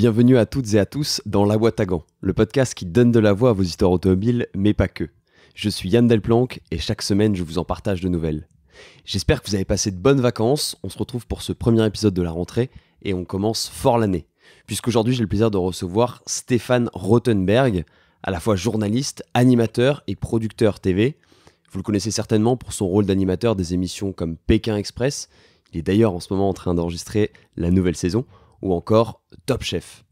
bienvenue à toutes et à tous dans La Voix le podcast qui donne de la voix à vos histoires automobiles, mais pas que. Je suis Yann Delplanque et chaque semaine je vous en partage de nouvelles. J'espère que vous avez passé de bonnes vacances, on se retrouve pour ce premier épisode de la rentrée et on commence fort l'année, puisqu'aujourd'hui j'ai le plaisir de recevoir Stéphane Rothenberg, à la fois journaliste, animateur et producteur TV. Vous le connaissez certainement pour son rôle d'animateur des émissions comme Pékin Express. Il est d'ailleurs en ce moment en train d'enregistrer la nouvelle saison ou encore Top Chef.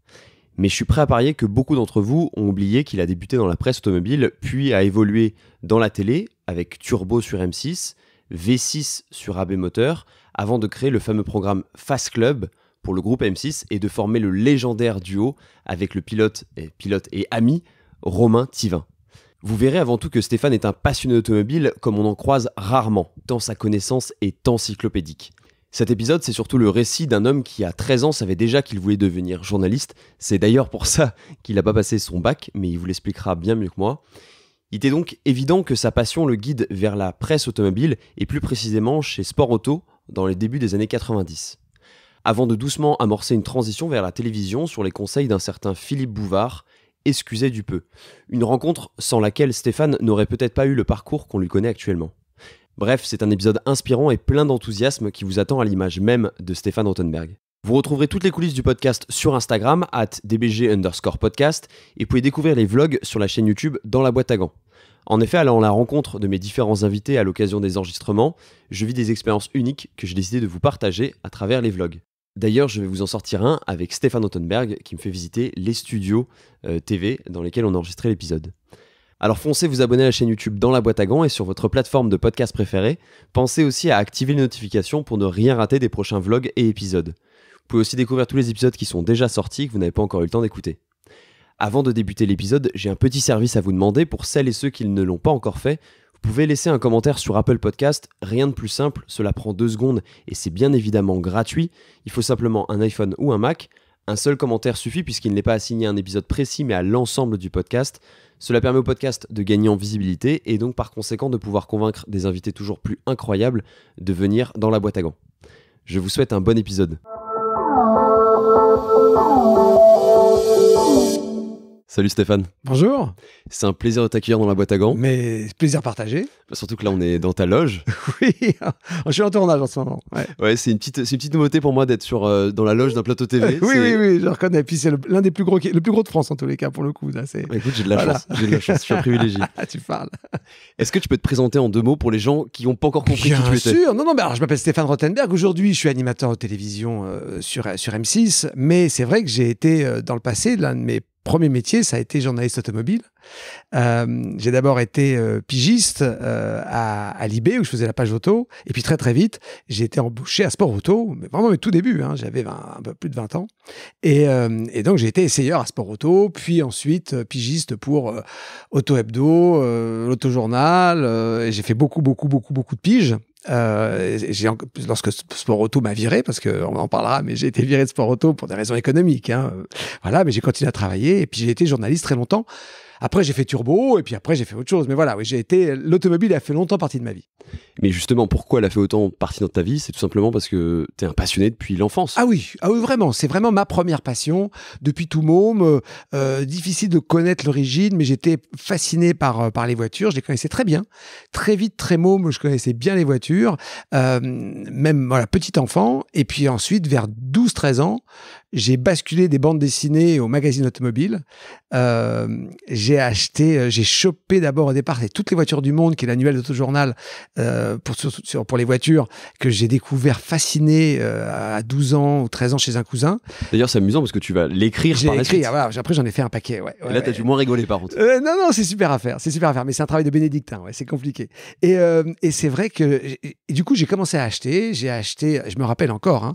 Mais je suis prêt à parier que beaucoup d'entre vous ont oublié qu'il a débuté dans la presse automobile, puis a évolué dans la télé avec Turbo sur M6, V6 sur AB Moteur, avant de créer le fameux programme Fast Club pour le groupe M6 et de former le légendaire duo avec le pilote et, pilote et ami Romain Tivin. Vous verrez avant tout que Stéphane est un passionné d'automobile, comme on en croise rarement, tant sa connaissance est encyclopédique. Cet épisode, c'est surtout le récit d'un homme qui, à 13 ans, savait déjà qu'il voulait devenir journaliste. C'est d'ailleurs pour ça qu'il n'a pas passé son bac, mais il vous l'expliquera bien mieux que moi. Il était donc évident que sa passion le guide vers la presse automobile, et plus précisément chez Sport Auto, dans les débuts des années 90. Avant de doucement amorcer une transition vers la télévision sur les conseils d'un certain Philippe Bouvard, excusez du peu. Une rencontre sans laquelle Stéphane n'aurait peut-être pas eu le parcours qu'on lui connaît actuellement. Bref, c'est un épisode inspirant et plein d'enthousiasme qui vous attend à l'image même de Stéphane Rottenberg. Vous retrouverez toutes les coulisses du podcast sur Instagram, at dbg underscore et pouvez découvrir les vlogs sur la chaîne YouTube dans la boîte à gants. En effet, allant à la rencontre de mes différents invités à l'occasion des enregistrements, je vis des expériences uniques que j'ai décidé de vous partager à travers les vlogs. D'ailleurs, je vais vous en sortir un avec Stéphane Rottenberg, qui me fait visiter les studios euh, TV dans lesquels on a enregistré l'épisode. Alors foncez vous abonner à la chaîne YouTube dans la boîte à gants et sur votre plateforme de podcast préférée. Pensez aussi à activer les notifications pour ne rien rater des prochains vlogs et épisodes. Vous pouvez aussi découvrir tous les épisodes qui sont déjà sortis que vous n'avez pas encore eu le temps d'écouter. Avant de débuter l'épisode, j'ai un petit service à vous demander pour celles et ceux qui ne l'ont pas encore fait. Vous pouvez laisser un commentaire sur Apple Podcast, rien de plus simple, cela prend deux secondes et c'est bien évidemment gratuit. Il faut simplement un iPhone ou un Mac. Un seul commentaire suffit puisqu'il n'est pas assigné à un épisode précis mais à l'ensemble du podcast. Cela permet au podcast de gagner en visibilité et donc par conséquent de pouvoir convaincre des invités toujours plus incroyables de venir dans la boîte à gants. Je vous souhaite un bon épisode. Salut Stéphane. Bonjour. C'est un plaisir de t'accueillir dans la boîte à gants. Mais plaisir partagé. Bah, surtout que là, on est dans ta loge. oui, je suis en tournage en ce moment. Ouais, c'est une petite, petite nouveauté pour moi d'être euh, dans la loge d'un plateau TV. oui, oui, oui, je reconnais. puis c'est l'un des plus gros, le plus gros de France en tous les cas pour le coup. Là, bah, écoute, j'ai de la chance. de la chance. Je suis un privilégié. Ah, tu parles. Est-ce que tu peux te présenter en deux mots pour les gens qui n'ont pas encore compris qui tu étais Bien sûr. Non, non. alors, je m'appelle Stéphane Rottenberg. Aujourd'hui, je suis animateur de télévision euh, sur sur M6. Mais c'est vrai que j'ai été euh, dans le passé l'un de mes premier métier, ça a été journaliste automobile. Euh, j'ai d'abord été euh, pigiste euh, à, à Libé où je faisais la page auto. Et puis très très vite, j'ai été embauché à Sport Auto, mais vraiment au tout début, hein. j'avais un peu plus de 20 ans. Et, donc j'ai été essayeur à Sport Auto, puis ensuite pigiste pour Auto Hebdo, l'autojournal. et j'ai fait beaucoup beaucoup beaucoup beaucoup de piges. Euh, lorsque Sport Auto m'a viré, parce qu'on en parlera, mais j'ai été viré de Sport Auto pour des raisons économiques. Hein, euh, voilà, mais j'ai continué à travailler et puis j'ai été journaliste très longtemps. Après, j'ai fait turbo, et puis après, j'ai fait autre chose. Mais voilà, oui, j'ai été. L'automobile a fait longtemps partie de ma vie. Mais justement, pourquoi elle a fait autant partie de ta vie C'est tout simplement parce que tu es un passionné depuis l'enfance. Ah oui, ah vraiment. C'est vraiment ma première passion. Depuis tout môme, euh, euh, difficile de connaître l'origine, mais j'étais fasciné par, euh, par les voitures. Je les connaissais très bien. Très vite, très môme, je connaissais bien les voitures. même, voilà, petit enfant. Et puis ensuite, vers 12-13 ans, j'ai basculé des bandes dessinées au magazine automobile. Euh, j'ai acheté, euh, j'ai chopé d'abord au départ toutes les voitures du monde, qui est l'annuel d'Autojournal euh, pour, sur, pour les voitures, que j'ai découvert fasciné euh, à 12 ans ou 13 ans chez un cousin. D'ailleurs, c'est amusant parce que tu vas l'écrire par écrit, J'ai Voilà, après, j'en ai fait un paquet. Ouais, et là, t'as dû moins rigoler par contre. non, non, c'est super à faire, c'est super à faire, mais c'est un travail de bénédictin, c'est compliqué. Et, et c'est vrai que, du coup, j'ai commencé à acheter, j'ai acheté, je me rappelle encore, hein,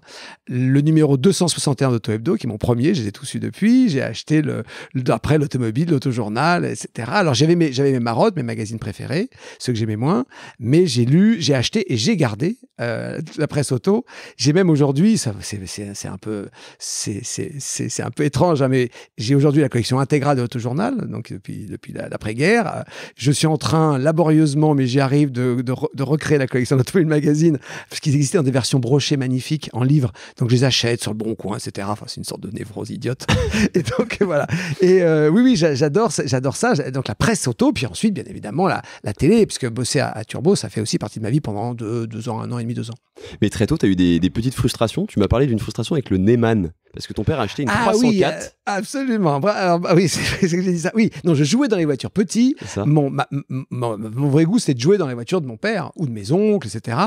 le numéro 261 de l'auto Hebdo, qui est mon premier, je les ai tous su depuis. J'ai acheté le, après l'automobile, l'autojournal, etc. Alors j'avais mes, j'avais mes marottes, mes magazines préférés, ceux que j'aimais moins, mais j'ai lu, j'ai acheté et j'ai gardé euh, la presse auto. J'ai même aujourd'hui, ça, c'est, un peu, c'est, c'est, un peu étrange, hein, mais j'ai aujourd'hui la collection intégrale de l'autojournal, donc depuis, depuis l'après-guerre. Je suis en train laborieusement, mais j'y arrive, de, de, recréer la collection d'Automobile Magazine, parce qu'ils existaient dans des versions brochées magnifiques en livres. Donc je les achète sur le bon coin, etc. Enfin, c'est une sorte de névrose idiote. et donc voilà. Et euh, oui, oui, j'adore, j'adore ça. Donc la presse auto, puis ensuite, bien évidemment, la, télé, puisque bosser à, Turbo, ça fait aussi partie de ma vie pendant deux, ans, un an et demi, deux ans. Mais très tôt, tu as eu des petites frustrations. Tu m'as parlé d'une frustration avec le Neyman parce que ton père a acheté une ah Oui, euh, absolument. Bah oui, c'est que j'ai dit ça. Oui, non, je jouais dans les voitures petit. Mon, vrai goût, c'était de jouer dans les voitures de mon père ou de mes oncles, etc.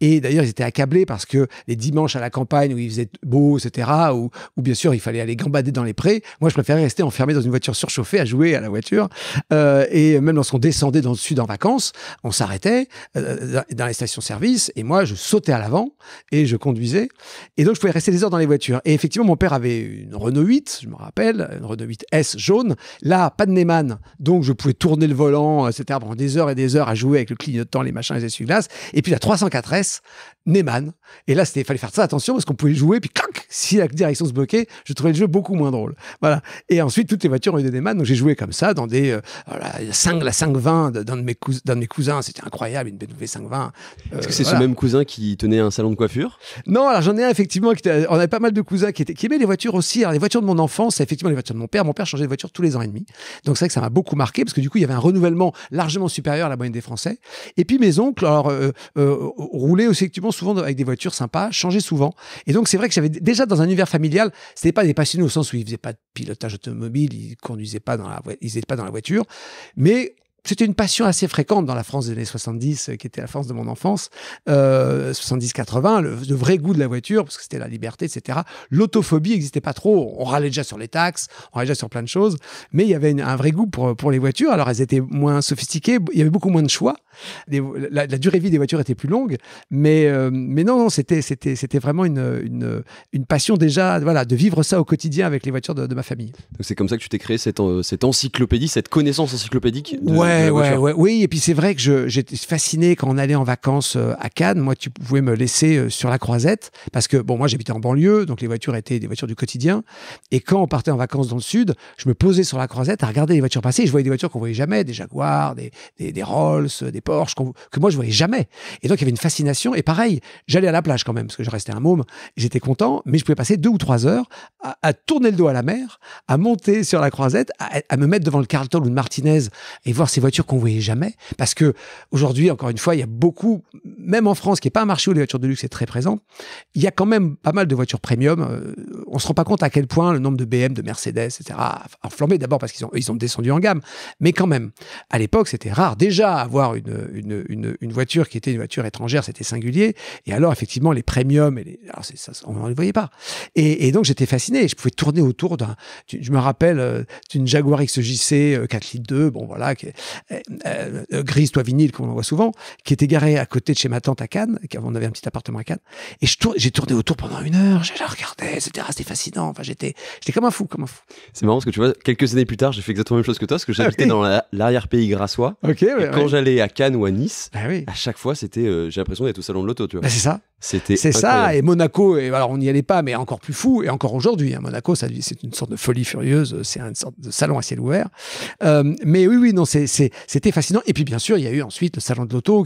Et d'ailleurs, ils étaient accablés parce que les dimanches à la campagne où il faisait beau, etc., ou, bien sûr, il fallait aller gambader dans les prés. Moi, je préférais rester enfermé dans une voiture surchauffée à jouer à la voiture. Euh, et même lorsqu'on descendait dans le sud en vacances, on s'arrêtait euh, dans les stations-service et moi, je sautais à l'avant et je conduisais. Et donc, je pouvais rester des heures dans les voitures. Et effectivement, mon père avait une Renault 8, je me rappelle, une Renault 8 S jaune. Là, pas de Neyman. Donc, je pouvais tourner le volant, etc. Prendre des heures et des heures à jouer avec le clignotant, les machins, les essuie-glaces. Et puis, la 304S, Neyman. Et là, il fallait faire ça attention parce qu'on pouvait jouer, puis clac, si la direction se bloquait, je trouvais le jeu beaucoup moins drôle. Voilà. Et ensuite, toutes les voitures ont eu des Neyman, donc j'ai joué comme ça dans des. 5, euh, la 520 d'un de, mes d'un mes cousins, c'était incroyable, une BMW 520. Euh, Est-ce que c'est ce même cousin qui tenait un salon de coiffure Non, alors j'en ai un effectivement, on avait pas mal de cousins qui, étaient, qui aimaient les voitures aussi. Alors les voitures de mon enfance, c'est effectivement les voitures de mon père. Mon père changeait de voiture tous les ans et demi. Donc c'est vrai que ça m'a beaucoup marqué parce que du coup, il y avait un renouvellement largement supérieur à la moyenne des Français. Et puis mes oncles, alors, euh, roulaient effectivement souvent avec des voitures sympas, changer souvent. Et donc, c'est vrai que j'avais déjà dans un univers familial, ce n'était pas des passionnés au sens où ils faisaient pas de pilotage automobile, ils ne conduisaient pas dans la, ils pas dans la voiture, mais c'était une passion assez fréquente dans la France des années 70, euh, qui était la France de mon enfance, euh, 70-80, le, vrai goût de la voiture, parce que c'était la liberté, etc. L'autophobie n'existait pas trop. On râlait déjà sur les taxes, on râlait déjà sur plein de choses, mais il y avait un vrai goût pour, pour les voitures. Alors elles étaient moins sophistiquées, il y avait beaucoup moins de choix. la, durée durée vie des voitures était plus longue, mais, euh, mais non, non c'était, c'était, c'était vraiment une, une, une, passion déjà voilà, de vivre ça au quotidien avec les voitures de, ma famille. Donc c'est comme ça que tu t'es créé cette, cette encyclopédie, cette connaissance encyclopédique ouais, oui, et puis c'est vrai que j'étais fasciné quand on allait en vacances euh, à Cannes. Moi, tu pouvais me laisser euh, sur la croisette parce que, bon, moi, j'habitais en banlieue, donc les voitures étaient des voitures du quotidien. Et quand on partait en vacances dans le sud, je me posais sur la croisette à regarder les voitures passer. je voyais des voitures qu'on voyait jamais, des Jaguars, des, Rolls, euh, des Porsches, que moi, je voyais jamais. Et donc, il y avait une fascination. Et pareil, j'allais à la plage quand même parce que je restais un môme. J'étais content, mais je pouvais passer deux ou trois heures à, tourner le dos à la mer, à monter sur la croisette, à, me mettre devant le Carlton ou le Martinez et voir ces voitures qu'on voyait jamais. Parce que aujourd'hui, encore une fois, il y a beaucoup, même en France, qui n'est pas un marché où les voitures de luxe est très présent, il y a quand même pas mal de voitures premium. Euh, on ne se rend pas compte à quel point le nombre de BM, de Mercedes, etc. a flambé d'abord parce qu'ils ont, ils ont descendu en gamme. Mais quand même, à l'époque, c'était rare. Déjà, avoir une, une, une, voiture qui était une voiture étrangère, c'était singulier. Et alors, effectivement, les premium, et les, on ne les voyait pas. Et, donc, j'étais fasciné. Je pouvais tourner autour d'un, je me rappelle, euh, d'une Jaguar XJC 4 euh, litres 2, bon voilà, qui, euh, euh, grise, toi vinyle, comme on voit souvent, qui était garée à côté de chez ma tante à Cannes, on avait un petit appartement à Cannes. Et j'ai tourné, autour pendant une heure, j'ai regardé, etc. C'était fascinant. Enfin, j'étais, j'étais comme un fou, comme un fou. C'est marrant parce que tu vois, quelques années plus tard, j'ai fait exactement la même chose que toi, parce que j'habitais ah dans l'arrière-pays grassois. et quand j'allais à Cannes ou à Nice, bah à chaque fois, c'était, euh, j'ai l'impression d'être au salon de l'auto, tu vois. Bah, c'est ça. C'était c'est ça, et Monaco, et alors on n'y allait pas, mais encore plus fou, et encore aujourd'hui. à hein, Monaco, ça, c'est une sorte de folie furieuse, c'est un sorte de salon à ciel ouvert. Euh, mais oui, oui, non, c'était fascinant. Et puis bien sûr, il y a eu ensuite le salon de l'auto.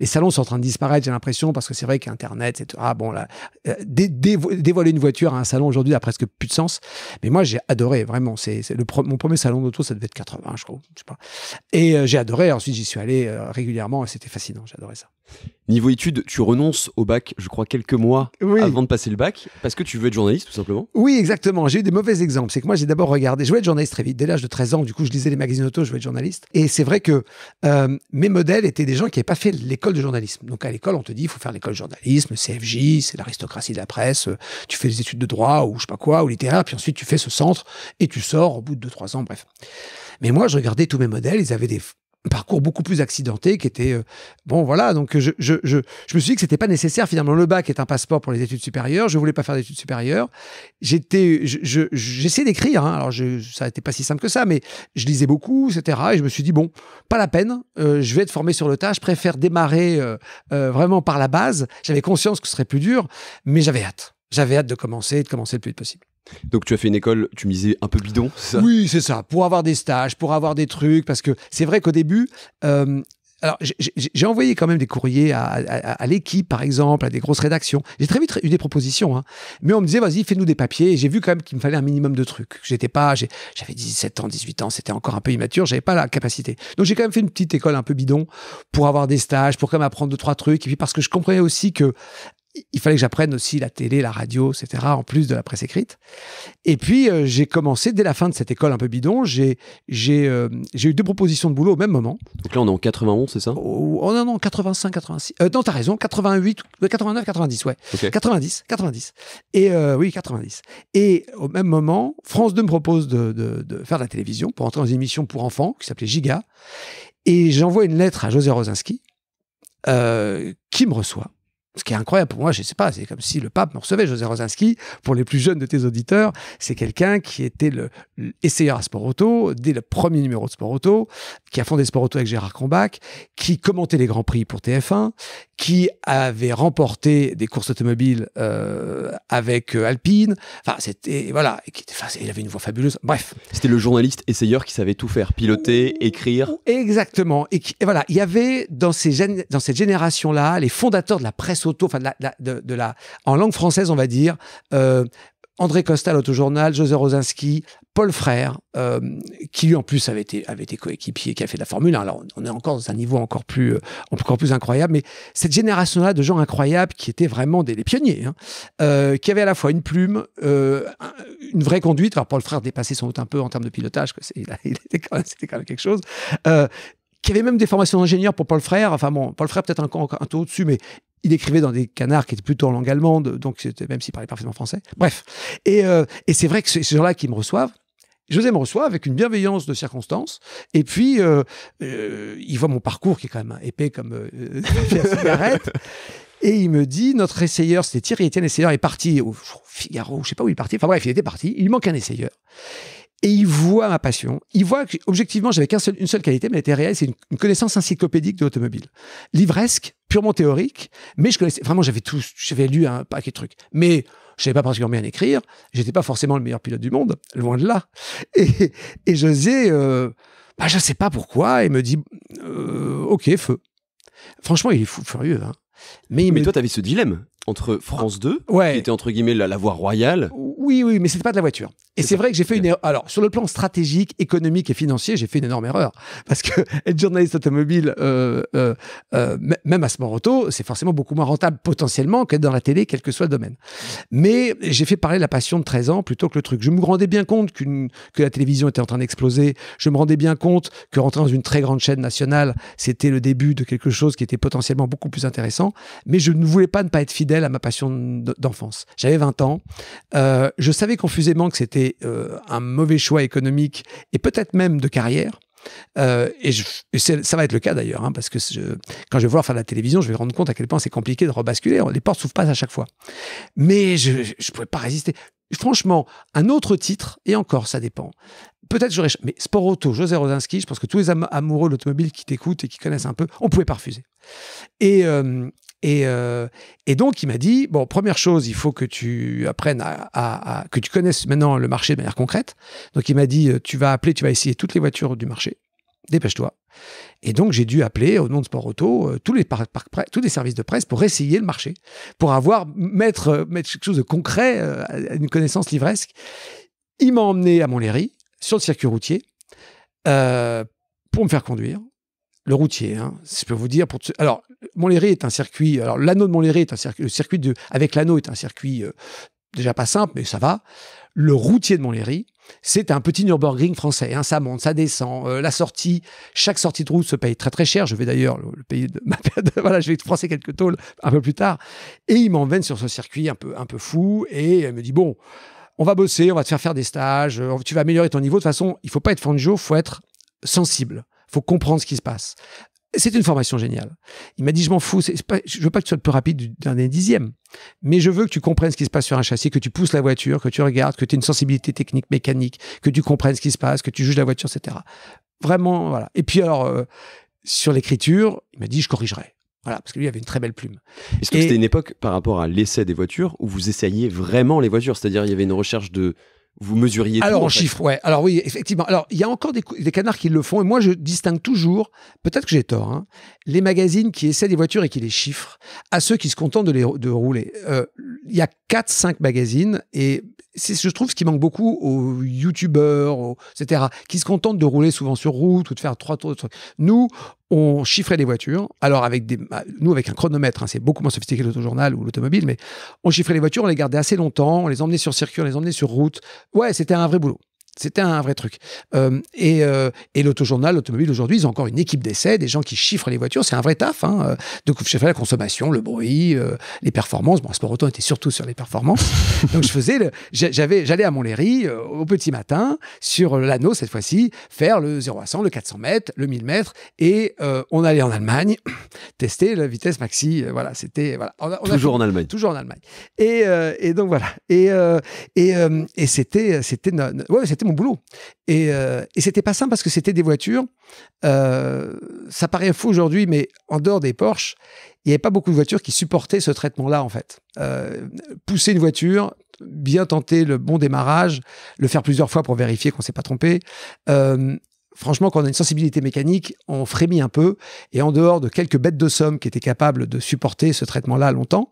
Les salons sont en train de disparaître, j'ai l'impression, parce que c'est vrai qu'Internet, etc. Ah, bon, là, euh, dévoiler une voiture à un salon aujourd'hui a presque plus de sens. Mais moi, j'ai adoré, vraiment. C'est mon premier salon d'auto, ça devait être 80, je crois. Et euh, j'ai adoré. Ensuite, j'y suis allé régulièrement et c'était fascinant. J'adorais ça. Niveau études, tu renonces au bac, je crois, quelques mois avant de passer le bac, parce que tu veux être journaliste, tout simplement Oui, exactement. J'ai eu des mauvais exemples. C'est que moi, j'ai d'abord regardé, je voulais être journaliste très vite. Dès l'âge de 13 ans, du coup, je lisais les magazines auto, je voulais être journaliste. Et c'est vrai que euh, mes modèles étaient des gens qui n'avaient pas fait l'école de journalisme. Donc à l'école, on te dit, il faut faire l'école de journalisme, CFJ, c'est l'aristocratie de la presse, euh, tu fais des études de droit, ou je sais pas quoi, ou littéraire, puis ensuite tu fais ce centre, et tu sors au bout de 2-3 ans, bref. Mais moi, je regardais tous mes modèles, ils avaient des parcours beaucoup plus accidenté qui était euh, bon voilà donc je, je, je, je, me suis dit que c'était pas nécessaire finalement le bac est un passeport pour les études supérieures je voulais pas faire d'études supérieures j'étais j'essayais d'écrire hein. alors ça n'était pas si simple que ça mais je lisais beaucoup etc et je me suis dit bon pas la peine euh, je vais être formé sur le tas je préfère démarrer euh, vraiment par la base j'avais conscience que ce serait plus dur mais j'avais hâte j'avais hâte de commencer et de commencer le plus vite possible. Donc tu as fait une école, tu misais un peu bidon, ça Oui, c'est ça, pour avoir des stages, pour avoir des trucs, parce que c'est vrai qu'au début, euh, alors, j'ai envoyé quand même des courriers à, l'équipe, par exemple, à des grosses rédactions. J'ai très vite eu des propositions, hein. mais on me disait, vas-y, fais-nous des papiers. Et j'ai vu quand même qu'il me fallait un minimum de trucs. J'étais pas, j'avais 17 ans, 18 ans, c'était encore un peu immature, j'avais pas la capacité. Donc, j'ai quand même fait une petite école un peu bidon pour avoir des stages, pour quand même apprendre deux, trois trucs. Et puis, parce que je comprenais aussi que il fallait que j'apprenne aussi la télé, la radio, etc., en plus de la presse écrite. Et puis, euh, j'ai commencé, dès la fin de cette école un peu bidon, j'ai euh, j'ai eu deux propositions de boulot au même moment. Donc là, on est en 91, c'est ça Non, non, 85, 86. Euh, non, t'as raison, 88, 89, 90, ouais. 90, 90. Et euh, oui, 90. Et au même moment, France 2 me propose de, de, de faire de la télévision pour entrer dans une émission pour enfants qui s'appelait Giga. Et j'envoie une lettre à José Rosinski, qui me reçoit ce qui est incroyable pour moi, je ne sais pas, c'est comme si le pape me recevait, José Rosinski. Pour les plus jeunes de tes auditeurs, c'est quelqu'un qui était le, à Sport Auto, dès le premier numéro de Sport Auto, qui a fondé Sport Auto avec Gérard Combach, qui commentait les Grands Prix pour TF1, qui avait remporté des courses automobiles euh, avec euh, Alpine. Enfin, c'était, voilà, qui, il avait une voix fabuleuse. Bref. C'était le journaliste essayeur qui savait tout faire, piloter, écrire. Exactement. Et, voilà, il y avait dans, ces, dans cette génération-là, les fondateurs de la presse en langue française, on va dire, euh, André Costa, l'autojournal, José Rosinski, Paul Frère, euh, qui lui en plus avait été, avait coéquipier, qui a fait de la Formule Alors on est encore dans un niveau euh, encore plus, incroyable, mais cette génération-là de gens incroyables qui étaient vraiment des, pionniers, hein, qui avaient à la fois une plume, une vraie conduite. Alors Paul Frère dépassait son doute un peu en termes de pilotage, c'était quand, même quelque chose, y avait même des formations d'ingénieur pour Paul Frère. Enfin bon, Paul Frère peut-être un, un, au-dessus, mais il écrivait dans des canards qui étaient plutôt en langue allemande, donc c'était même s'il parlait parfaitement français. Bref. Et, euh, c'est vrai que ces gens-là qui me reçoivent, José me reçoit avec une bienveillance de circonstance, et puis euh, euh, il voit mon parcours qui est quand même épais comme cigarette. Et il me dit, notre essayeur, c'était Thierry Etienne, essayeur est parti au Figaro, je sais pas où il est parti. Enfin bref, il était parti. Il manque un essayeur et il voit ma passion. Il voit que, objectivement, j'avais qu'une seule qualité, mais elle était réelle, c'est une, connaissance encyclopédique de l'automobile. Livresque, purement théorique, mais je connaissais, vraiment, j'avais tout, j'avais lu un paquet de trucs. Mais je savais pas particulièrement bien écrire, j'étais pas forcément le meilleur pilote du monde, loin de là. Et, et José, je euh, ne bah, je sais pas pourquoi, il me dit, euh, ok, feu. Franchement, il est fou, furieux, hein. Mais, il toi, tu avais ce dilemme entre France 2, ah, qui était entre guillemets la, voie royale. Oui, oui, mais c'était pas de la voiture. Et c'est vrai que j'ai fait une erreur. Alors, sur le plan stratégique, économique et financier, j'ai fait une énorme erreur. Parce que être journaliste automobile, euh, euh, euh, même à ce moment-là, c'est forcément beaucoup moins rentable potentiellement qu'être dans la télé, quel que soit le domaine. Mais j'ai fait parler la passion de 13 ans plutôt que le truc. Je me rendais bien compte que la télévision était en train d'exploser. Je me rendais bien compte que rentrer dans une très grande chaîne nationale, c'était le début de quelque chose qui était potentiellement beaucoup plus intéressant. Mais je ne voulais pas ne pas être fidèle à ma passion d'enfance. J'avais 20 ans. Euh, je savais confusément que c'était euh, un mauvais choix économique et peut-être même de carrière. Euh, et, ça va être le cas d'ailleurs, hein, parce que quand je vais vouloir faire la télévision, je vais me rendre compte à quel point c'est compliqué de rebasculer. Les portes s'ouvrent pas à chaque fois. Mais je ne pouvais pas résister. Franchement, un autre titre, et encore, ça dépend. Peut-être j'aurais. Mais Sport Auto, José Rosinski, je pense que tous les amoureux de l'automobile qui t'écoutent et qui connaissent un peu, on pouvait pas refuser. Et, euh, et, donc, il m'a dit, bon, première chose, il faut que tu apprennes à, que tu connaisses maintenant le marché de manière concrète. Donc, il m'a dit, euh, tu vas appeler, tu vas essayer toutes les voitures du marché. Dépêche-toi. Et donc, j'ai dû appeler au nom de Sport Auto euh, tous, les tous les services de presse pour essayer le marché, pour avoir, mettre, mettre quelque chose de concret, une connaissance livresque. Il m'a emmené à Montlhéry, sur le circuit routier, pour me faire conduire le routier. Hein, si je peux vous dire. Pour Alors, Montlhéry est un circuit. Alors, l'anneau de Montlhéry est un circuit. circuit de, avec l'anneau est un circuit euh, déjà pas simple, mais ça va. Le routier de Montlhéry, c'est un petit Nürburgring français. Hein, ça monte, ça descend. Euh, la sortie, chaque sortie de route se paye très très cher. Je vais d'ailleurs le, payer de ma voilà, je vais te français quelques tôles un peu plus tard. Et il m'emmène sur ce circuit un peu, un peu fou et il me dit bon, on va bosser, on va te faire faire des stages, euh, tu vas améliorer ton niveau. De toute façon, il faut pas être il faut être sensible. Faut comprendre ce qui se passe c'est une formation géniale. Il m'a dit, je m'en fous, Je je veux pas que tu sois le plus rapide d'un des dixièmes, mais je veux que tu comprennes ce qui se passe sur un châssis, que tu pousses la voiture, que tu regardes, que tu aies une sensibilité technique, mécanique, que tu comprennes ce qui se passe, que tu juges la voiture, etc. Vraiment, voilà. Et puis alors, euh, sur l'écriture, il m'a dit, je corrigerai. Voilà, parce que lui avait une très belle plume. Est-ce que c'était une époque par rapport à l'essai des voitures où vous essayiez vraiment les voitures C'est-à-dire, il y avait une recherche de vous mesuriez Alors, en, en chiffres, ouais. Alors, oui, effectivement. Alors, il y a encore des, canards qui le font. Et moi, je distingue toujours, peut-être que j'ai tort, hein, les magazines qui essaient des voitures et qui les chiffrent à ceux qui se contentent de les de rouler. Euh, il y a 4-5 magazines. Et c'est, je trouve, ce qui manque beaucoup aux youtubeurs, etc., qui se contentent de rouler souvent sur route ou de faire trois trucs. Nous, on chiffrait les voitures. Alors, avec des, nous, avec un chronomètre, hein, c'est beaucoup moins sophistiqué que l'autojournal ou l'automobile, mais on chiffrait les voitures, on les gardait assez longtemps, on les emmenait sur circuit, on les emmenait sur route. Ouais, c'était un vrai boulot. C'était un vrai truc. Euh, et, euh, et l'autojournal, l'automobile aujourd'hui, ils ont encore une équipe d'essai, des gens qui chiffrent les voitures. C'est un vrai taf. Hein, euh, je chiffrer la consommation, le bruit, euh, les performances. Bon, Sport Auto était surtout sur les performances. Donc, je faisais, j'avais, j'allais à Montlhéry au petit matin sur l'anneau cette fois-ci, faire le 0 à 100, le 400 mètres, le 1000 mètres, et on allait en Allemagne tester la vitesse maxi. voilà, c'était voilà. toujours en Allemagne. Toujours en Allemagne. Et, et donc voilà. Et et, et c'était c'était ouais, c'était mon boulot. Et, euh, et c'était pas simple parce que c'était des voitures. Euh, ça paraît fou aujourd'hui, mais en dehors des Porsche, il n'y avait pas beaucoup de voitures qui supportaient ce traitement-là, en fait. Euh, pousser une voiture, bien tenter le bon démarrage, le faire plusieurs fois pour vérifier qu'on ne s'est pas trompé, franchement, quand on a une sensibilité mécanique, on frémit un peu. Et en dehors de quelques bêtes de somme qui étaient capables de supporter ce traitement-là longtemps,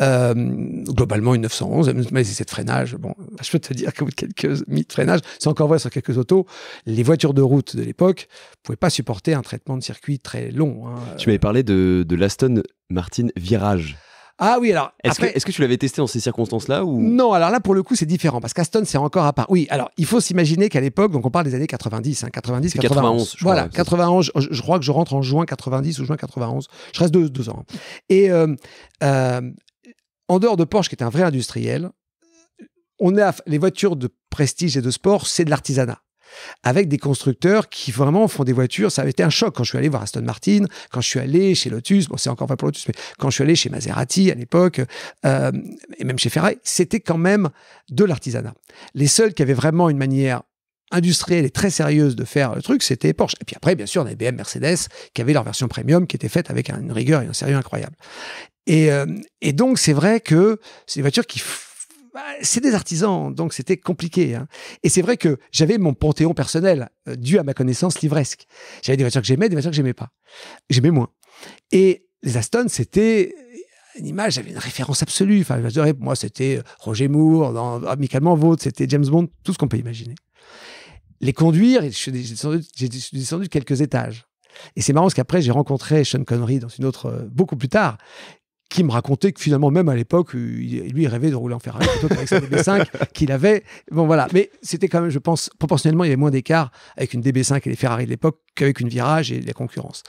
euh, globalement, une 911, mais c'est de freinage. Bon, je peux te dire qu'au de quelques minutes de freinage, c'est encore vrai sur quelques autos, les voitures de route de l'époque ne pouvaient pas supporter un traitement de circuit très long. Hein. Tu m'avais parlé de l'Aston Martin Virage. Ah oui, alors. Est-ce que, tu l'avais testé dans ces circonstances-là ou... Non, alors là, pour le coup, c'est différent parce qu'Aston, c'est encore à part. Oui, alors il faut s'imaginer qu'à l'époque, donc on parle des années 90, 90, 91. voilà, 91. Je, crois que je rentre en juin 90 ou juin 91. Je reste deux, ans. Hein. Et euh, euh, en dehors de Porsche, qui est un vrai industriel, on a les voitures de prestige et de sport, c'est de l'artisanat avec des constructeurs qui vraiment font des voitures. Ça avait été un choc quand je suis allé voir Aston Martin, quand je suis allé chez Lotus, bon, c'est encore pas pour Lotus, mais quand je suis allé chez Maserati à l'époque, euh, et même chez Ferrari, c'était quand même de l'artisanat. Les seuls qui avaient vraiment une manière industrielle et très sérieuse de faire le truc, c'était Porsche. Et puis après, bien sûr, on avait BM, Mercedes, qui avaient leur version premium, qui était faite avec une rigueur et un sérieux incroyable. Et, euh, et donc, c'est vrai que c'est des voitures qui bah, c'est des artisans, donc c'était compliqué. Hein. Et c'est vrai que j'avais mon panthéon personnel, euh, dû à ma connaissance livresque. J'avais des voitures que j'aimais, des voitures que j'aimais pas. J'aimais moins. Et les Aston, c'était une image, j'avais une référence absolue. Enfin, moi, c'était euh, Roger Moore, dans Amicalement Vôtre, c'était James Bond, tout ce qu'on peut imaginer. Les conduire, j'ai descendu, descendu quelques étages. Et c'est marrant parce qu'après, j'ai rencontré Sean Connery dans une autre, euh, beaucoup plus tard, qui me racontait que finalement, même à l'époque, euh, lui, il rêvait de rouler en Ferrari plutôt qu'avec sa DB5 qu'il avait. Bon, voilà. Mais c'était quand même, je pense, proportionnellement, il y avait moins d'écart avec une DB5 et les Ferrari de l'époque qu'avec une Virage et la concurrence.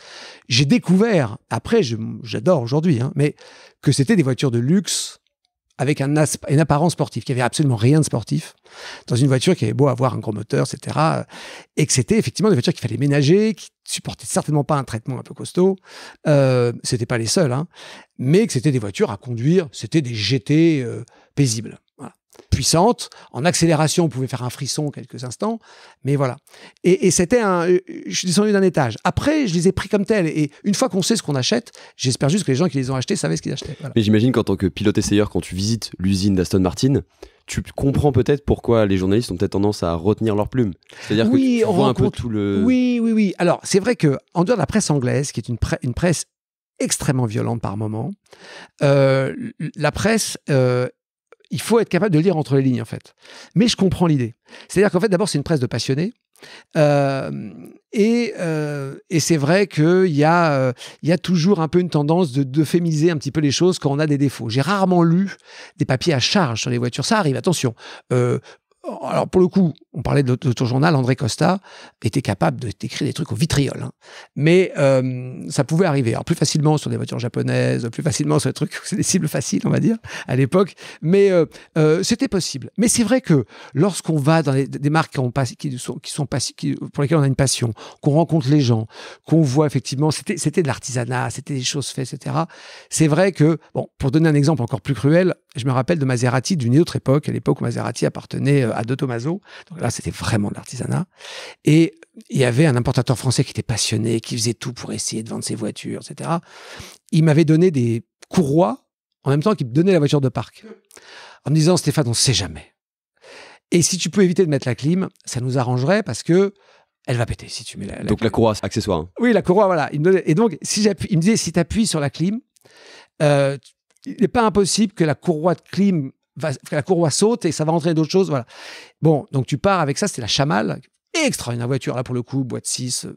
J'ai découvert, après, j'adore aujourd'hui, hein, mais que c'était des voitures de luxe avec un asp une apparence sportive, qui avait absolument rien de sportif, dans une voiture qui avait beau avoir un gros moteur, etc. Euh, et que c'était effectivement des voitures qu'il fallait ménager, qui supportaient certainement pas un traitement un peu costaud. Euh, c'était pas les seuls, hein, mais que c'était des voitures à conduire, c'était des GT euh, paisibles. Puissante. En accélération, on pouvait faire un frisson quelques instants. Mais voilà. Et, c'était un. Euh, je suis descendu d'un étage. Après, je les ai pris comme tels. Et une fois qu'on sait ce qu'on achète, j'espère juste que les gens qui les ont achetés savaient ce qu'ils achetaient. Mais j'imagine qu'en tant que pilote essayeur, quand tu visites l'usine d'Aston Martin, tu comprends peut-être pourquoi les journalistes ont peut-être tendance à retenir leur plume. C'est-à-dire oui, que un peu tout le. Oui, oui, oui. Alors, c'est vrai que en dehors de la presse anglaise, qui est une, presse extrêmement violente par moment, euh, la presse euh, il faut être capable de lire entre les lignes, en fait. Mais je comprends l'idée. C'est-à-dire qu'en fait, d'abord, c'est une presse de passionnés. Euh, euh, et, c'est vrai qu'il euh, y, a, toujours un peu une tendance de, de, un petit peu les choses quand on a des défauts. J'ai rarement lu des papiers à charge sur les voitures. Ça arrive, attention. Oh, alors pour le coup, on parlait de, ton journal, André Costa était capable d'écrire des trucs au vitriol. Hein. Mais euh, ça pouvait arriver. Alors plus facilement sur des voitures japonaises, plus facilement sur des trucs, c'est des cibles faciles, on va dire, à l'époque. Mais euh, euh, c'était possible. Mais c'est vrai que lorsqu'on va dans des marques qui, qui sont, qui pour lesquelles on a une passion, qu'on rencontre les gens, qu'on voit effectivement, c'était c'était de l'artisanat, c'était des choses faites, etc. C'est vrai que, bon, pour donner un exemple encore plus cruel, je me rappelle de Maserati d'une autre époque, à l'époque où Maserati appartenait à De Tomaso. Donc là, c'était vraiment de l'artisanat. Et il y avait un importateur français qui était passionné, qui faisait tout pour essayer de vendre ses voitures, etc. Il m'avait donné des courroies en même temps qu'il me donnait la voiture de parc. En me disant, Stéphane, on sait jamais. Et si tu peux éviter de mettre la clim, ça nous arrangerait parce que elle va péter si tu mets la, Donc la courroie, accessoire. Hein. Oui, la courroie, voilà. Il Et donc, si il me disait, si tu appuies sur la clim, euh, il n'est pas impossible que la courroie de clim la courroie saute et ça va entraîner d'autres choses. Voilà. Bon, donc tu pars avec ça, c'est la chamale. Extra, une voiture, là pour le coup, boîte 6, euh,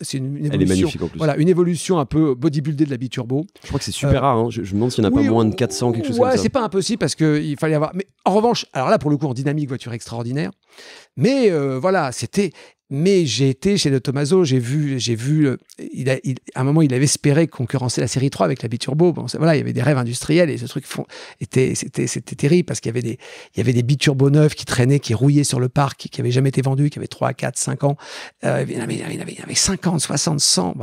c'est une, Elle est magnifique en plus. Voilà, une évolution un peu bodybuildée de la Biturbo. Je crois que c'est super euh, rare, hein. je, me demande s'il n'y en a pas moins de 400, quelque chose comme ça. ouais c'est pas impossible parce qu'il fallait avoir. Mais en revanche, alors là pour le coup, en dynamique, voiture extraordinaire. Mais euh, voilà, c'était. Mais j'ai été chez le Tomaso, j'ai vu, j'ai vu, euh, à un moment, il avait espéré concurrencer la série 3 avec la Biturbo. voilà, il y avait des rêves industriels et ce truc était, c'était, terrible parce qu'il y avait des, il y avait des Biturbo neufs qui traînaient, qui rouillaient sur le parc, qui, n'avaient jamais été vendus, qui avaient 3, 4, 5 ans. Euh, il, y avait, il, y avait, 50, 60, 100.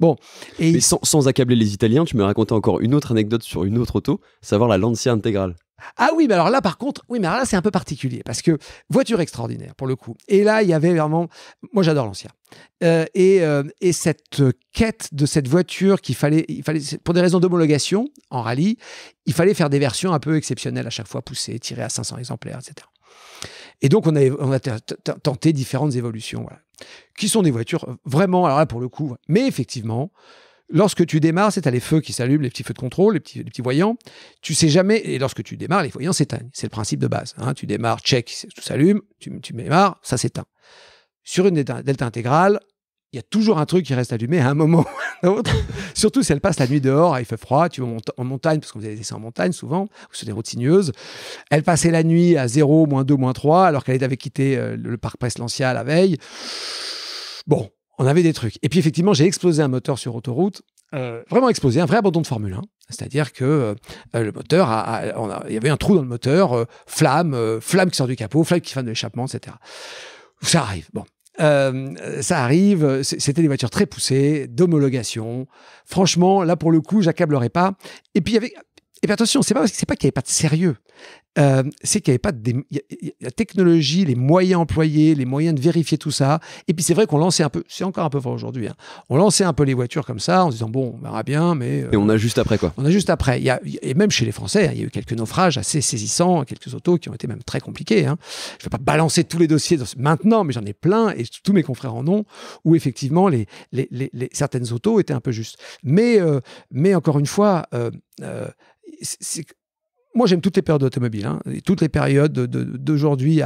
Bon. Et sans, sans accabler les Italiens, tu me racontais encore une autre anecdote sur une autre auto, savoir la Lancia intégrale. Ah oui, mais alors là, par contre, oui, mais là, c'est un peu particulier parce que voiture extraordinaire pour le coup. Et là, il y avait vraiment. Moi, j'adore l'ancien. Euh, et, euh, et, cette quête de cette voiture qu'il fallait, il fallait, pour des raisons d'homologation en rallye, il fallait faire des versions un peu exceptionnelles à chaque fois, poussées, tirées à 500 exemplaires, etc. Et donc, on, a tenté différentes évolutions, voilà, qui sont des voitures euh, vraiment, alors là, pour le coup, mais effectivement, lorsque tu démarres, c'est à les feux qui s'allument, les petits feux de contrôle, les petits, petits voyants. Tu sais jamais, et lorsque tu démarres, les voyants s'éteignent. C'est le principe de base. Hein. Tu démarres, check, tout s'allume, tu, démarres, ça s'éteint. Sur une delta, intégrale, il y a toujours un truc qui reste allumé à un moment ou un Surtout si elle passe la nuit dehors, il fait froid, tu vas en montagne, parce que vous allez descendre en montagne souvent, ou sur des routes sinueuses. Elle passait la nuit à 0, moins 2, moins 3, alors qu'elle avait quitté euh, le parc Preslancia la veille. Bon, on avait des trucs. Et puis effectivement, j'ai explosé un moteur sur autoroute, euh, vraiment explosé, un vrai abandon de Formule 1. C'est-à-dire que euh, le moteur, a, il y avait un trou dans le moteur, euh, flamme, flamme qui sort du capot, flamme qui fait de l'échappement, etc. Ça arrive. Bon. ça arrive, c'était des voitures très poussées, d'homologation. Franchement, là pour le coup, j'accablerai pas. Et puis il y avait et bien attention, c'est pas parce que c'est pas qu'il n'y avait pas de sérieux, euh, c'est qu'il n'y avait pas de la technologie, les moyens employés, les moyens de vérifier tout ça. Et puis c'est vrai qu'on lançait un peu, c'est encore un peu vrai aujourd'hui. Hein, on lançait un peu les voitures comme ça, en disant bon, on verra bien, mais euh, et on a juste après quoi On a juste après. Il y a, et même chez les Français, hein, il y a eu quelques naufrages assez saisissants, quelques autos qui ont été même très compliqués. Hein. Je ne vais pas balancer tous les dossiers dans, maintenant, mais j'en ai plein et tous mes confrères en ont, où effectivement les, les, les, certaines autos étaient un peu justes. Mais euh, mais encore une fois. Euh, euh moi, j'aime toutes les périodes d'automobile hein, toutes les périodes d'aujourd'hui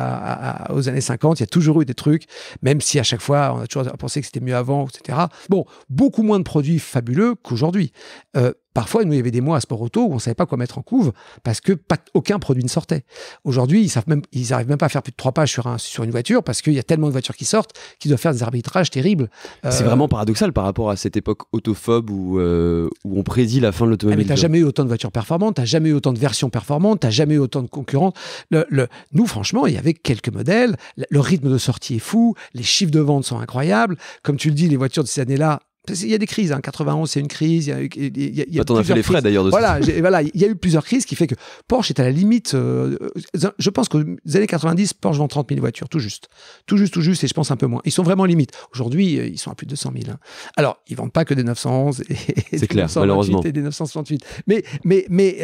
aux années 50, il y a toujours eu des trucs, même si à chaque fois, on a toujours pensé que c'était mieux avant, etc. Bon, beaucoup moins de produits fabuleux qu'aujourd'hui. Euh, Parfois, nous, il y avait des mois à Sport Auto où on ne savait pas quoi mettre en couve parce que aucun produit ne sortait. Aujourd'hui, ils n'arrivent même, arrivent même pas à faire plus de trois pages sur, une voiture parce qu'il y a tellement de voitures qui sortent qu'ils doivent faire des arbitrages terribles. Euh, C'est vraiment paradoxal par rapport à cette époque autophobe où, euh, on prédit la fin de ah, l'automobile. Mais tu n'as jamais eu autant de voitures performantes, n'as jamais eu autant de versions performantes, n'as jamais eu autant de concurrents. Nous, franchement, il y avait quelques modèles. Le rythme de sortie est fou, les chiffres de vente sont incroyables. Comme tu le dis, les voitures de ces années-là, il y a des crises. 91, hein. c'est une crise. Il y a, eu, frais d'ailleurs voilà, voilà, il y a eu plusieurs crises qui fait que Porsche est à la limite. Euh, euh, je pense que les années 90, Porsche vend 30 000 voitures, tout juste. Tout juste, tout juste, et je pense un peu moins. Ils sont vraiment limite. Aujourd'hui, euh, ils sont à plus de 200 000. Hein. Alors, ils vendent pas que des 911 et, des, clair, malheureusement. des 968. Mais, mais, mais,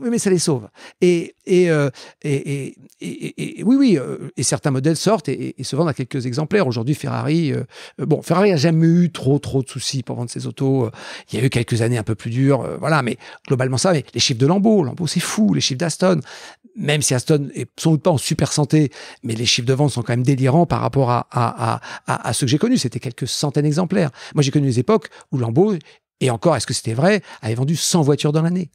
mais ça les sauve. Et, et, et, et, oui, oui, et certains modèles sortent et, se vendent à quelques exemplaires. Aujourd'hui, Ferrari, bon, Ferrari a jamais eu trop, trop de soucis pour vendre ses autos. Euh, il y a eu quelques années un peu plus dures, euh, voilà, mais globalement ça. Mais les chiffres de Lambeau, Lambeau c'est fou, les chiffres d'Aston, même si Aston est sans doute pas en super santé, mais les chiffres de vente sont quand même délirants par rapport à, à, à, ceux que j'ai connus. C'était quelques centaines d'exemplaires. Moi, j'ai connu des époques où Lambeau, et encore, est-ce que c'était vrai, avait vendu 100 voitures dans l'année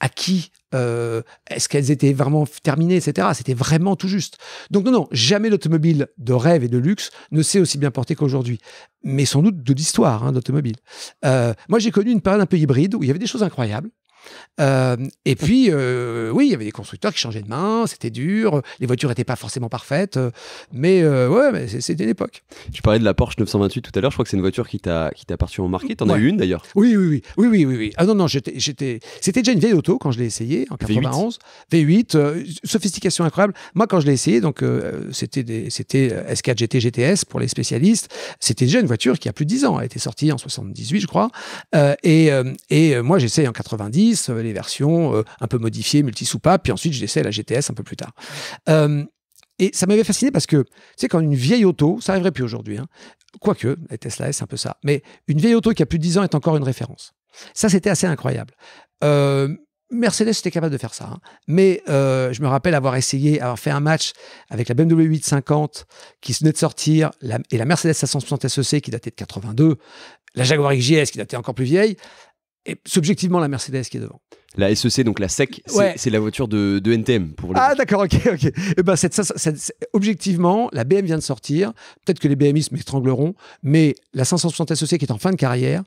à qui euh, Est-ce qu'elles étaient vraiment terminées, etc. C'était vraiment tout juste. Donc non, non, jamais l'automobile de rêve et de luxe ne s'est aussi bien portée qu'aujourd'hui. Mais sans doute de l'histoire hein, d'automobile. Euh, moi, j'ai connu une période un peu hybride où il y avait des choses incroyables. Euh, et puis, euh, oui, il y avait des constructeurs qui changeaient de main, c'était dur, les voitures n'étaient pas forcément parfaites, euh, mais ouais, c'était l'époque. Tu parlais de la Porsche 928 tout à l'heure, je crois que c'est une voiture qui t'a particulièrement marqué, t'en as eu une d'ailleurs oui oui, oui oui, oui, oui, Ah non, non, j'étais. C'était déjà une vieille auto quand je l'ai essayée en 91, V8, sophistication incroyable. Moi, quand je l'ai essayé, donc c'était S4 GT GTS pour les spécialistes, c'était déjà une voiture qui a plus de 10 ans, elle a été sortie en 78, je crois, et, et moi j'essaye en 90. Euh, les versions euh, un peu modifiées, multi puis ensuite je laissais la GTS un peu plus tard. Euh, et ça m'avait fasciné parce que, tu sais, quand une vieille auto, ça n'arriverait plus aujourd'hui, hein, quoique, la Tesla S, c'est un peu ça, mais une vieille auto qui a plus de 10 ans est encore une référence. Ça, c'était assez incroyable. Mercedes était capable de faire ça. Hein. Mais je me rappelle avoir essayé, avoir fait un match avec la BMW 850 qui venait de sortir, et la Mercedes 560 SEC e qui datait de 82, la Jaguar XJS qui datait encore plus vieille et c'est objectivement la Mercedes qui est devant. La SEC, donc la SEC, c'est la voiture de, de, NTM pour Ah d'accord, ok, ok. Eh ben, objectivement, la BM vient de sortir. Peut-être que les BMIs m'étrangleront, mais la 560 SEC e qui est en fin de carrière,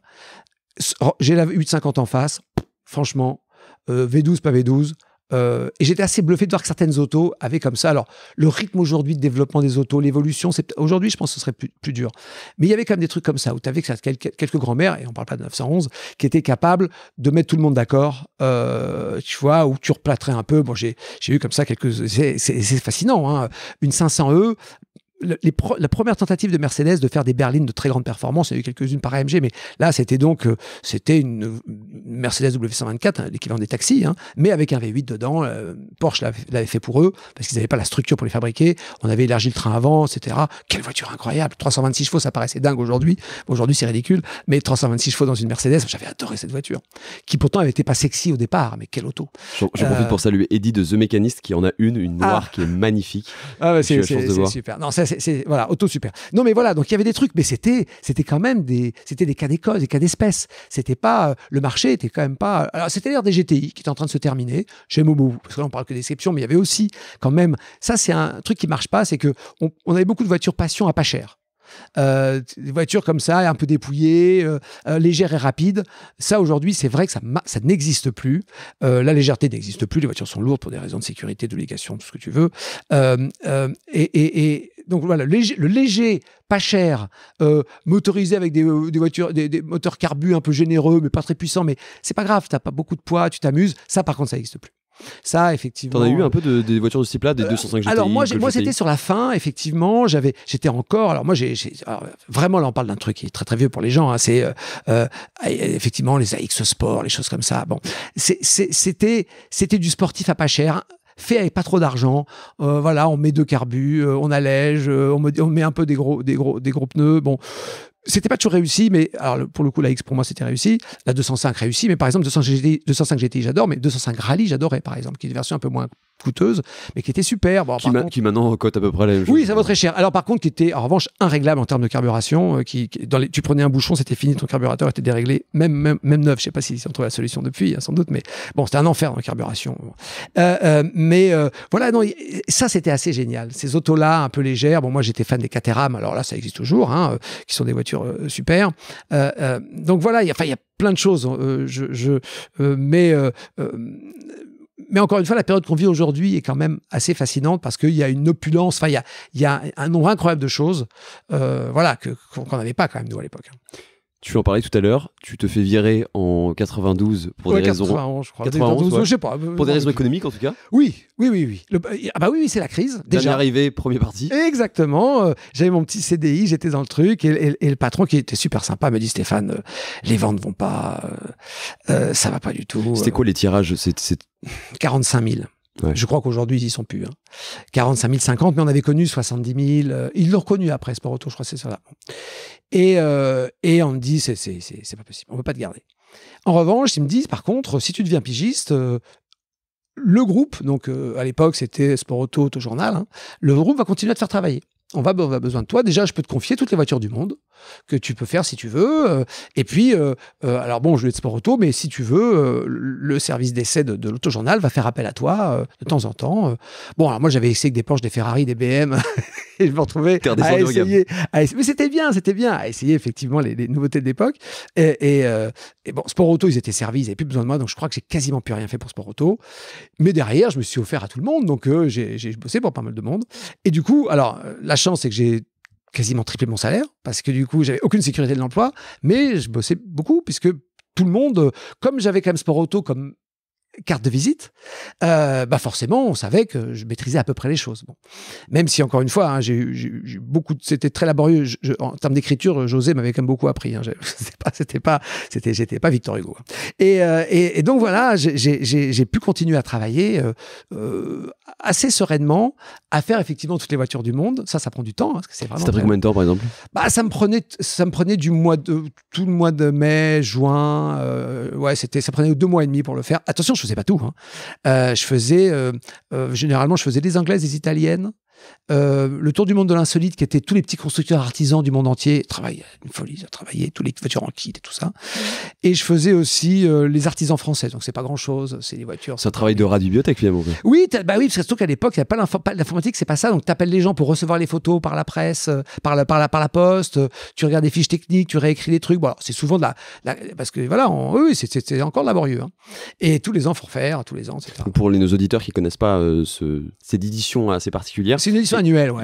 oh, j'ai la 50 en face. Franchement, euh, V12 pas V12, euh, et j'étais assez bluffé de voir que certaines autos avaient comme ça. Alors, le rythme aujourd'hui de développement des autos, l'évolution, c'est aujourd'hui, je pense que ce serait plus, dur. Mais il y avait quand même des trucs comme ça où tu avais quelques, quelques grands-mères, et on parle pas de 911, qui étaient capables de mettre tout le monde d'accord, euh, tu vois, où tu replâterais un peu. Bon, j'ai eu comme ça quelques. C'est fascinant. Hein. Une 500E, la première tentative de Mercedes de faire des berlines de très grande performance, il y a eu quelques-unes par AMG, mais là, c'était donc euh, c'était une Mercedes W124, hein, l'équivalent des taxis, hein, mais avec un V8 dedans. Euh, Porsche l'avait fait pour eux parce qu'ils n'avaient pas la structure pour les fabriquer. On avait élargi le train avant, etc. Quelle voiture incroyable 326 chevaux, ça paraissait dingue aujourd'hui. Aujourd'hui, c'est ridicule, mais 326 chevaux dans une Mercedes, j'avais adoré cette voiture, qui pourtant avait été pas sexy au départ, mais quelle auto J'en profite euh, pour saluer Eddie de The Mechanist qui en a une, une ah. noire qui est magnifique. Ah bah, c'est super. Non, ça, c'est voilà, auto super. Non, mais voilà, donc il y avait des trucs, mais c'était c'était quand même des c'était des cas d'école, des cas d'espèce. C'était pas euh, le marché était quand même pas. Alors c'était l'ère des GTI qui était en train de se terminer chez Momo, parce que là on parle que d'exception, mais il y avait aussi quand même ça c'est un truc qui marche pas, c'est que on avait beaucoup de voitures passion à pas cher. Euh, des voitures comme ça, un peu dépouillées, légère euh, euh, légères et rapides. Ça, aujourd'hui, c'est vrai que ça, ça n'existe plus. la légèreté n'existe plus. Les voitures sont lourdes pour des raisons de sécurité, d'obligation, tout ce que tu veux. Et, donc voilà, le léger, pas cher, motorisé avec des, voitures, des, des, moteurs carbus un peu généreux, mais pas très puissants. Mais c'est pas grave, t'as pas beaucoup de poids, tu t'amuses. Ça, par contre, ça n'existe plus. Ça, effectivement. T'en as eu un peu de, des euh, voitures de ce type-là, des 205 euh, GTI Alors, moi, c'était sur la fin, effectivement. J'avais, j'étais encore. Alors, moi, j'ai, vraiment, là, on parle d'un truc qui est très, très vieux pour les gens. Hein, c'est euh, effectivement les AX Sport, les choses comme ça. Bon, c'était, c'était du sportif à pas cher fait avec pas trop d'argent. voilà, on met deux carbus, on allège, on, met, on, met, un peu des gros, des gros, des gros pneus. Bon, c'était pas toujours réussi, mais alors pour le coup, la X pour moi c'était réussi. La 205 réussi, mais par exemple 205 GT 205 GT, j'adore, mais 205 Rally j'adorais par exemple, qui est une version un peu moins coûteuse, mais qui était super. qui, maintenant coûte à peu près la même Oui, ça vaut très cher. Alors par contre, qui était en revanche irréglable en termes de carburation. Euh, qui, dans les... Tu prenais un bouchon, c'était fini, ton carburateur était déréglé, même, même, neuf. Je sais pas s'ils ont trouvé la solution depuis, hein, sans doute, mais bon, c'était un enfer dans la carburation. Euh, euh, mais voilà, non, ça c'était assez génial. Ces autos-là, un peu légères. Bon, moi j'étais fan des Caterham, alors là ça existe toujours, hein, qui sont des voitures super. donc voilà, il y a plein de choses. je, mais mais encore une fois, la période qu'on vit aujourd'hui est quand même assez fascinante parce qu'il y a une opulence, enfin, il y a, un nombre incroyable de choses, euh, voilà, qu'on n'avait pas quand même, nous, à l'époque. Hein. Tu en parlais tout à l'heure, tu te fais virer en 92 pour des raisons. Je crois. 91, je sais pas. Euh, pour des raisons économiques en tout cas Oui, oui, oui. oui. Ah bah oui, oui c'est la crise. Déjà arrivé, premier parti. Exactement. Euh, j'avais mon petit CDI, j'étais dans le truc et, le patron qui était super sympa me dit Stéphane, euh, les ventes vont pas, ça ça va pas du tout. C'était quoi les tirages 45 000. Je crois qu'aujourd'hui, ils y sont plus. 45 000, 50 mais on avait connu 70 000. ils l'ont reconnu après, Sport Auto, je crois que c'est ça. Et, euh, et on me dit, c'est pas possible, on veut pas te garder. En revanche, ils me disent, par contre, si tu deviens pigiste, euh, le groupe, donc euh, à l'époque c'était Sport Auto, Auto Journal, hein, le groupe va continuer à te faire travailler. On va avoir besoin de toi. Déjà, je peux te confier toutes les voitures du monde que tu peux faire si tu veux. Euh, et puis, alors bon, je vais être sport auto, mais si tu veux, le service d'essai de, de Journal va faire appel à toi de temps en temps. Bon, alors moi, j'avais essayé avec des Porsche des Ferrari, des BM je me retrouvais à essayer, Mais c'était bien, c'était bien. À essayer effectivement les, nouveautés de l'époque. Euh, et, bon, Sport Auto, ils étaient servis, ils n'avaient plus besoin de moi. Donc je crois que j'ai quasiment plus rien fait pour Sport Auto. Mais derrière, je me suis offert à tout le monde. Donc euh, j'ai bossé pour pas mal de monde. Et du coup, alors, euh, la chance, c'est que j'ai quasiment triplé mon salaire parce que du coup, j'avais aucune sécurité de l'emploi. Mais je bossais beaucoup puisque tout le monde, comme j'avais quand même Sport Auto comme carte de visite, euh, bah forcément, on savait que je maîtrisais à peu près les choses. Bon. Même si, encore une fois, hein, j'ai eu beaucoup, c'était très laborieux. en termes d'écriture, José m'avait quand même beaucoup appris. Hein. C'était pas, c'était j'étais pas Victor Hugo. Hein. Euh, et, donc voilà, j'ai pu continuer à travailler euh, euh, assez sereinement, à faire effectivement toutes les voitures du monde. Ça, ça prend du temps. Hein, parce que c'est vraiment. Ça pris combien de temps, par exemple Bah, ça me prenait, ça me prenait du mois de tout le mois de mai, juin, euh, ouais, c'était, ça prenait deux mois et demi pour le faire. Attention, je faisais pas tout. Hein. Euh, je faisais, euh, généralement, je faisais des anglaises, des italiennes, euh, le tour du monde de l'insolite, qui était tous les petits constructeurs artisans du monde entier, travaillaient, une folie, ils travaillaient, tous les voitures en kit et tout ça. Et je faisais aussi euh, les artisans français, donc c'est pas grand chose, c'est des voitures. C'est un travail de radiobiothèque finalement. Oui, bah oui, parce que surtout qu'à l'époque, il n'y a pas l'informatique, c'est pas ça. Donc t'appelles les gens pour recevoir les photos par la presse, euh, par la, par la, par la poste, tu regardes des fiches techniques, tu réécris les trucs. Bon, c'est souvent de la, Parce que voilà, on, oui, c'est encore laborieux. Hein. Et tous les ans, faut refaire, tous les ans, Pour nos auditeurs qui connaissent pas ce, cette édition assez particulière,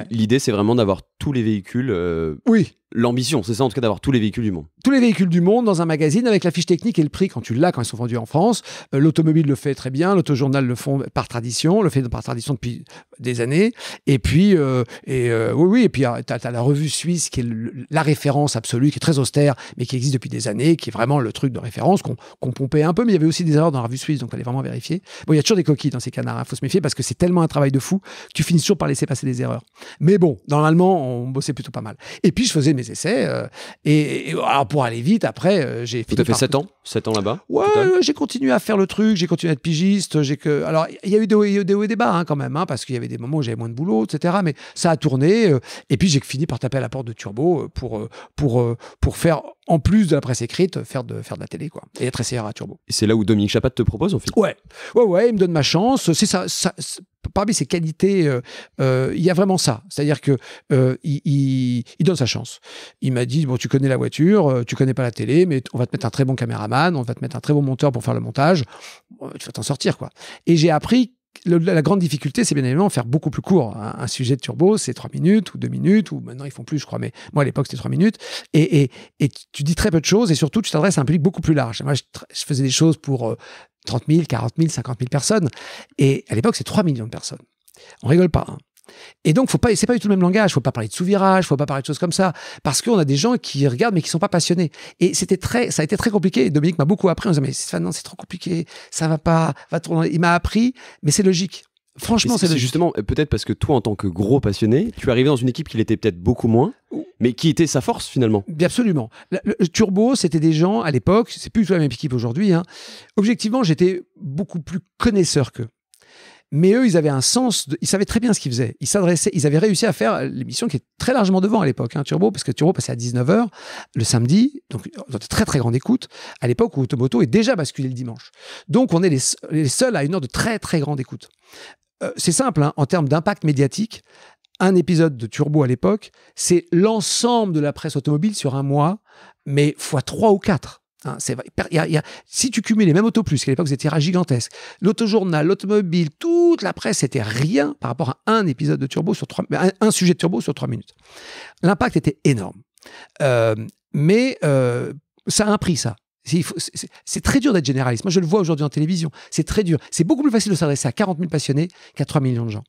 L'idée, c'est vraiment d'avoir tous les véhicules. Euh, oui. L'ambition, c'est ça en tout cas d'avoir tous les véhicules du monde. Tous les véhicules du monde dans un magazine avec la fiche technique et le prix quand tu l'as, quand ils sont vendus en France. Euh, l'automobile le fait très bien, l'autojournal le font par tradition, le fait par tradition depuis des années. Et puis, euh, et, oui, oui, et puis ah, tu as, la revue suisse qui est la référence absolue, qui est très austère, mais qui existe depuis des années, qui est vraiment le truc de référence qu'on pompait un peu. Mais il y avait aussi des erreurs dans la revue suisse, donc il fallait vraiment vérifier. Bon, il y a toujours des coquilles dans ces canards, il hein, faut se méfier parce que c'est tellement un travail de fou, tu finis toujours par laisser passer des erreurs. Mais bon, normalement, on bossait plutôt pas mal. Et puis, je faisais mes essais. Euh, et, alors, ah, pour aller vite, après, euh, j'ai fait... Tu as fait 7 ans 7 ans là-bas Ouais, euh, j'ai continué à faire le truc, j'ai continué à être pigiste. J'ai que... Alors, il y a eu des hauts et des, bas hein, quand même, hein, parce qu'il y avait des moments où j'avais moins de boulot, etc. Mais ça a tourné. et puis, j'ai fini par taper à la porte de Turbo pour, pour, pour faire, en plus de la presse écrite, faire de, faire de la télé, quoi. Et être essayeur à Turbo. Et c'est là où Dominique Chapat te propose, en fait Ouais, ouais, ouais, il me donne ma chance. C'est ça parmi ses qualités, euh, euh, il y a vraiment ça. C'est-à-dire que euh, il, il, donne sa chance. Il m'a dit bon, tu connais la voiture, tu connais pas la télé, mais on va te mettre un très bon caméraman, on va te mettre un très bon monteur pour faire le montage. Tu vas t'en sortir, quoi. Et j'ai appris la grande difficulté, c'est bien évidemment faire beaucoup plus court. Un, sujet de turbo, c'est trois minutes ou deux minutes, ou maintenant ils font plus, je crois, mais moi à l'époque c'était trois minutes. Et, tu dis très peu de choses et surtout tu t'adresses à un public beaucoup plus large. Moi je, faisais des choses pour euh, trente 30 000, 40 000, 50 000 personnes. Et à l'époque c'est 3 millions de personnes. On rigole pas. Hein. Et donc, faut pas, c'est pas du tout le même langage. Faut pas parler de sous-virage, faut pas parler de choses comme ça. Parce qu'on a des gens qui regardent, mais qui sont pas passionnés. Et c'était très, ça a été très compliqué. Dominique m'a beaucoup appris. On mais non, c'est trop compliqué. Ça va pas, va Il m'a appris, mais c'est logique. Franchement, c'est justement peut-être parce que toi, en tant que gros passionné, tu es arrivé dans une équipe qui était peut-être beaucoup moins, mais qui était sa force finalement. absolument. Le, Turbo, c'était des gens à l'époque, c'est plus du tout la même équipe aujourd'hui. Hein. Objectivement, j'étais beaucoup plus connaisseur qu'eux. Mais eux, ils avaient un sens, ils savaient très bien ce qu'ils faisaient. Ils s'adressaient, ils avaient réussi à faire l'émission qui est très largement devant à l'époque, hein, Turbo, parce que Turbo passait à 19h le samedi, donc de très très grande écoute, à l'époque où Automoto est déjà basculé le dimanche. Donc on est les, seuls à une heure de très très grande écoute. Euh, c'est simple, hein, en termes d'impact médiatique, un épisode de Turbo à l'époque, c'est l'ensemble de la presse automobile sur un mois, mais fois 3 ou quatre si tu cumules les mêmes autoplus, qu'à l'époque, c'était gigantesque, l'autojournal, l'automobile, toute la presse, c'était rien par rapport à un épisode de Turbo sur trois, un, sujet de Turbo sur trois minutes. L'impact était énorme. Euh, mais euh, ça a un prix, ça. C'est très dur d'être généraliste. Moi, je le vois aujourd'hui en télévision. C'est très dur. C'est beaucoup plus facile de s'adresser à 40 000 passionnés qu'à 3 millions de gens.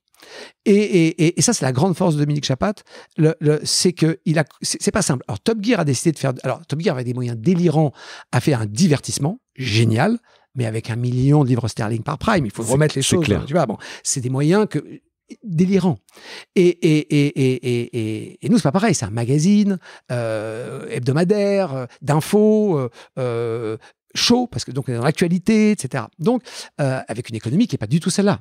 Et, ça, c'est la grande force de Dominique Chapat, le, c'est que il a, c'est pas simple. Alors Top Gear a décidé de faire, alors Top Gear avait des moyens délirants à faire un divertissement génial, mais avec un million de livres sterling par prime, il faut remettre les choses. tu vois, bon, c'est des moyens délirants Et, nous, c'est pas pareil. C'est un magazine euh, hebdomadaire, euh, d'infos, euh, euh chaud, parce que donc dans l'actualité, etc. Donc, euh, avec une économie qui n'est pas du tout celle-là.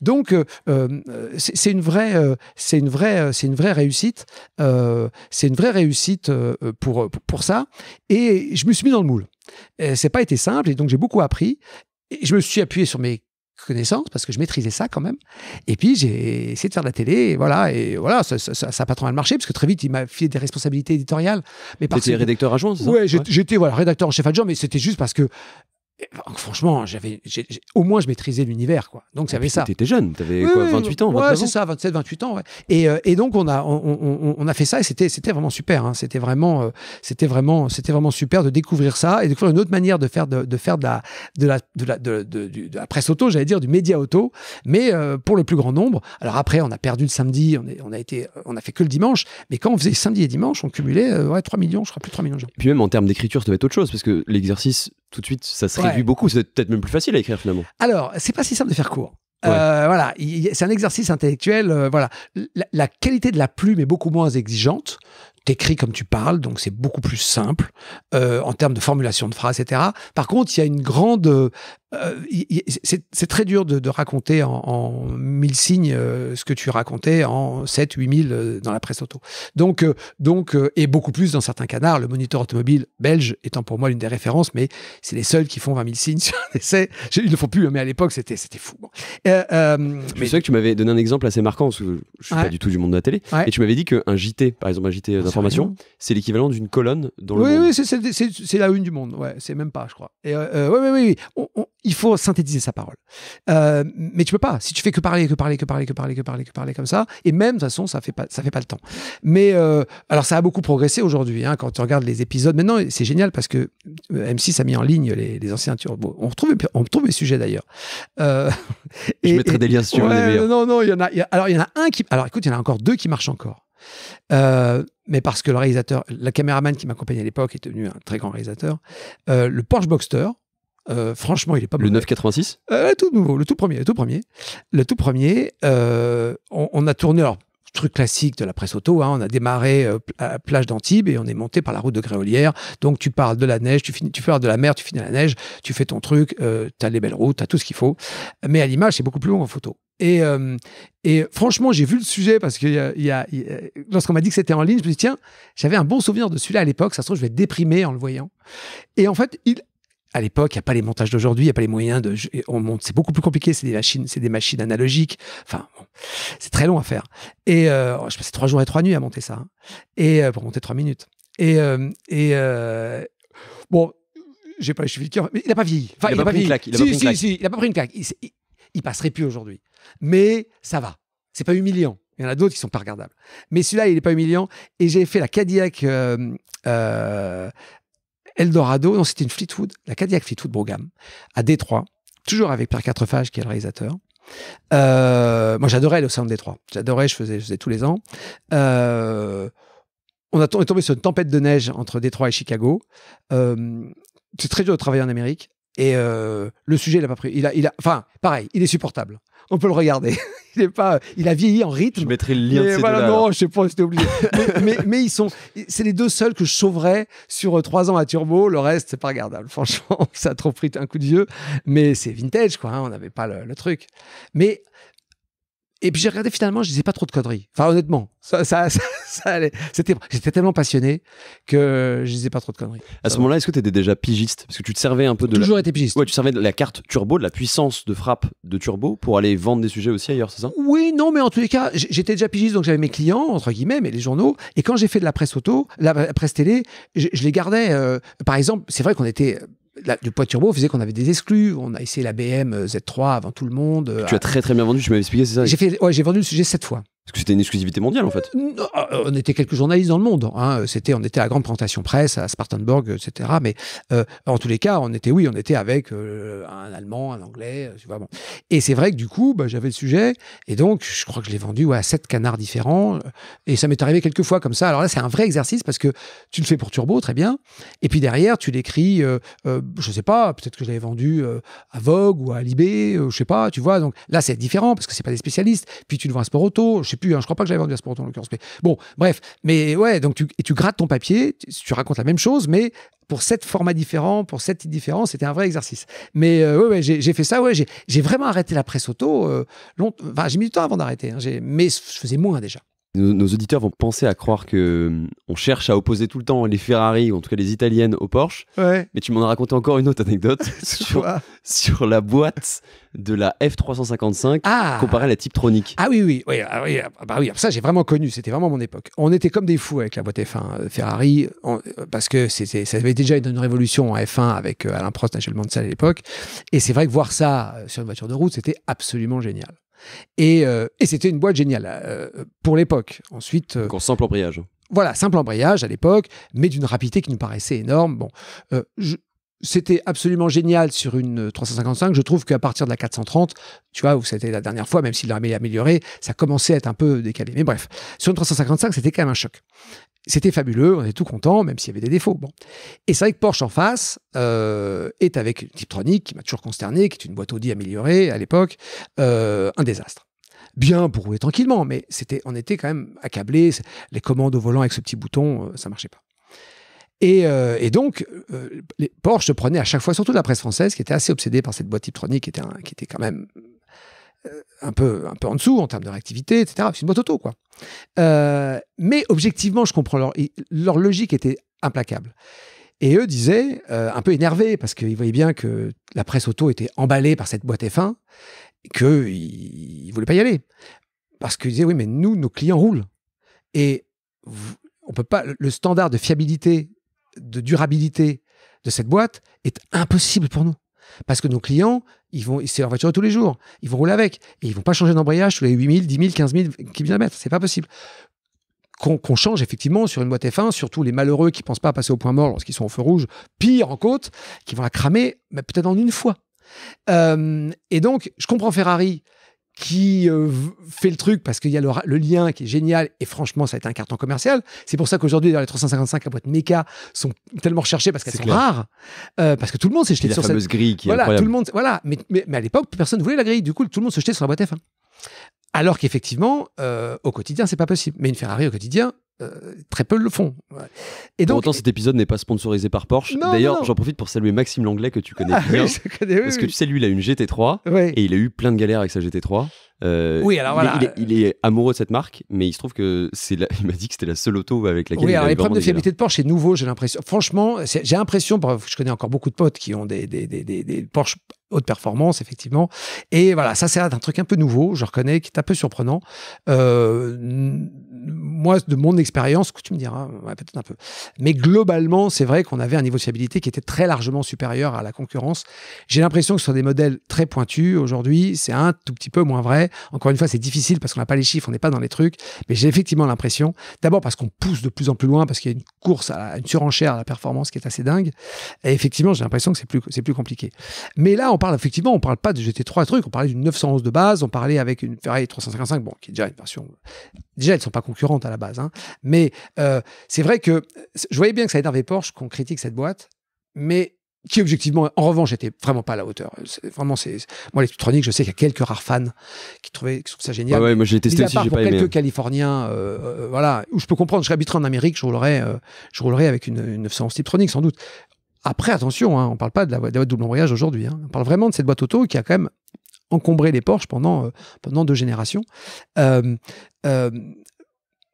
Donc, euh, euh, c'est une vraie, c'est une vraie, c'est une vraie réussite, c'est une vraie réussite pour, pour ça. Et je me suis mis dans le moule. C'est pas été simple, et donc j'ai beaucoup appris. Et je me suis appuyé sur mes connaissance parce que je maîtrisais ça quand même. Et puis j'ai essayé de faire de la télé, et voilà, et voilà, ça, ça, pas trop mal marché parce que très vite il m'a filé des responsabilités éditoriales. Mais parce que... rédacteur adjoint, c'est ça Ouais, j'étais voilà rédacteur en chef adjoint, mais c'était juste parce que bah, franchement, j'avais, au moins je maîtrisais l'univers, quoi. Donc c'était ah, ça. T'étais jeune, t'avais oui, quoi, 28 ans, ouais, c'est ça, 27, 28 ans. Euh, et, donc on a, on, a fait ça et c'était, c'était vraiment super. Hein. C'était vraiment, euh, c'était vraiment, c'était vraiment super de découvrir ça et de découvrir une autre manière de faire de, faire de la, de la, de la, de, presse auto, j'allais dire, du média auto, mais euh, pour le plus grand nombre. Alors après, on a perdu le samedi, on, on a été, on a fait que le dimanche, mais quand on faisait samedi et dimanche, on cumulait ouais, 3 millions, je crois plus de 3 millions de gens. Et puis même en termes d'écriture, ça devait être autre chose parce que l'exercice tout de suite, ça serait vu beaucoup, c'est peut-être même plus facile à écrire finalement. Alors, c'est pas si simple de faire court. Euh, voilà, c'est un exercice intellectuel. Euh, voilà, la, qualité de la plume est beaucoup moins exigeante. T'écris comme tu parles, donc c'est beaucoup plus simple euh, en termes de formulation de phrases, etc. Par contre, il y a une grande euh, c'est très dur de, raconter en, en, mille signes euh, ce que tu racontais en 7 8000 euh, dans la presse auto. Donc, donc et beaucoup plus dans certains canards. Le moniteur automobile belge étant pour moi l'une des références, mais c'est les seuls qui font 20 000 signes sur un essai. Ils ne le font plus, hein, mais à l'époque, c'était fou. Bon. je que tu m'avais donné un exemple assez marquant, parce que je ne suis pas du tout du monde de la télé, et tu m'avais dit qu'un JT, par exemple un JT d'information, c'est l'équivalent d'une colonne dans le oui, Oui, c'est la une du monde, ouais, c'est même pas, je crois. Et, oui, oui, oui. on, il faut synthétiser sa parole. Euh, mais tu peux pas. Si tu fais que parler, que parler, que parler, que parler, que parler, que parler comme ça, et même de toute façon, ça fait pas, ça fait pas le temps. Mais euh, alors, ça a beaucoup progressé aujourd'hui. Hein, quand tu regardes les épisodes, maintenant, c'est génial parce que euh, M6 a mis en ligne les, les anciens. On retrouve, on retrouve les sujets d'ailleurs. Je mettrai des liens sur les Non, non, il y en a, Alors, il y en a un qui. Alors, écoute, il y en a encore deux qui marchent encore. mais parce que le réalisateur, la caméraman qui m'accompagnait à l'époque est devenu un très grand réalisateur. le Porsche Boxster, euh, franchement, il est pas le Le 9,86 euh, Tout nouveau, le tout premier, le tout premier. Le tout premier, euh, on, a tourné, alors, truc classique de la presse auto, hein, on a démarré à la plage d'Antibes et on est monté par la route de Gréolière. Donc, tu parles de la neige, tu, tu parles de la mer, tu finis à la neige, tu fais ton truc, tu as les belles routes, tu as tout ce qu'il faut. Mais à l'image, c'est beaucoup plus long en photo. Et, et, franchement, j'ai vu le sujet parce que lorsqu'on m'a dit que c'était en ligne, je me suis dit, tiens, j'avais un bon souvenir de celui-là à l'époque, ça se trouve, je vais être en le voyant. Et en fait, il, à l'époque, il n'y a pas les montages d'aujourd'hui, il n'y a pas les moyens de. On monte, c'est beaucoup plus compliqué. C'est des machines, c'est des machines analogiques. Enfin, c'est très long à faire. Et euh, oh, je passais trois jours et trois nuits à monter ça, hein, et euh, pour monter trois minutes. Et, euh, et euh, bon, j'ai pas les chevilles mais il n'a pas vieilli. il n'a pas, pris une claque. Il n'a pas pris une claque. Il, passerait plus aujourd'hui. Mais ça va. C'est pas humiliant. Il y en a d'autres qui sont pas regardables. Mais celui-là, il n'est pas humiliant. Et j'ai fait la Cadillac Eldorado, non, c'était une Fleetwood, la Cadillac Fleetwood Brougham, à Détroit, toujours avec Pierre Quatrefage qui est le réalisateur. Euh, moi, j'adorais l'océan de Détroit. J'adorais, je faisais, tous les ans. Euh, on, a est tombé sur une tempête de neige entre Détroit et Chicago. Euh, c'est très dur de travailler en Amérique. Et euh, le sujet, il n'a pas pris. Il a, il a, enfin, pareil, il est supportable. On peut le regarder. il est pas, il a vieilli en rythme. Je mettrai le lien. Mais non, je sais pas, c'était oublié. mais, mais, ils sont, c'est les deux seuls que je sauverais sur euh, trois ans à turbo. Le reste, c'est pas regardable. Franchement, ça a trop pris un coup de vieux. Mais c'est vintage, quoi. Hein, on n'avait pas le, le, truc. Mais et puis j'ai regardé finalement, je disais pas trop de conneries. Enfin honnêtement, ça, ça, ça, C'était, j'étais tellement passionné que je disais pas trop de conneries. À ce moment-là, est-ce que tu étais déjà pigiste Parce que tu te servais un peu de. Toujours la... été pigiste. Ouais, tu servais de la carte turbo, de la puissance de frappe de turbo pour aller vendre des sujets aussi ailleurs, c'est ça Oui, non, mais en tous les cas, j'étais déjà pigiste, donc j'avais mes clients entre guillemets, mais les journaux. Et quand j'ai fait de la presse auto, la presse télé, je, les gardais. Euh, par exemple, c'est vrai qu'on était du poids turbo faisait qu'on avait des exclus. On a essayé la BM euh, Z3 avant tout le monde. Tu as euh, très très bien vendu, tu m'avais expliqué, c'est ça J'ai vendu le sujet sept fois. Parce que c'était une exclusivité mondiale en fait. Ah, euh, on était quelques journalistes dans le monde. Hein. C'était, on était à grande présentation presse à Spartanburg, etc. Mais euh, en tous les cas, on était, oui, on était avec euh, un Allemand, un Anglais, tu vois. Bon. Et c'est vrai que du coup, bah, j'avais le sujet et donc je crois que je l'ai vendu à sept canards différents. Et ça m'est arrivé quelques fois comme ça. Alors là, c'est un vrai exercice parce que tu le fais pour Turbo, très bien. Et puis derrière, tu l'écris, je sais pas, peut-être que je l'avais vendu à Vogue ou à Libé, je sais pas, tu vois. Donc là, c'est différent parce que c'est pas des spécialistes. Puis tu le vends à Sport Auto, je sais Hein. je crois pas que j'avais vendu à ce en l'occurrence. Mais bon, bref. Mais ouais, donc tu, et tu grattes ton papier, tu, racontes la même chose, mais pour sept formats différents, pour sept titres différents, c'était un vrai exercice. Mais euh, ouais, ouais j'ai fait ça, ouais, j'ai vraiment arrêté la presse auto. Euh, enfin, j'ai mis du temps avant d'arrêter, hein, mais je faisais moins déjà. Nos, auditeurs vont penser à croire que hum, on cherche à opposer tout le temps les Ferrari, ou en tout cas les italiennes, aux Porsche. Mais tu m'en as raconté encore une autre anecdote sur, la boîte de la F355 ah comparée à la Tiptronic. Ah oui, oui, oui, ah, oui, ah, bah oui ça j'ai vraiment connu, c'était vraiment mon époque. On était comme des fous avec la boîte F1 euh, Ferrari, euh, parce que c'était, ça avait déjà été une révolution en F1 avec euh, Alain Prost, Nigel Mansell à l'époque. Et c'est vrai que voir ça sur une voiture de route, c'était absolument génial. Euh, et, c'était une boîte géniale euh, pour l'époque. Ensuite. Euh, simple embrayage. Voilà, simple embrayage à l'époque, mais d'une rapidité qui nous paraissait énorme. Bon, c'était absolument génial sur une 355. Je trouve qu'à partir de la 430, tu vois, où c'était la dernière fois, même s'il l'a amélioré, ça commençait à être un peu décalé. Mais bref, sur une 355, c'était quand même un choc. C'était fabuleux, on était tout content même s'il y avait des défauts. Bon. Et c'est vrai que Porsche en face euh, est avec une Tiptronic, qui m'a toujours consterné, qui est une boîte Audi améliorée à l'époque, euh, un désastre bien pour rouler tranquillement, mais c'était, on était quand même accablés. Les commandes au volant avec ce petit bouton, euh, ça marchait pas. Et, donc, Porsche les Porsche prenait à chaque fois, surtout la presse française, qui était assez obsédée par cette boîte Tiptronic, qui était, qui était quand même euh, un peu, un peu en dessous en termes de réactivité, etc. C'est une boîte auto, quoi. Euh, mais objectivement, je comprends leur, logique était implacable. Et eux disaient, euh, un peu énervés, parce qu'ils voyaient bien que la presse auto était emballée par cette boîte F1, qu'ils ne voulaient pas y aller. Parce qu'ils disaient, oui, mais nous, nos clients roulent. Et on peut pas, le standard de fiabilité, de durabilité de cette boîte est impossible pour nous. Parce que nos clients, ils vont, c'est leur voiture tous les jours. Ils vont rouler avec. Et ils vont pas changer d'embrayage tous les 8000, 10 000, 15 000 ce C'est pas possible. Qu'on, change effectivement sur une boîte F1, surtout les malheureux qui pensent pas passer au point mort lorsqu'ils sont au feu rouge, pire en côte, qui vont la cramer mais peut-être en une fois. Euh, et donc, je comprends Ferrari qui euh, fait le truc parce qu'il y a le, lien qui est génial et franchement, ça a été un carton commercial. C'est pour ça qu'aujourd'hui, les 355, à boîte méca sont tellement recherchées parce qu'elles sont rares. Euh, parce que tout le monde s'est jeté la sur fameuse cette grille qui est Tout le monde, voilà, mais, mais, à l'époque, personne ne voulait la grille. Du coup, tout le monde se jetait sur la boîte f Alors qu'effectivement, euh, au quotidien, c'est pas possible. Mais une Ferrari au quotidien, euh, très peu le font. Et donc, pour cet épisode n'est pas sponsorisé par Porsche. D'ailleurs, j'en profite pour saluer Maxime Langlais que tu connais ah bien. parce que tu sais, lui, il a une GT3 et il a eu plein de galères avec sa GT3. Euh, oui, alors voilà. Il est, amoureux de cette marque, mais il se trouve que c'est il m'a dit que c'était la seule auto avec laquelle oui, il alors les problèmes de fiabilité de Porsche est nouveau, j'ai l'impression. Franchement, j'ai l'impression, je connais encore beaucoup de potes qui ont des, des, des, des Porsche haute performance, effectivement. Et voilà, ça, c'est un truc un peu nouveau, je reconnais, qui est un peu surprenant. Euh, moi, de mon expérience, tu me diras, peut-être un peu. Mais globalement, c'est vrai qu'on avait un niveau de fiabilité qui était très largement supérieur à la concurrence. J'ai l'impression que ce sont des modèles très pointus. Aujourd'hui, c'est un tout petit peu moins vrai. Encore une fois, c'est difficile parce qu'on n'a pas les chiffres, on n'est pas dans les trucs. Mais j'ai effectivement l'impression, d'abord parce qu'on pousse de plus en plus loin, parce qu'il y a une course, à une surenchère à la performance qui est assez dingue. Et effectivement, j'ai l'impression que c'est plus, c'est plus compliqué. Mais là, on parle effectivement, on parle pas de GT3 trucs, on parlait d'une 911 de base, on parlait avec une Ferrari 355, bon, qui est déjà une version. Déjà, elles sont pas concurrente à la base. Hein. Mais euh, c'est vrai que je voyais bien que ça énervait Porsche qu'on critique cette boîte, mais qui objectivement, en revanche, n'était vraiment pas à la hauteur. Vraiment, c'est moi l'électronique, je sais qu'il y a quelques rares fans qui trouvaient ça génial. Ah ouais, moi j'ai testé aussi, j'ai pas aimé. Quelques Californiens, euh, euh, voilà, où je peux comprendre. Je réhabiterais en Amérique, je roulerais, je roulerais avec une, 911 sans doute. Après, attention, on hein, on parle pas de la, boîte double embrayage aujourd'hui. Hein. On parle vraiment de cette boîte auto qui a quand même encombré les Porsche pendant pendant deux générations.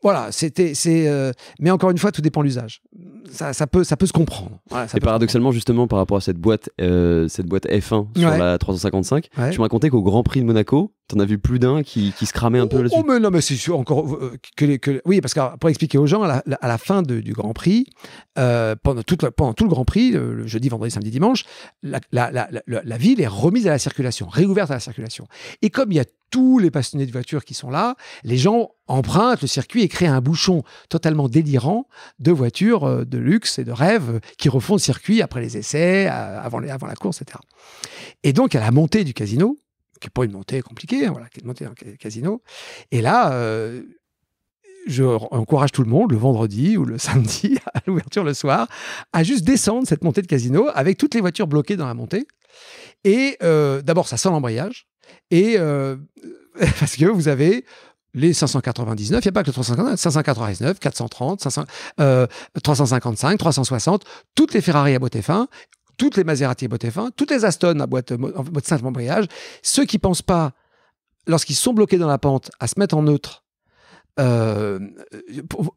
Voilà, c'était, c'est, euh, mais encore une fois, tout dépend de l'usage. Ça, peut, ça peut se comprendre. et paradoxalement, justement, par rapport à cette boîte, euh, cette boîte F1 sur la 355, tu m'as raconté qu'au Grand Prix de Monaco, tu en as vu plus d'un qui, qui, se cramait un peu oh, là-dessus. Oh, mais non, mais c'est sûr, encore. Euh, que, les, que, oui, parce que pour expliquer aux gens, à la, fin du Grand Prix, pendant, toute tout le Grand Prix, le, jeudi, vendredi, samedi, dimanche, la, la ville est remise à la circulation, réouverte à la circulation. Et comme il y a tous les passionnés de voitures qui sont là, les gens empruntent le circuit et créent un bouchon totalement délirant de voitures euh, de luxe et de rêve qui refont le circuit après les essais, euh, avant, la course, etc. Et donc, à la montée du casino, qui n'est pas une montée compliquée, hein, voilà, qui est une montée dans casino, et là, euh, je encourage tout le monde le vendredi ou le samedi à l'ouverture le soir à juste descendre cette montée de casino avec toutes les voitures bloquées dans la montée. Et d'abord, ça sent l'embrayage. Et euh, parce que vous avez les 599, il n'y a pas que le 399, 599, 430, 355, 360, toutes les Ferrari à boîte f toutes les Maserati à boîte f toutes les Aston à boîte, en boîte simple embrayage. Ceux qui pensent pas, lorsqu'ils sont bloqués dans la pente, à se mettre en neutre, euh,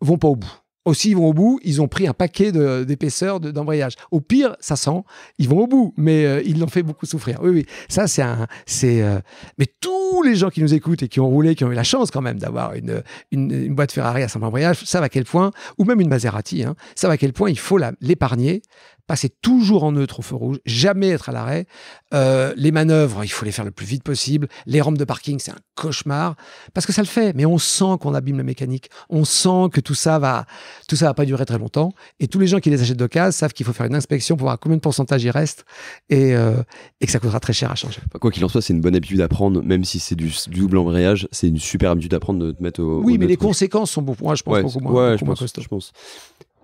vont pas au bout. Aussi, ils vont au bout, ils ont pris un paquet d'épaisseur d'embrayage. au pire, ça sent, ils vont au bout, mais euh, ils l'ont fait beaucoup souffrir. Oui, oui, ça c'est un... c'est euh, Mais tous les gens qui nous écoutent et qui ont roulé, qui ont eu la chance quand même d'avoir une, une, boîte Ferrari à 100 embrayage savent à quel point, ou même une Maserati, hein, savent à quel point il faut l'épargner passer toujours en neutre au feu rouge, jamais être à l'arrêt. Euh, les manœuvres, il faut les faire le plus vite possible. Les rampes de parking, c'est un cauchemar parce que ça le fait. Mais on sent qu'on abîme la mécanique, on sent que tout ça va, tout ça va pas durer très longtemps. Et tous les gens qui les achètent de d'occasion savent qu'il faut faire une inspection pour voir combien de pourcentage il reste et, euh, que ça coûtera très cher à changer. Quoi qu'il en soit, c'est une bonne habitude à prendre, même si c'est du, double embrayage, c'est une super habitude à prendre de te mettre au. Oui, mais les conséquences sont beaucoup moins, je pense, je pense.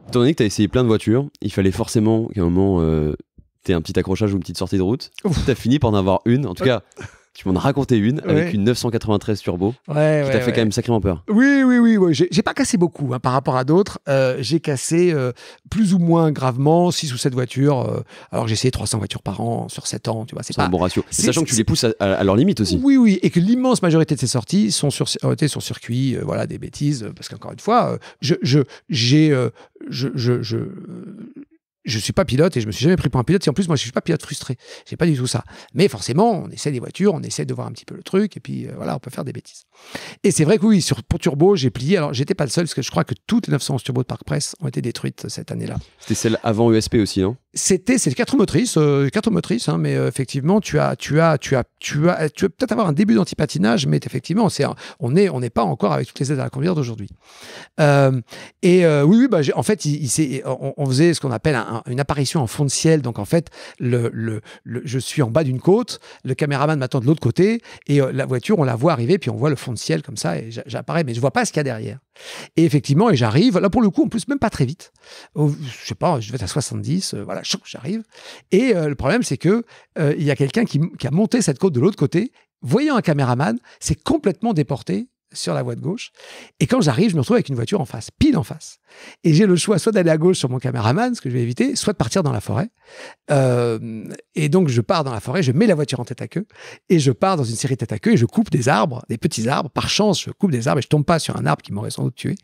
Étant donné que tu as essayé plein de voitures, il fallait forcément qu'à un moment, euh, tu aies un petit accrochage ou une petite sortie de route. Tu as fini par en avoir une, en tout cas. Tu m'en as raconté une avec une 993 turbo ouais, qui t'a fait quand même sacrément peur. Oui, oui, oui. J'ai pas cassé beaucoup hein, par rapport à d'autres. Euh, j'ai cassé euh, plus ou moins gravement 6 ou 7 voitures. Alors euh, alors j'ai essayé 300 voitures par an sur 7 ans. Tu vois, c'est pas un bon ratio. Sachant que tu les pousses à, leur limite aussi. Oui, oui. Et que l'immense majorité de ces sorties sont sur, ont été sur circuit, voilà, des bêtises. Parce qu'encore une fois, je j'ai je, je, suis pas pilote et je me suis jamais pris pour un pilote. Et en plus, moi, je suis pas pilote frustré. J'ai pas du tout ça. Mais forcément, on essaie des voitures, on essaie de voir un petit peu le truc, et puis euh, voilà, on peut faire des bêtises. Et c'est vrai que oui, sur, pour Turbo, j'ai plié. Alors, j'étais pas le seul, parce que je crois que toutes les 911 Turbo de Park Press ont été détruites euh, cette année-là. C'était celle avant USP e aussi, non c'était c'est quatre motrices euh, quatre motrices hein, mais euh, effectivement tu as tu as tu as tu as tu vas peut-être avoir un début d'antipatinage mais effectivement c'est on est on n'est pas encore avec toutes les aides à la conduire d'aujourd'hui euh, et oui oui bah en fait il, on, faisait ce qu'on appelle une apparition en fond de ciel donc en fait le, le, je suis en bas d'une côte le caméraman m'attend de l'autre côté et la voiture on la voit arriver puis on voit le fond de ciel comme ça et j'apparais mais je vois pas ce qu'il y a derrière et effectivement, et j'arrive, là pour le coup, en plus, même pas très vite. je sais pas, je vais être à 70, euh, voilà, j'arrive. Et euh, le problème, c'est que euh, il y a quelqu'un qui, qui a monté cette côte de l'autre côté voyant un caméraman, c'est complètement déporté sur la voie de gauche. Et quand j'arrive, je me retrouve avec une voiture en face, pile en face. Et j'ai le choix soit d'aller à gauche sur mon caméraman, ce que je vais éviter, soit de partir dans la forêt. Euh, et donc, je pars dans la forêt, je mets la voiture en tête à queue, et je pars dans une série tête à queue, et je coupe des arbres, des petits arbres. Par chance, je coupe des arbres, et je tombe pas sur un arbre qui m'aurait sans doute tué.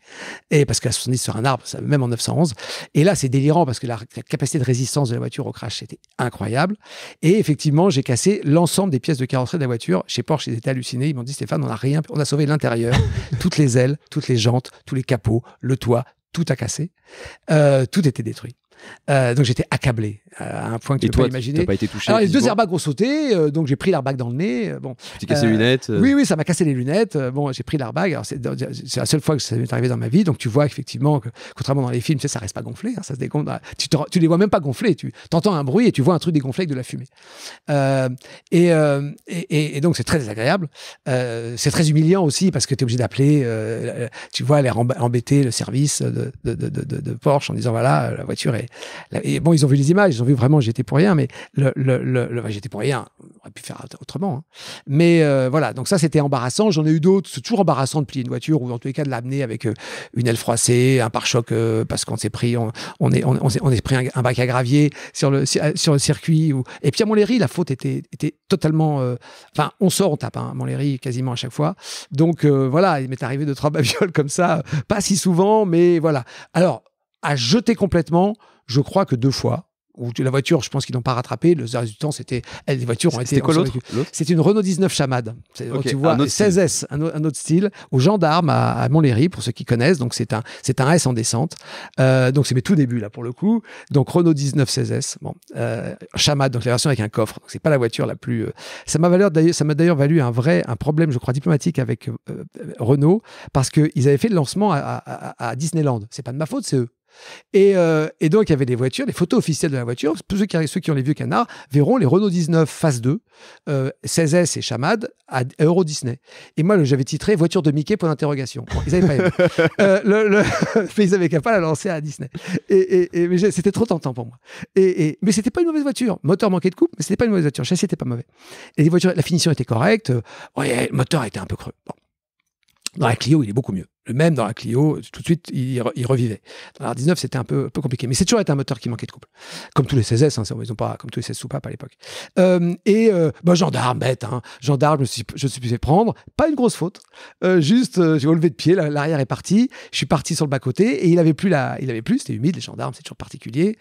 Et parce qu'à 70 sur un arbre, ça, même en 911. Et là, c'est délirant parce que la, capacité de résistance de la voiture au crash, c'était incroyable. Et effectivement, j'ai cassé l'ensemble des pièces de carrosserie de la voiture. Chez Porsche, ils étaient hallucinés. Ils m'ont dit, Stéphane, on a rien, on a sauvé l'intérieur toutes les ailes, toutes les jantes, tous les capots, le toit, tout a cassé, euh, tout était détruit. Euh, donc j'étais accablé à un point que tu peux pas été touché. Alors, les deux airbags ont sauté, euh, donc j'ai pris l'airbag dans le nez. Euh, bon. Tu cassé les euh, lunettes Oui, oui, ça m'a cassé les lunettes. bon, j'ai pris l'airbag. C'est la seule fois que ça m'est arrivé dans ma vie. Donc tu vois effectivement que, contrairement dans les films, tu ça reste pas gonflé. Hein, ça se dégonfle. Bah, tu, les vois même pas gonfler. Tu entends un bruit et tu vois un truc dégonflé avec de la fumée. Et, donc c'est très désagréable. c'est très humiliant aussi parce que tu es obligé d'appeler, tu vois, l'air embêter le service de, Porsche en disant voilà, la voiture est. et bon, ils ont vu les images vu vraiment j'étais pour rien, mais le, le, bah, j'étais pour rien, on aurait pu faire autrement. Hein. Mais euh, voilà, donc ça c'était embarrassant. J'en ai eu d'autres. C'est toujours embarrassant de plier une voiture ou dans tous les cas de l'amener avec euh, une aile froissée, un pare-choc euh, parce qu'on s'est pris, on, est, on, est pris un, bac à gravier sur le, sur le circuit. Ou... Et puis à Montlhéry, la faute était, était totalement. Enfin, on sort, on tape hein, à Montlhéry quasiment à chaque fois. Donc voilà, il m'est arrivé de trois babioles comme ça, pas si souvent, mais voilà. Alors, à jeter complètement, je crois que deux fois ou la voiture, je pense qu'ils n'ont pas rattrapé. Le résultat du temps, c'était. Eh, les voitures ont été. C'était C'est une Renault 19 Chamade. Okay, tu vois, 16S, un, autre style, aux gendarmes à, Montlhéry, pour ceux qui connaissent. Donc, c'est un, c'est un S en descente. Euh, donc, c'est mes tout débuts, là, pour le coup. Donc, Renault 19 16S. Bon. Euh, Chamade, donc la version avec un coffre. C'est pas la voiture la plus. Euh... Ça m'a d'ailleurs valu un vrai un problème, je crois, diplomatique avec euh, Renault, parce qu'ils avaient fait le lancement à, à Disneyland. C'est pas de ma faute, c'est eux. Euh, et, donc, il y avait des voitures, des photos officielles de la voiture. Ceux qui, ceux qui ont les vieux canards verront les Renault 19 Phase 2, 16S euh, et Chamade à Euro Disney. Et moi, j'avais titré Voiture de Mickey pour l'interrogation. ils n'avaient pas euh, mais ils n'avaient qu'à pas la lancer à Disney. Et, c'était trop tentant pour moi. Et, mais c'était pas une mauvaise voiture. Moteur manquait de coupe, mais c'était pas une mauvaise voiture. Châssis n'était pas mauvais. Et la finition était correcte. le moteur était un peu creux. Dans la Clio, il est beaucoup mieux le même dans la Clio, tout de suite, il, revivait. Dans la 19, c'était un peu, peu compliqué. Mais c'est toujours un moteur qui manquait de couple. Comme tous les 16S, hein, ils ont pas, comme tous les 16 soupapes à l'époque. Euh, et euh, bah, gendarme, bête, hein, gendarme, je me, suis, je fait prendre. Pas une grosse faute. Euh, juste, j'ai relevé de pied, l'arrière est parti. Je suis parti sur le bas-côté et il avait plus la, il avait plus, c'était humide, les gendarmes, c'est toujours particulier.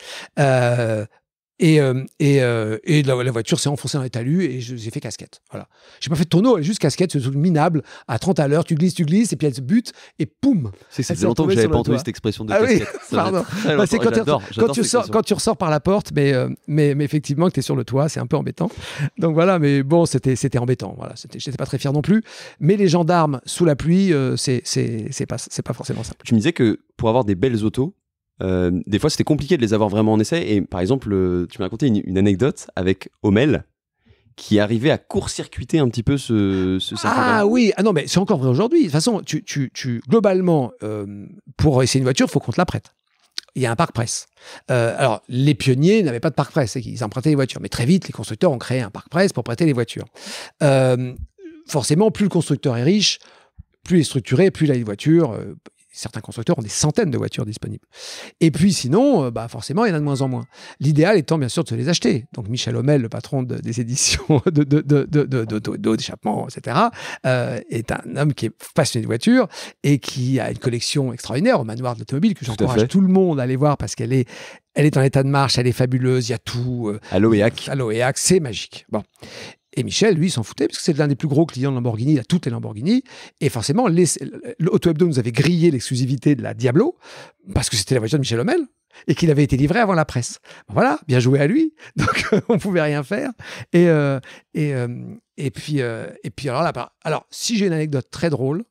Et, euh, et, euh, et la, voiture s'est enfoncée dans les talus et j'ai fait casquette. Voilà. J'ai pas fait de tonneau, juste casquette, c'est minable. À 30 à l'heure, tu glisses, tu glisses, et puis elle se bute, et poum C'est longtemps que j'avais pas entendu cette expression de ah casquette. pardon. Bah, c'est quand, tu sors, quand tu ressors par la porte, mais, euh, mais, effectivement, que tu es sur le toit, c'est un peu embêtant. Donc voilà, mais bon, c'était embêtant. Voilà. J'étais pas très fier non plus. Mais les gendarmes sous la pluie, c'est pas, pas forcément ça Tu me disais que pour avoir des belles autos, euh, des fois c'était compliqué de les avoir vraiment en essai. Et par exemple, tu m'as raconté une, anecdote avec Omel qui arrivait à court-circuiter un petit peu ce, ce Ah oui, ah non, mais c'est encore vrai aujourd'hui. De toute façon, tu, globalement, euh, pour essayer une voiture, il faut qu'on te la prête il y a un parc presse. Euh, alors, les pionniers n'avaient pas de parc presse, ils empruntaient les voitures. Mais très vite, les constructeurs ont créé un parc presse pour prêter les voitures. forcément, plus le constructeur est riche, plus il est structuré, plus il a des voitures certains constructeurs ont des centaines de voitures disponibles. Et puis sinon, euh, bah forcément, il y en a de moins en moins. L'idéal étant bien sûr de se les acheter. Donc Michel Homel, le patron des éditions de, de, d'échappement, etc., euh, est un homme qui est passionné de voitures et qui a une collection extraordinaire au manoir de l'automobile que j'encourage tout, le monde à aller voir parce qu'elle est elle est en état de marche, elle est fabuleuse, il y a tout. Euh, à c'est magique. Bon. Et Michel, lui, s'en foutait, parce que c'est l'un des plus gros clients de Lamborghini, il a toutes les Lamborghini. Et forcément, l'Auto Hebdo nous avait grillé l'exclusivité de la Diablo, parce que c'était la voiture de Michel Hommel et qu'il avait été livré avant la presse. Voilà, bien joué à lui. Donc, on euh, on pouvait rien faire. Et, euh, euh, et, puis, et puis, alors là, alors, si j'ai une anecdote très drôle,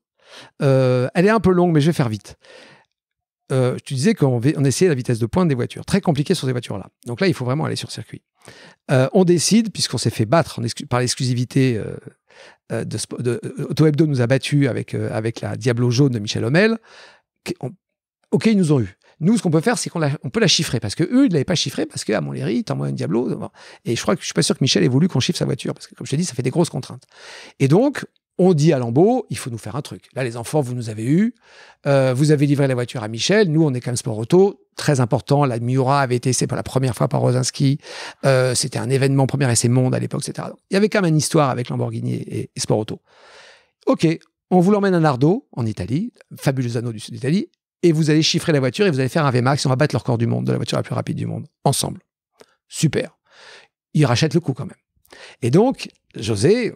elle est un peu longue, mais je vais faire vite euh, je te disais qu'on essayait la vitesse de pointe des voitures. Très compliqué sur ces voitures-là. Donc là, il faut vraiment aller sur circuit. Euh, on décide, puisqu'on s'est fait battre par l'exclusivité euh, euh, de, de, Auto Hebdo nous a battu avec, avec la Diablo jaune de Michel Hommel. ok, ils nous ont eu. Nous, ce qu'on peut faire, c'est qu'on peut la chiffrer. Parce que eux, ils ne l'avaient pas chiffrée parce qu'à Montlhéry, ils moins une Diablo. Et je crois que je suis pas sûr que Michel ait voulu qu'on chiffre sa voiture. Parce que, comme je te dis, ça fait des grosses contraintes. Et donc, on dit à Lambeau, il faut nous faire un truc. Là, les enfants, vous nous avez eu. Euh, vous avez livré la voiture à Michel. Nous, on est quand même sport auto. Très important. La Miura avait été essayée la première fois par Rosinski. Euh, c'était un événement premier essai monde à l'époque, etc. il y avait quand même une histoire avec Lamborghini et, sport auto. OK. On vous l'emmène à Nardo, en Italie, fabuleux anneau du sud d'Italie, et vous allez chiffrer la voiture et vous allez faire un VMAX. On va battre le record du monde, de la voiture la plus rapide du monde, ensemble. Super. Ils rachètent le coup quand même. Et donc, José,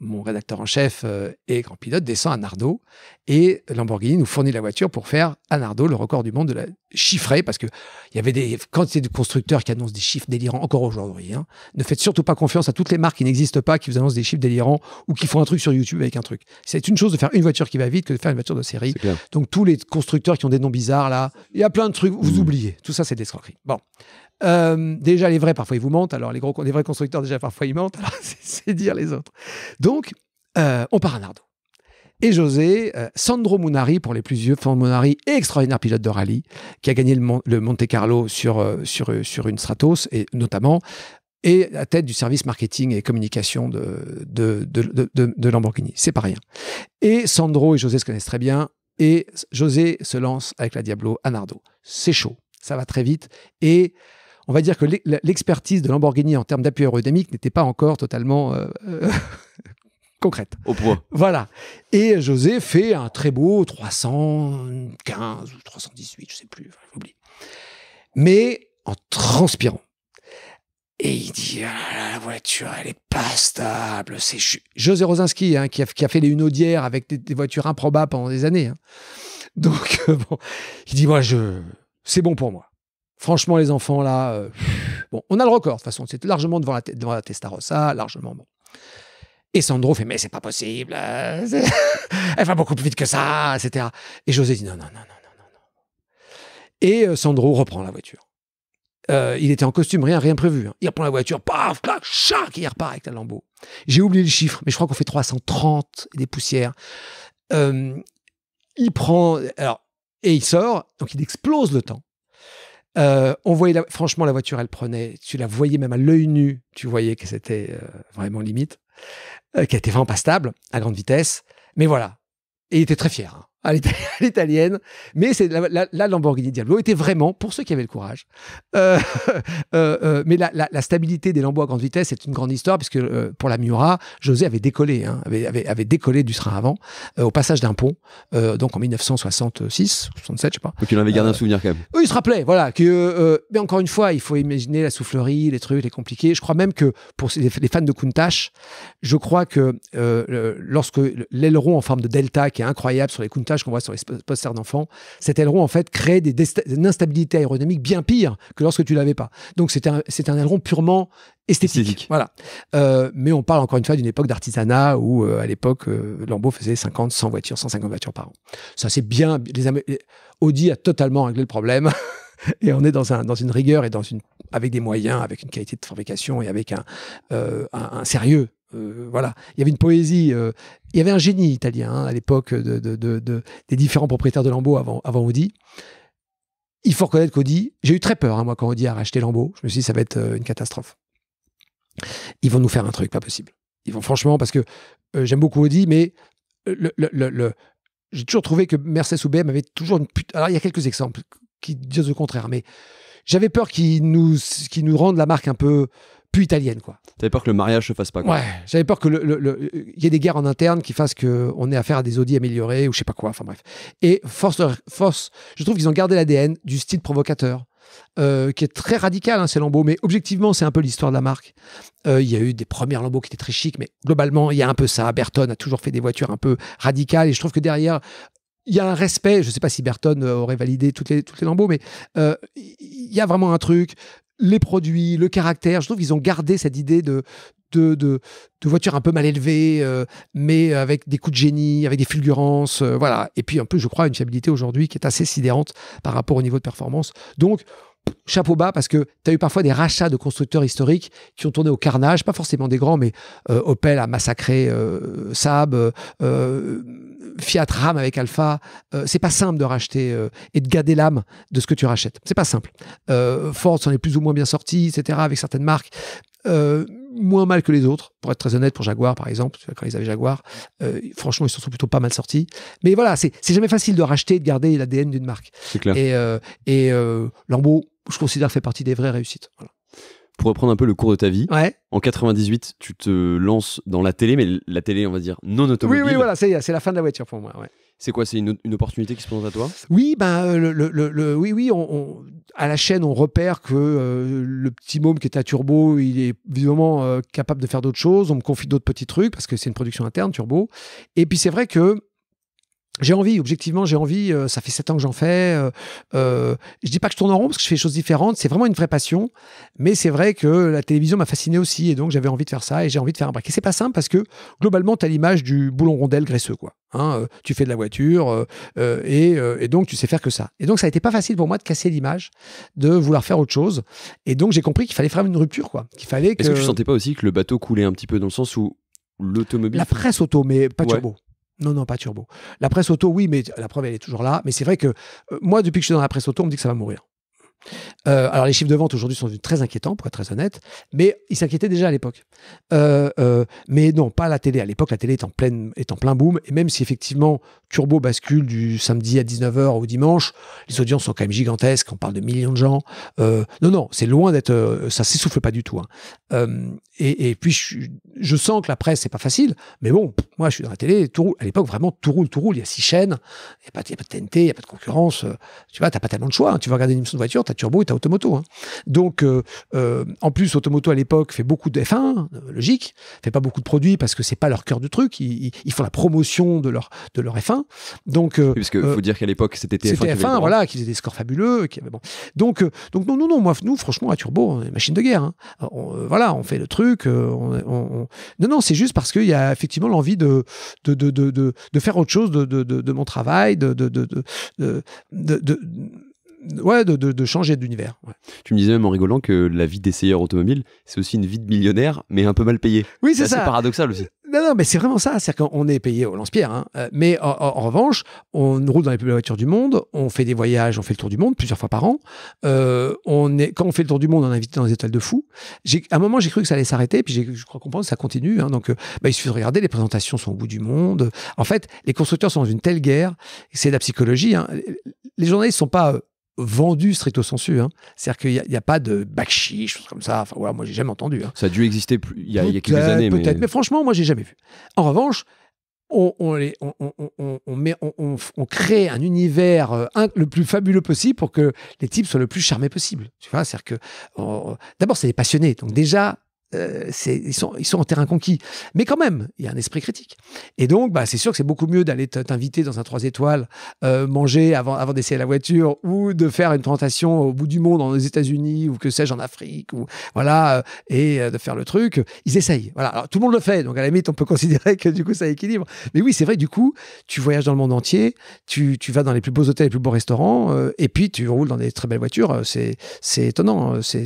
mon rédacteur en chef euh, et grand pilote descend à Nardo et Lamborghini nous fournit la voiture pour faire à Nardo le record du monde de la chiffrer parce que il y avait des quantités de constructeurs qui annoncent des chiffres délirants encore aujourd'hui. Hein, ne faites surtout pas confiance à toutes les marques qui n'existent pas qui vous annoncent des chiffres délirants ou qui font un truc sur YouTube avec un truc. C'est une chose de faire une voiture qui va vite que de faire une voiture de série. Donc tous les constructeurs qui ont des noms bizarres là, il y a plein de trucs vous mmh. oubliez. Tout ça c'est des scroqueries Bon, euh, déjà, les vrais, parfois, ils vous mentent. Alors, les, gros, les vrais constructeurs, déjà, parfois, ils mentent. Alors, c'est dire les autres. Donc, euh, on part à Nardo. Et José, euh, Sandro Munari, pour les plus vieux, Sandro Munari, extraordinaire pilote de rallye, qui a gagné le, Monte Carlo sur, sur, sur une Stratos, et notamment, et à tête du service marketing et communication de, de, de, de Lamborghini. C'est pas rien. Et Sandro et José se connaissent très bien. Et José se lance avec la Diablo à Nardo. C'est chaud, ça va très vite. Et on va dire que l'expertise de Lamborghini en termes d'appui aérodynamique n'était pas encore totalement euh, euh, concrète. Au point. Voilà. Et José fait un très beau 315 ou 318, je sais plus, j'oublie. Mais en transpirant. Et il dit, ah la voiture, elle est pas stable. C'est José Rosinski hein, qui, a, fait les Unodières avec des, voitures improbables pendant des années. Hein. Donc, euh, il dit, moi, je, c'est bon pour moi. Franchement, les enfants, là, euh, bon, on a le record, de toute façon, c'est largement devant la, devant la Testarossa, largement. Bon. Et Sandro fait, mais c'est pas possible, euh, elle va beaucoup plus vite que ça, etc. Et José dit, non, non, non, non, non, non. Et euh, Sandro reprend la voiture. il était en costume, rien, rien prévu. Hein. Il reprend la voiture, paf, clac, chac, il repart avec la lambeau. J'ai oublié le chiffre, mais je crois qu'on fait 330 et des poussières. il prend, alors, et il sort, donc il explose le temps. Euh, on voyait franchement la voiture, elle prenait. Tu la voyais même à l'œil nu. Tu voyais que c'était euh, vraiment limite, euh, qu'elle était vraiment pas stable à grande vitesse. Mais voilà. Et il était très fier. Hein. à l'italienne. Mais c'est la, la, Lamborghini Diablo était vraiment, pour ceux qui avaient le courage, euh, euh, euh, mais la, stabilité des lambeaux à grande vitesse, c'est une grande histoire, puisque pour la Miura, José avait décollé, hein, avait, avait, décollé du train avant, au passage d'un pont, donc en 1966, 67, je sais pas. Donc il en avait gardé un souvenir quand même. Oui, il se rappelait, voilà. Que, mais encore une fois, il faut imaginer la soufflerie, les trucs, les compliqués. Je crois même que pour les, fans de Countach, je crois que lorsque l'aileron en forme de delta, qui est incroyable sur les Countach, qu'on voit sur les posters d'enfants, cet aileron, en fait, crée des une instabilité aéronomique bien pire que lorsque tu l'avais pas. Donc, c'est un, un aileron purement esthétique. Voilà. Euh, mais on parle encore une fois d'une époque d'artisanat où, euh, à l'époque, euh, Lambeau faisait 50, 100 voitures, 150 voitures par an. Ça, c'est bien. Les Audi a totalement réglé le problème. et on est dans, un, dans une rigueur et dans une, avec des moyens, avec une qualité de fabrication et avec un, un sérieux euh, voilà, il y avait une poésie, euh, il y avait un génie italien hein, à l'époque des différents propriétaires de Lambeau avant, avant Audi. Il faut reconnaître qu'Audi, j'ai eu très peur, hein, moi, quand Audi a racheté Lambeau, je me suis dit, ça va être euh, une catastrophe. Ils vont nous faire un truc pas possible. Ils vont franchement, parce que j'aime beaucoup Audi, mais le, j'ai toujours trouvé que Mercedes ou BM avait toujours une pute. Alors, il y a quelques exemples qui disent le contraire, mais j'avais peur qu'ils nous, nous rendent la marque un peu plus italienne, quoi. T'avais peur que le mariage se fasse pas, quoi. Ouais, j'avais peur que le, y ait des guerres en interne qui fassent qu'on ait affaire à des Audi améliorés ou je sais pas quoi, enfin bref. Et force, force je trouve qu'ils ont gardé l'ADN du style provocateur. Euh, qui est très radical, hein, ces lambeaux, mais objectivement, c'est un peu l'histoire de la marque. Euh, il y a eu des premières lambeaux qui étaient très chics, mais globalement, il y a un peu ça. Bertone a toujours fait des voitures un peu radicales, et je trouve que derrière, il y a un respect. Je ne sais pas si Bertone euh, aurait validé toutes les, toutes les lambeaux, mais il y a vraiment un truc les produits, le caractère. Je trouve qu'ils ont gardé cette idée de, de, de, de voiture un peu mal élevée, euh, mais avec des coups de génie, avec des fulgurances. Euh, voilà. Et puis, un peu, je crois, une fiabilité aujourd'hui qui est assez sidérante par rapport au niveau de performance. Donc, chapeau bas parce que tu as eu parfois des rachats de constructeurs historiques qui ont tourné au carnage, pas forcément des grands, mais euh, Opel a massacré euh, Saab, euh, Fiat Ram avec Alpha. c'est pas simple de racheter et de garder l'âme de ce que tu rachètes. C'est pas simple. Ford s'en est plus ou moins bien sorti, etc. avec certaines marques. moins mal que les autres, pour être très honnête, pour Jaguar par exemple, quand ils avaient Jaguar, franchement ils se sont plutôt pas mal sortis. Mais voilà, c'est jamais facile de racheter et de garder l'ADN d'une marque. Clair. Et, et Lambeau, je considère fait partie des vraies réussites. Pour reprendre un peu le cours de ta vie, en 98, tu te lances dans la télé, mais la télé, on va dire, non automobile. Oui, oui, voilà, c'est la fin de la voiture pour moi. C'est quoi C'est une, opportunité qui se présente à toi Oui, ben, euh, le, oui, oui on, à la chaîne, on repère que euh, le petit môme qui est à Turbo, il est évidemment euh, capable de faire d'autres choses. On me confie d'autres petits trucs parce que c'est une production interne, Turbo. Et puis c'est vrai que j'ai envie, objectivement, j'ai envie. Euh, ça fait sept ans que j'en fais. Euh, euh, je dis pas que je tourne en rond parce que je fais des choses différentes. C'est vraiment une vraie passion. Mais c'est vrai que la télévision m'a fasciné aussi. Et donc, j'avais envie de faire ça et j'ai envie de faire un break. Et c'est pas simple parce que globalement, tu as l'image du boulon rondel graisseux, quoi. Hein, euh, tu fais de la voiture et, donc tu sais faire que ça. Et donc, ça a été pas facile pour moi de casser l'image, de vouloir faire autre chose. Et donc, j'ai compris qu'il fallait faire une rupture, quoi. Qu'il fallait que... Est-ce que tu sentais pas aussi que le bateau coulait un petit peu dans le sens où l'automobile. La presse auto, mais pas ouais. turbo. Non, non, pas turbo. La presse auto, oui, mais la preuve, elle est toujours là. Mais c'est vrai que euh, moi, depuis que je suis dans la presse auto, on me dit que ça va mourir. Euh, alors les chiffres de vente aujourd'hui sont très inquiétants, pour être très honnête, mais ils s'inquiétaient déjà à l'époque. Euh, mais non, pas la télé. À l'époque, la télé est en, est en plein boom, et même si effectivement turbo bascule du samedi à 19h au dimanche, les audiences sont quand même gigantesques, on parle de millions de gens. Euh, non, non, c'est loin d'être... ça euh, ça s'essouffle pas du tout. Hein. Euh, et, puis, je, sens que la presse, c'est pas facile, mais bon, moi, je suis dans la télé, à l'époque, vraiment, tout roule, tout roule, il y a six chaînes, il n'y a, pas de TNT, il n'y a pas de concurrence, tu vois, n'as pas tellement de choix. Hein. Tu vas regarder une émission de voiture, as turbo et tu as automoto. Hein. Donc, en plus, automoto, à l'époque, fait beaucoup de F1, logique, fait pas beaucoup de produits parce que c'est pas leur cœur de truc, ils, ils, font la promotion de leur, de leur F1, donc, parce que faut dire qu'à l'époque c'était TF1. voilà, qu'ils avaient des scores fabuleux. Donc, donc non, non, non, moi, nous, franchement, à Turbo, on est machine de guerre. voilà, on fait le truc. non, non, c'est juste parce qu'il y a effectivement l'envie de de, faire autre chose de, mon travail, de, de ouais, de, de, de changer d'univers. Tu me disais même en rigolant que la vie d'essayeur automobile, c'est aussi une vie de millionnaire, mais un peu mal payée. Oui, c'est ça. C'est paradoxal aussi. Non, non, mais c'est vraiment ça. C'est qu'on est payé au lance-pierre. Hein. Euh, mais en, en, revanche, on roule dans les plus belles voitures du monde, on fait des voyages, on fait le tour du monde plusieurs fois par an. Euh, on est, quand on fait le tour du monde, on est invité dans des étoiles de fous. À un moment, j'ai cru que ça allait s'arrêter, puis je crois comprendre que ça continue. Hein. Donc, euh, bah, il suffit de regarder, les présentations sont au bout du monde. En fait, les constructeurs sont dans une telle guerre, c'est de la psychologie. Hein. Les journalistes ne sont pas vendu stricto sensu. Hein. C'est-à-dire qu'il n'y a, pas de bakshi, choses comme ça. Enfin, voilà, moi, j'ai jamais entendu. Hein. Ça a dû exister il, y a, quelques années. Peut-être, mais... franchement, moi, j'ai jamais vu. En revanche, on, crée un univers euh, le plus fabuleux possible pour que les types soient le plus charmés possible. Tu vois, c'est-à-dire que euh, d'abord, c'est des passionnés. Donc déjà, euh, ils, sont, ils sont en terrain conquis. Mais quand même, il y a un esprit critique. Et donc, bah, c'est sûr que c'est beaucoup mieux d'aller t'inviter dans un 3 étoiles, euh, manger avant, avant d'essayer la voiture, ou de faire une tentation au bout du monde, aux États-Unis, ou que sais-je, en Afrique, ou voilà, euh, et de faire le truc. Ils essayent. Voilà. tout le monde le fait, donc à la limite, on peut considérer que du coup, ça équilibre. Mais oui, c'est vrai, du coup, tu voyages dans le monde entier, tu, vas dans les plus beaux hôtels, les plus beaux restaurants, et puis tu roules dans des très belles voitures. C'est étonnant. Hein. C'est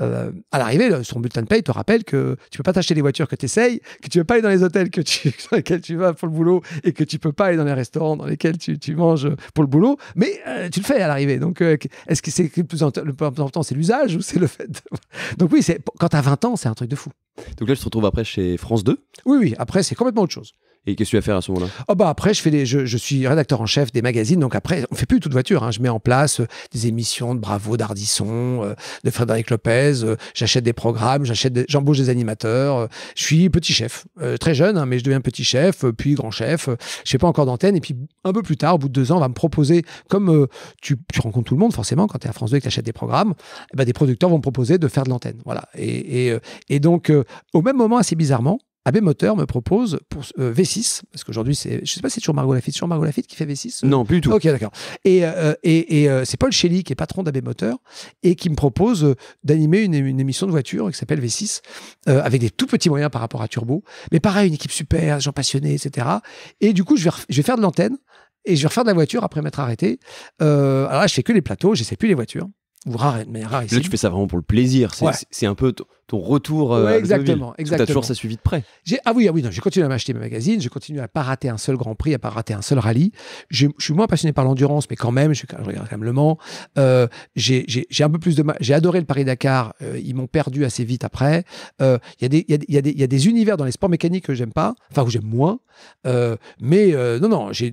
à l'arrivée, son bulletin de paye, te rappelle que tu peux pas t'acheter des voitures que tu essayes, que tu peux pas aller dans les hôtels que tu, dans lesquels tu vas pour le boulot et que tu peux pas aller dans les restaurants dans lesquels tu, manges pour le boulot, mais euh, tu le fais à l'arrivée. Donc, euh, est-ce que c'est le plus important, c'est l'usage ou c'est le fait Donc oui, c'est quand tu as 20 ans, c'est un truc de fou. Donc là, je te retrouve après chez France 2 Oui, oui, après, c'est complètement autre chose. Et qu'est-ce que tu vas faire à ce moment-là oh bah Après, je, fais des, je, je, suis rédacteur en chef des magazines. Donc après, on fait plus toute voiture. Hein. Je mets en place euh, des émissions de Bravo, d'Ardisson, euh, de Frédéric Lopez. Euh, j'achète des programmes, j'achète des... j'embauche des animateurs. je suis petit chef. très jeune, hein, mais je deviens petit chef, puis grand chef. je fais pas encore d'antenne. Et puis un peu plus tard, au bout de deux ans, on va me proposer, comme tu, tu, rencontres tout le monde forcément quand tu es à France 2 et que tu achètes des programmes, bah, des producteurs vont me proposer de faire de l'antenne. Voilà. Et, et, et donc, au même moment, assez bizarrement, AB Moteur me propose pour euh, V6, parce qu'aujourd'hui, c'est, je sais pas si c'est toujours Margot Lafitte, toujours Margot Lafitte qui fait V6 euh Non, plus du tout. Ok, d'accord. Et, euh, et, c'est Paul Shelley qui est patron d'AB Moteur et qui me propose d'animer une, émission de voiture qui s'appelle V6 avec des tout petits moyens par rapport à Turbo. Mais pareil, une équipe super, gens passionnés, etc. Et du coup, je vais, faire de l'antenne et je vais refaire de la voiture après m'être arrêté. alors là, je fais que les plateaux, je sais plus les voitures. vous rare, mais Là, tu fais ça vraiment pour le plaisir. C'est un peu ton retour euh, exactement, exactement. Tu as toujours ça suivi de près. Ah oui, ah oui, j'ai continué à m'acheter mes magazines, j'ai continué à pas rater un seul Grand Prix, à pas rater un seul rallye. Je, suis moins passionné par l'endurance, mais quand même, je, regarde quand même Le Mans. Euh, j'ai un peu plus de, j'ai adoré le Paris Dakar. Euh, ils m'ont perdu assez vite après. Il y a des, y, a des univers dans les sports mécaniques que j'aime pas, enfin que j'aime moins. mais non, non, je,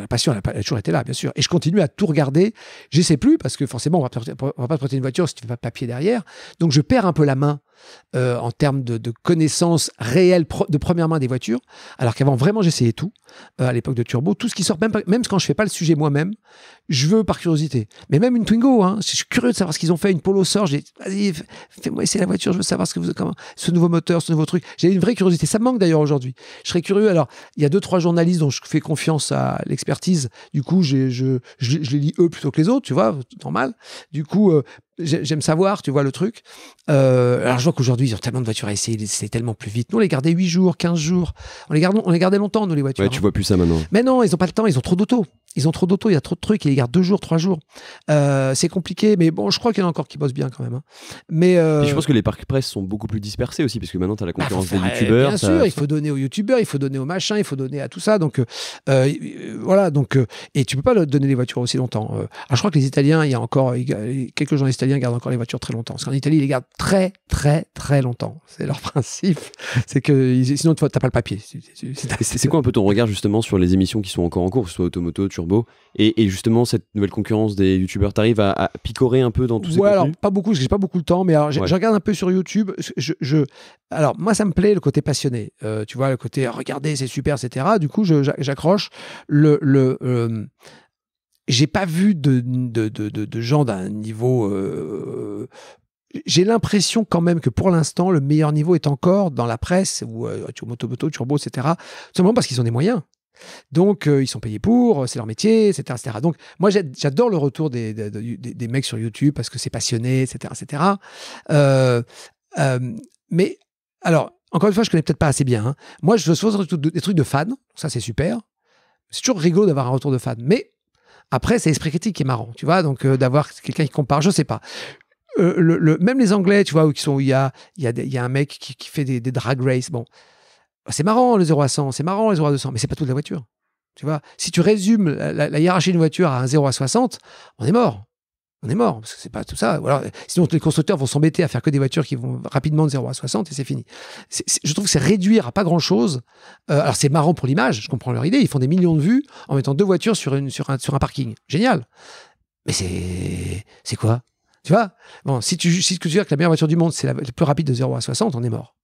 la passion elle a, toujours été là, bien sûr. Et je continue à tout regarder. Je sais plus parce que forcément, on va, va pas prêter une voiture si tu fais pas de papier derrière. Donc je je perds un peu la main euh, en termes de, connaissances réelles de première main des voitures, alors qu'avant vraiment j'essayais tout euh, à l'époque de Turbo, tout ce qui sort, même, même quand je fais pas le sujet moi-même, je veux par curiosité. Mais même une Twingo, hein, je suis curieux de savoir ce qu'ils ont fait. Une Polo sort, j'ai vas-y, fais-moi essayer la voiture, je veux savoir ce que vous comment ce nouveau moteur, ce nouveau truc. J'ai une vraie curiosité. Ça me manque d'ailleurs aujourd'hui. Je serais curieux. Alors il y a deux trois journalistes dont je fais confiance à l'expertise. Du coup, je, je, les lis eux plutôt que les autres, tu vois, normal. Du coup, euh, j'aime savoir, tu vois le truc. Euh, alors je vois qu'aujourd'hui, ils ont tellement de voitures à essayer, c'est tellement plus vite. Nous, on les gardait 8 jours, 15 jours. On les, on les gardait longtemps, nous, les voitures. Ouais, tu vois plus ça maintenant. Mais non, ils n'ont pas le temps, ils ont trop d'auto. Ils ont trop d'auto, il y a trop de trucs, ils les gardent 2 jours, 3 jours. Euh, c'est compliqué, mais bon, je crois qu'il y en a encore qui bossent bien quand même. Hein. Mais euh, je pense que les parcs presse sont beaucoup plus dispersés aussi, parce que maintenant, tu as la bah, concurrence des eh, youtubeurs. Bien sûr, il faut donner aux youtubeurs, il faut donner aux machins, il faut donner à tout ça. Donc voilà, donc, et tu peux pas donner les voitures aussi longtemps. alors ah, je crois que les Italiens, il y a encore quelques gens Italiens gardent encore les voitures très longtemps. Parce qu'en Italie, ils les gardent très, très, très longtemps. C'est leur principe. C'est que sinon, tu n'as pas le papier. C'est quoi un peu ton regard justement sur les émissions qui sont encore en cours, soit Automoto, Turbo, et, justement cette nouvelle concurrence des youtubeurs T'arrives à, à, picorer un peu dans tout ça Ouais, alors pas beaucoup, parce que j'ai pas beaucoup le temps, mais alors, je regarde un peu sur YouTube. Je, alors moi, ça me plaît le côté passionné. Euh, tu vois, le côté regardez, c'est super, etc. Du coup, j'accroche le. le euh, j'ai pas vu de, de, de, gens d'un niveau. Euh, j'ai l'impression quand même que pour l'instant, le meilleur niveau est encore dans la presse, ou euh, moto, Turbo, etc. Simplement parce qu'ils ont des moyens. Donc, euh, ils sont payés pour, euh, c'est leur métier, etc. etc. Donc, moi, j'adore le retour des, des, mecs sur YouTube parce que c'est passionné, etc. etc. mais, alors, encore une fois, je connais peut-être pas assez bien. Hein. Moi, je souvent des trucs de fans, ça c'est super. C'est toujours rigolo d'avoir un retour de fan. Mais après, c'est l'esprit critique qui est marrant, tu vois. Donc, euh, d'avoir quelqu'un qui compare, je sais pas. Euh, le, même les Anglais, tu vois, où il y a, un mec qui, fait des, drag race. Bon, c'est marrant le 0 à 100, c'est marrant le 0 à 200, mais c'est pas toute la voiture. Tu vois, si tu résumes la, la hiérarchie d'une voiture à un 0 à 60, on est mort on est mort, parce que c'est pas tout ça. sinon, les constructeurs vont s'embêter à faire que des voitures qui vont rapidement de 0 à 60 et c'est fini. je trouve que c'est réduire à pas grand-chose. Euh, alors, c'est marrant pour l'image, je comprends leur idée. Ils font des millions de vues en mettant deux voitures sur, une, sur, un, parking. Génial. Mais c'est, c'est quoi Tu vois bon, si, tu, si veux dire que la meilleure voiture du monde, c'est la, plus rapide de 0 à 60, on est mort.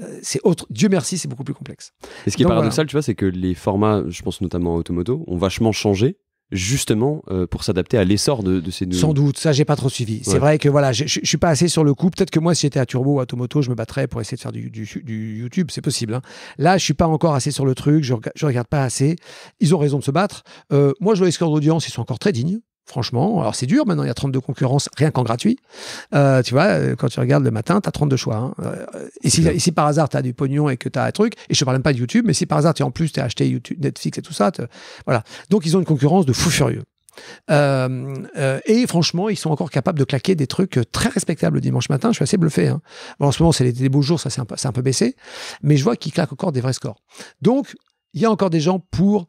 Euh, c'est autre. Dieu merci, c'est beaucoup plus complexe. Et ce qui est paradoxal, tu vois, c'est que les formats, je pense notamment à Automoto, ont vachement changé justement euh, pour s'adapter à l'essor de, ces nouveaux... Sans doute, ça j'ai pas trop suivi. C'est vrai que voilà, je suis pas assez sur le coup. Peut-être que moi, si j'étais à Turbo ou à Tomoto, je me battrais pour essayer de faire du, YouTube, c'est possible. Hein. Là, je suis pas encore assez sur le truc, je, regarde pas assez. Ils ont raison de se battre. Euh, moi, je vois les scores d'audience, ils sont encore très dignes. Franchement, alors c'est dur maintenant, il y a 32 concurrences rien qu'en gratuit. Euh, tu vois, euh, quand tu regardes le matin, tu as 32 choix. Hein. Euh, et, si, par hasard tu as du pognon et que tu as un truc, et je ne parle même pas de YouTube, mais si par hasard tu en plus tu as acheté YouTube, Netflix et tout ça, voilà. Donc ils ont une concurrence de fou furieux. et franchement, ils sont encore capables de claquer des trucs très respectables le dimanche matin. Je suis assez bluffé. Hein. en ce moment, c'est les beaux jours, ça c'est un, un, peu baissé. Mais je vois qu'ils claquent encore des vrais scores. Donc, il y a encore des gens pour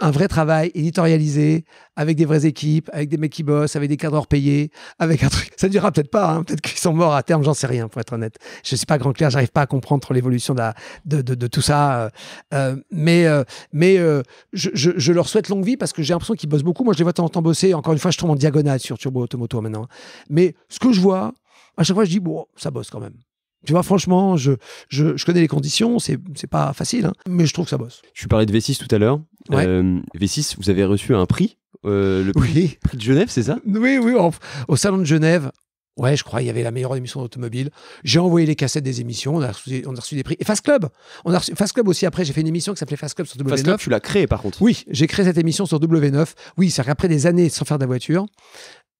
un vrai travail éditorialisé, avec des vraies équipes, avec des mecs qui bossent, avec des cadres payés, avec un truc. Ça ne durera peut-être pas, hein. peut-être qu'ils sont morts à terme, j'en sais rien, pour être honnête. Je ne suis pas grand clair, j'arrive pas à comprendre l'évolution de, tout ça. Euh, euh, mais euh, mais je, leur souhaite longue vie parce que j'ai l'impression qu'ils bossent beaucoup. Moi, je les vois tant en temps bosser. Encore une fois, je tombe en diagonale sur Turbo Automoto maintenant. Mais ce que je vois, à chaque fois, je dis, bon, ça bosse quand même. Tu vois, franchement, je, connais les conditions, c'est pas facile, hein, mais je trouve que ça bosse. Je parlais de V6 tout à l'heure. Euh, V6, vous avez reçu un prix, euh, le prix, de Genève, c'est ça Oui, oui, au Salon de Genève. Ouais, je crois, il y avait la meilleure émission d'automobile. J'ai envoyé les cassettes des émissions, on a reçu, des prix. Et Fast Club on a Fast Club aussi, après, j'ai fait une émission qui s'appelait Fast Club sur W9. Fast Club, tu l'as créé par contre Oui, j'ai créé cette émission sur W9. Oui, c'est-à-dire qu'après des années sans faire de la voiture,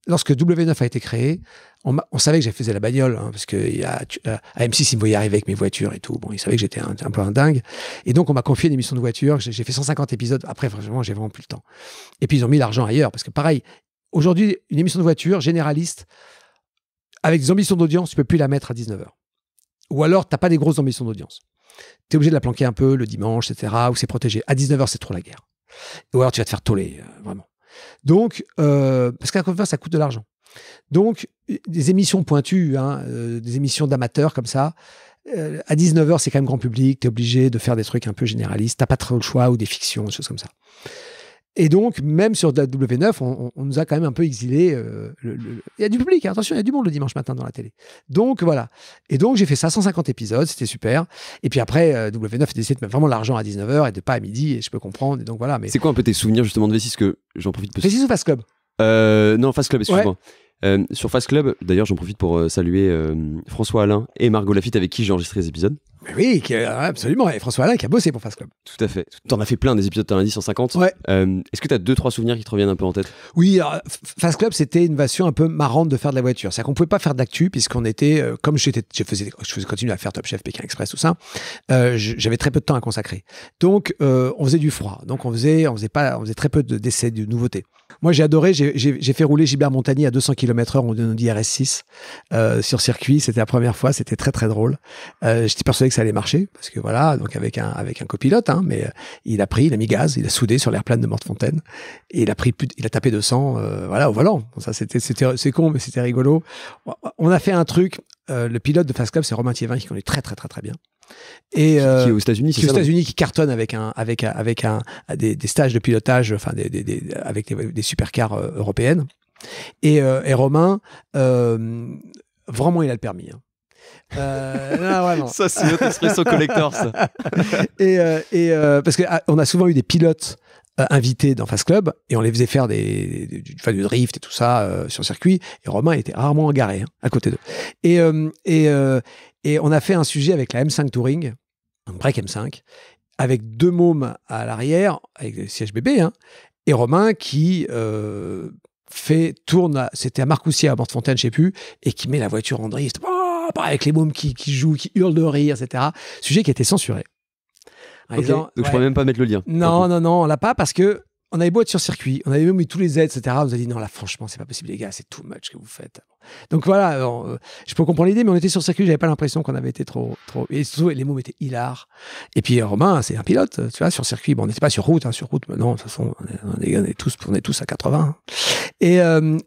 lorsque W9 a été créé, on, savait que j'avais faisais la bagnole, hein, parce que euh, M6, ils me voyaient arriver avec mes voitures et tout. Bon, ils savaient que j'étais un, peu un dingue. Et donc, on m'a confié une émission de voiture. J'ai fait 150 épisodes. Après, franchement, j'ai vraiment plus le temps. Et puis, ils ont mis l'argent ailleurs, parce que pareil, aujourd'hui, une émission de voiture généraliste, avec des ambitions d'audience, tu peux plus la mettre à 19h. Ou alors, tu n'as pas des grosses ambitions d'audience. Tu es obligé de la planquer un peu le dimanche, etc., ou c'est protégé. À 19h, c'est trop la guerre. Ou alors, tu vas te faire toller, euh, vraiment. Donc, euh, parce qu'un coiffeur, ça coûte de l'argent. Donc, des émissions pointues, hein, euh, des émissions d'amateurs comme ça, euh, à 19h, c'est quand même grand public, tu es obligé de faire des trucs un peu généralistes, t'as pas trop le choix, ou des fictions, des choses comme ça. Et donc, même sur W9, on, nous a quand même un peu exilé. Euh, il y a du public, hein. attention, il y a du monde le dimanche matin dans la télé. Donc voilà. Et donc j'ai fait ça, 150 épisodes, c'était super. Et puis après, euh, W9 a décidé de mettre vraiment l'argent à 19h et de pas à midi, et je peux comprendre. Et donc voilà. Mais... C'est quoi un peu tes souvenirs justement de V6 que j'en profite V6 ou Fast Club euh, Non, Fast Club, excuse-moi. sur Fast Club, d'ailleurs, j'en profite pour saluer François Alain et Margot Lafitte avec qui j'ai enregistré les épisodes oui, hein, absolument. Et François Alain qui a bossé pour Fast Club. Tout à fait. T'en as fait plein des épisodes, de as 150. Ouais. Euh, est-ce que t'as deux, trois souvenirs qui te reviennent un peu en tête Oui, Fast Club, c'était une version un peu marrante de faire de la voiture. C'est-à-dire qu'on pouvait pas faire d'actu, puisqu'on était, euh, comme je faisais, je faisais continuer à faire Top Chef, Pékin Express, tout ça, euh, j'avais très peu de temps à consacrer. Donc, on faisait du froid. Donc, on faisait, on faisait pas, on faisait très peu d'essais, de, nouveautés. Moi, j'ai adoré. J'ai fait rouler Gilbert Montagny à 200 km/h en dit RS6 sur circuit. C'était la première fois. C'était très, très drôle. J'étais persuadé que ça allait marcher, parce que voilà, donc avec un, avec un copilote, hein, mais euh, il a pris, il a mis gaz, il a soudé sur l'airplane de Mortefontaine, et il a pris, il a tapé 200, euh, voilà, au volant. ça, c'était, c'était, c'est con, mais c'était rigolo. On a fait un truc, euh, le pilote de Fast Club, c'est Romain Thiévin, qui connaît très, très, très, très bien. Et, qui est aux États-Unis, qui, cartonne avec un, avec avec un, des, stages de pilotage, enfin, des, avec des, supercars européennes. Et, Romain, vraiment, il a le permis. Hein. Euh, ça, c'est notre expression collector, ça. et, euh, euh, parce qu'on ah, a souvent eu des pilotes invités dans Fast Club et on les faisait faire des, du, drift et tout ça sur circuit. Et Romain était rarement garé hein, à côté d'eux. Et, on a fait un sujet avec la M5 Touring, un break M5, avec deux mômes à l'arrière, avec des sièges bébés, hein, et Romain qui fait tourne, c'était à Marcoussis à Bordefontaine je sais plus, et qui met la voiture en drift avec les mômes qui, jouent, qui hurlent de rire, etc. Sujet qui a été censuré. Donc je pourrais même pas mettre le lien. Non, non, non, on l'a pas parce que on avait beau être sur circuit, on avait même mis tous les aides, etc. On nous a dit non, là, franchement, c'est pas possible, les gars, c'est too much que vous faites. Donc voilà, euh, je peux comprendre l'idée, mais on était sur circuit, j'avais pas l'impression qu'on avait été trop, trop. Et surtout, les mots étaient hilar. Et puis euh, Romain, c'est un pilote, euh, tu vois, sur circuit. Bon, on n'était pas sur route, hein, sur route, mais non, de toute façon, on est, tous, on est tous à 80. Et,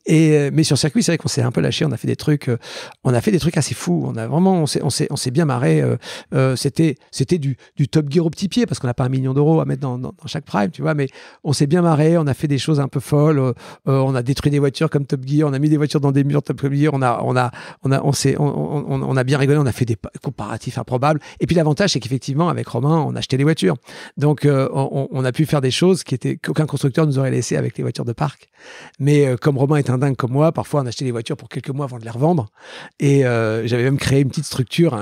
et mais sur circuit, c'est vrai qu'on s'est un peu lâché. On a fait des trucs, on a fait des trucs assez fous. On a vraiment, on s'est, on s'est, bien marré. c'était, c'était du, Top Gear au petit pied parce qu'on n'a pas un million d'euros à mettre dans, chaque prime, tu vois. Mais on s'est bien marré. On a fait des choses un peu folles. on a détruit des voitures comme Top Gear. On a mis des voitures dans des murs Top on a, bien rigolé, on a fait des comparatifs improbables. Et puis l'avantage, c'est qu'effectivement, avec Romain, on achetait des voitures. Donc, euh, on, a pu faire des choses qui étaient qu'aucun constructeur nous aurait laissé avec les voitures de parc. Mais euh, comme Romain est un dingue comme moi, parfois on achetait des voitures pour quelques mois avant de les revendre. Et euh, j'avais même créé une petite structure,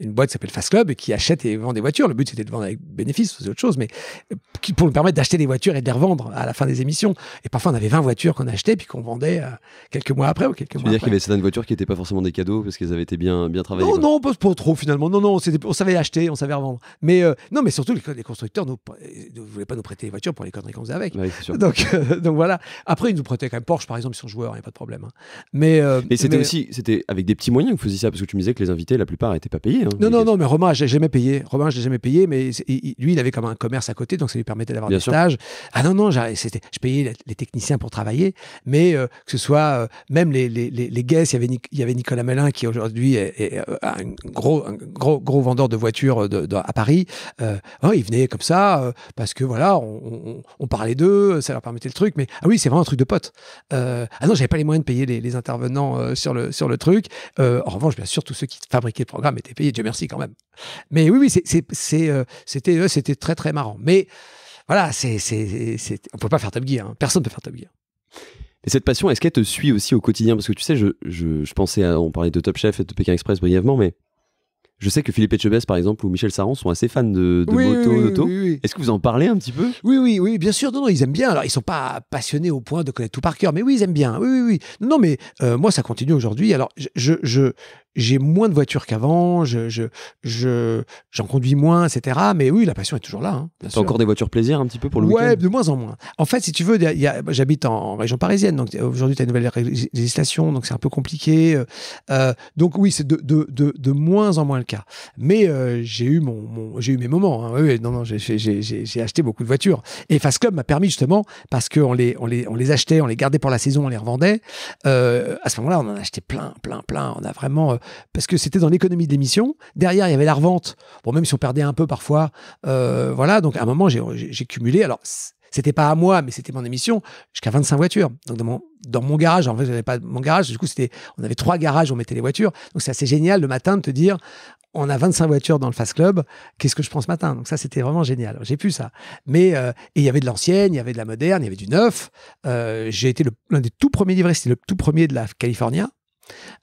une boîte qui s'appelle Fast Club qui achète et vend des voitures. Le but c'était de vendre avec bénéfice, c'est autre chose, mais pour nous permettre d'acheter des voitures et de les revendre à la fin des émissions. Et parfois on avait 20 voitures qu'on achetait puis qu'on vendait quelques mois après quelques cest dire qu'il y avait certaines voitures qui n'étaient pas forcément des cadeaux parce qu'elles avaient été bien, bien travaillées. Non, non, pas, trop finalement. Non, non, on savait acheter, on savait revendre. Mais euh, non, mais surtout les, constructeurs ne euh, voulaient pas nous prêter les voitures pour les conneries qu'on faisait avec. Donc, euh, donc voilà. Après, ils nous prêtaient quand même Porsche, par exemple, ils sont joueurs, il n'y a pas de problème. Hein. Mais, c'était aussi, c'était avec des petits moyens que vous faisiez ça parce que tu me disais que les invités, la plupart n'étaient pas payés. Hein. non, non, non, mais Romain, j'ai jamais payé. Romain, j'ai jamais payé, mais lui, il avait comme un commerce à côté, donc ça lui permettait d'avoir des stages. Ah non, non, je payais les techniciens pour travailler, mais que ce soit même les les, les, guests, il y avait, Nicolas Melin qui aujourd'hui est, euh, un, gros, gros, gros vendeur de voitures euh, à Paris. Euh, oh, il venait comme ça euh, parce que voilà, on, parlait d'eux, ça leur permettait le truc. Mais ah oui, c'est vraiment un truc de pote. ah non, j'avais pas les moyens de payer les, intervenants sur, le, sur le truc. en revanche, bien sûr, tous ceux qui fabriquaient le programme étaient payés. Dieu merci quand même. Mais oui, oui, c'était c'était très très marrant. Mais voilà, c'est on peut pas faire Top Personne ne Personne peut faire Top et cette passion, est-ce qu'elle te suit aussi au quotidien Parce que tu sais, je, pensais, à, on parlait de Top Chef et de Pékin Express brièvement, mais je sais que Philippe Etchebest, par exemple, ou Michel Saran sont assez fans de, moto, d'auto. Est-ce que vous en parlez un petit peu Oui, oui, oui, bien sûr. Non, non, ils aiment bien. Alors, ils ne sont pas passionnés au point de connaître tout par cœur, mais oui, ils aiment bien. Oui, oui, oui. Non, mais euh, moi, ça continue aujourd'hui. Alors, je, je, j'ai moins de voitures qu'avant, je, je, je, j'en conduis moins, etc. Mais oui, la passion est toujours là. Hein, T'as encore des voitures plaisir un petit peu pour le ouais, week-end de moins en moins. En fait, si tu veux, j'habite en, région parisienne, donc aujourd'hui, tu as une nouvelle législation, donc c'est un peu compliqué. Euh, euh, donc oui, c'est de, de, de, moins en moins le cas. Mais euh, j'ai eu, mon, j'ai eu mes moments. Hein. Oui, non, non, j'ai, j'ai, j'ai, acheté beaucoup de voitures. Et Fast Club m'a permis justement, parce qu'on les, on les, on les achetait, on les gardait pour la saison, on les revendait. à ce moment-là, on en achetait plein, plein, plein. On a vraiment parce que c'était dans l'économie de l'émission. Derrière, il y avait la revente. Bon, même si on perdait un peu parfois. Euh, voilà, donc à un moment, j'ai cumulé. Alors, c'était pas à moi, mais c'était mon émission, jusqu'à 25 voitures. Donc, dans mon, dans mon garage, en fait, j'avais pas mon garage. Du coup, on avait trois garages, où on mettait les voitures. Donc, c'est assez génial le matin de te dire, on a 25 voitures dans le Fast Club. Qu'est-ce que je prends ce matin Donc ça, c'était vraiment génial. J'ai pu ça. Mais euh, il y avait de l'ancienne, il y avait de la moderne, il y avait du neuf. Euh, j'ai été l'un des tout premiers livrés, c'était le tout premier de la California.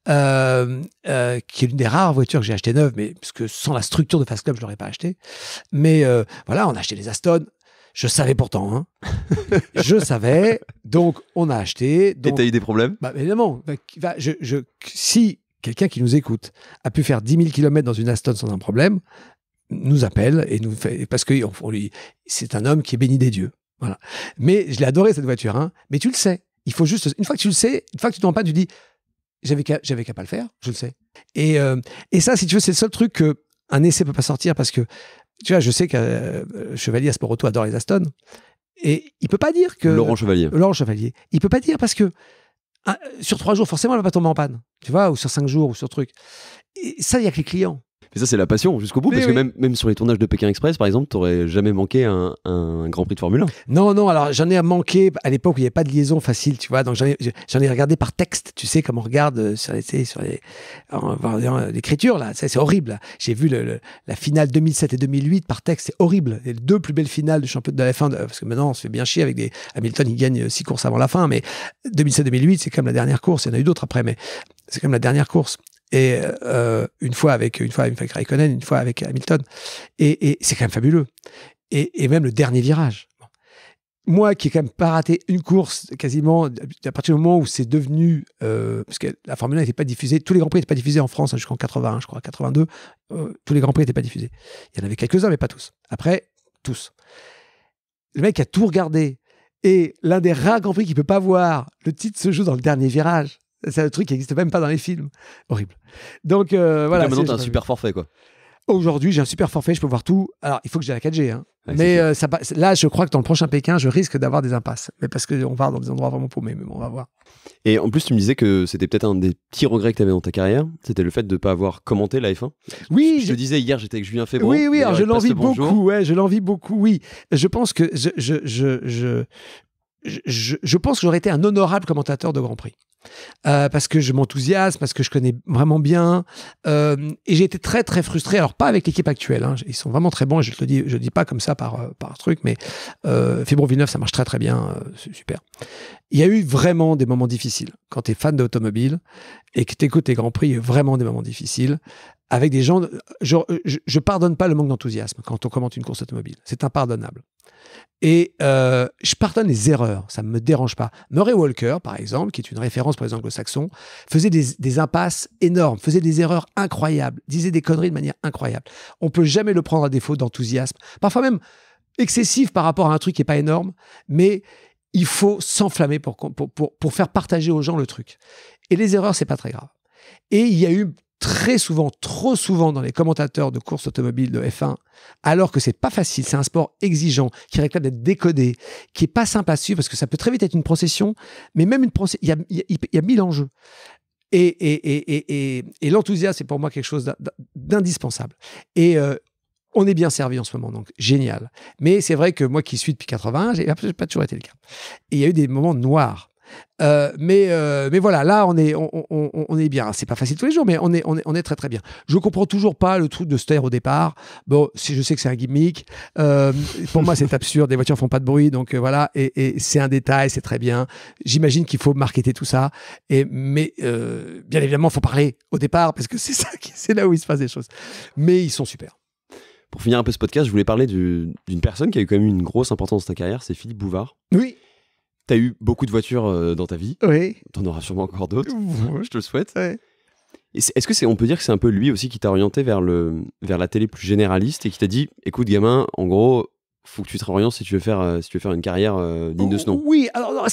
Euh, euh, qui est l'une des rares voitures que j'ai achetées neuves mais puisque sans la structure de Fast Club, je ne l'aurais pas acheté. Mais euh, voilà, on a acheté les Aston. Je savais pourtant, hein. je savais, donc on a acheté. Donc, Et t'as eu des problèmes bah, Évidemment. Bah, je, si quelqu'un qui nous écoute a pu faire 10 000 km dans une Aston sans un problème, nous appelle et nous fait parce que c'est un homme qui est béni des dieux voilà mais je l'ai adoré cette voiture hein. mais tu le sais il faut juste une fois que tu le sais une fois que tu t'en pas tu dis j'avais qu'à, j'avais pas le faire, je le sais. Euh, et, ça, si tu veux, c'est le seul truc qu'un essai peut pas sortir parce que, tu vois, je sais que euh, Chevalier Asporoto adore les Aston. Et il peut pas dire que. Laurent Chevalier. Laurent Chevalier. Il peut pas dire parce que sur trois jours, forcément, elle va pas tomber en panne. Tu vois, ou sur cinq jours, ou sur truc. Et ça, il y a que les clients. Et ça, c'est la passion jusqu'au bout, parce que même, même sur les tournages de Pékin Express, par exemple, tu n'aurais jamais manqué un, un, Grand Prix de Formule 1. Non, non, alors j'en ai manqué à l'époque où il n'y avait pas de liaison facile, tu vois. Donc j'en ai, regardé par texte, tu sais, comme on regarde euh, sur les, sur euh, l'écriture, là. C'est horrible. J'ai vu le, la finale 2007 et 2008 par texte, c'est horrible. Les deux plus belles finales de la F1, parce que maintenant, on se fait bien chier avec des. Hamilton, il gagne euh, six courses avant la fin, mais 2007-2008, c'est comme la dernière course. Il y en a eu d'autres après, mais c'est comme la dernière course et euh, une fois avec une fois avec Raikkonen, une fois avec Hamilton. Et, c'est quand même fabuleux. Et, même le dernier virage. Moi, qui ai quand même pas raté une course quasiment à partir du moment où c'est devenu, euh, parce que la Formule 1 n'était pas diffusée, tous les grands prix n'étaient pas diffusés en France hein, jusqu'en 81, je crois, 82, euh, tous les grands prix n'étaient pas diffusés. Il y en avait quelques-uns, mais pas tous. Après, tous. Le mec a tout regardé. Et l'un des rares grands prix qu'il peut pas voir, le titre se joue dans le dernier virage. C'est un truc qui n'existe même pas dans les films. Horrible. Donc euh, voilà, voilà. Maintenant, tu un super forfait, quoi. Aujourd'hui, j'ai un super forfait, je peux voir tout. Alors, il faut que j'ai la 4G. Hein. mais euh, là, je crois que dans le prochain Pékin, je risque d'avoir des impasses. Mais parce qu'on va dans des endroits vraiment paumés, mais bon, on va voir. Et en plus, tu me disais que c'était peut-être un des petits regrets que tu avais dans ta carrière, c'était le fait de ne pas avoir commenté la F1. Oui. Je te disais hier, j'étais avec Julien Febron. Oui, oui, je l'envie beaucoup, ouais, je l'envie beaucoup, oui. Je pense que je, je, je, je, je pense que j'aurais été un honorable commentateur de Grand Prix. Euh, parce que je m'enthousiasme, parce que je connais vraiment bien. Euh, et j'ai été très très frustré. Alors pas avec l'équipe actuelle, hein. ils sont vraiment très bons. je te le dis, je dis pas comme ça par euh, par truc, mais euh, Fibron Villeneuve, ça marche très très bien, c'est super. Il y a eu vraiment des moments difficiles quand tu es fan d'automobile et que tu écoutes les grands prix, il y a eu vraiment des moments difficiles avec des gens. Je, ne pardonne pas le manque d'enthousiasme quand on commente une course automobile. C'est impardonnable. Et euh, je pardonne les erreurs, ça ne me dérange pas. Murray Walker, par exemple, qui est une référence pour les anglo-saxons, faisait des, impasses énormes, faisait des erreurs incroyables, disait des conneries de manière incroyable. On peut jamais le prendre à défaut d'enthousiasme, parfois même excessif par rapport à un truc qui n'est pas énorme, mais il faut s'enflammer pour, pour, pour faire partager aux gens le truc. Et les erreurs, c'est pas très grave. Et il y a eu très souvent, trop souvent dans les commentateurs de courses automobiles de F1, alors que c'est pas facile, c'est un sport exigeant, qui réclame d'être décodé, qui est pas sympa à suivre, parce que ça peut très vite être une procession, mais même une procession, il y a, mille enjeux. Et, l'enthousiasme, c'est pour moi quelque chose d'indispensable. Et euh, on est bien servi en ce moment, donc génial. Mais c'est vrai que moi qui suis depuis 80, j'ai pas toujours été le cas. Et il y a eu des moments noirs. Euh, mais, euh, mais voilà, là, on est, on, est bien. C'est pas facile tous les jours, mais on est, on est, on, est, très très bien. Je comprends toujours pas le truc de ster au départ. Bon, si je sais que c'est un gimmick, euh, pour moi, c'est absurde. Les voitures font pas de bruit, donc voilà. Et, c'est un détail, c'est très bien. J'imagine qu'il faut marketer tout ça. Et, mais bien évidemment, il faut parler au départ parce que c'est ça, c'est là où il se passe des choses. Mais ils sont super. Pour finir un peu ce podcast, je voulais parler d'une personne qui a eu quand même une grosse importance dans ta carrière, c'est Philippe Bouvard. Oui. T'as eu beaucoup de voitures euh, dans ta vie. Oui. T'en auras sûrement encore d'autres. Je te le souhaite. Est-ce que c'est, on peut dire que c'est un peu lui aussi qui t'a orienté vers le, vers la télé plus généraliste et qui t'a dit, écoute gamin, en gros, faut que tu te réorientes si tu veux faire, euh, si tu veux faire une carrière euh, digne de ce nom. Oui, ah, alors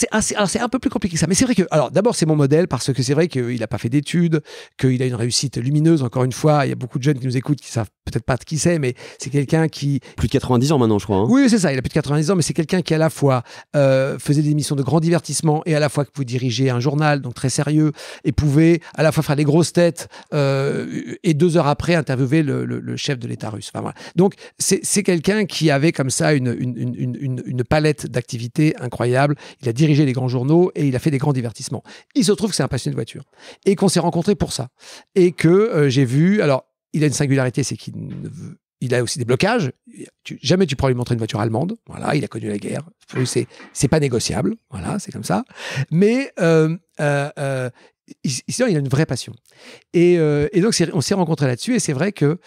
c'est, un peu plus compliqué que ça. Mais c'est vrai que, alors d'abord, c'est mon modèle parce que c'est vrai qu'il n'a pas fait d'études, qu'il a une réussite lumineuse. Encore une fois, il y a beaucoup de jeunes qui nous écoutent qui savent peut-être pas de qui c'est, mais c'est quelqu'un qui. Plus de 90 ans maintenant, je crois. Hein. Oui, c'est ça, il a plus de 90 ans, mais c'est quelqu'un qui à la fois euh, faisait des émissions de grand divertissement et à la fois que pouvait diriger un journal, donc très sérieux, et pouvait à la fois faire des grosses têtes et deux heures après interviewer le, le, le chef de l'État russe. Enfin, voilà. Donc c'est quelqu'un qui avait comme ça une, palette d'activités incroyable. Il a dirigé des grands journaux et il a fait des grands divertissements. Il se trouve que c'est un passionné de voiture et qu'on s'est rencontré pour ça. Et que euh, j'ai vu, alors il a une singularité, c'est qu'il a aussi des blocages. jamais tu pourras lui montrer une voiture allemande. Voilà, il a connu la guerre. C'est pas négociable. Voilà, c'est comme ça. Mais euh, euh, euh il, a une vraie passion. Et, et donc on s'est rencontré là-dessus. Et c'est vrai que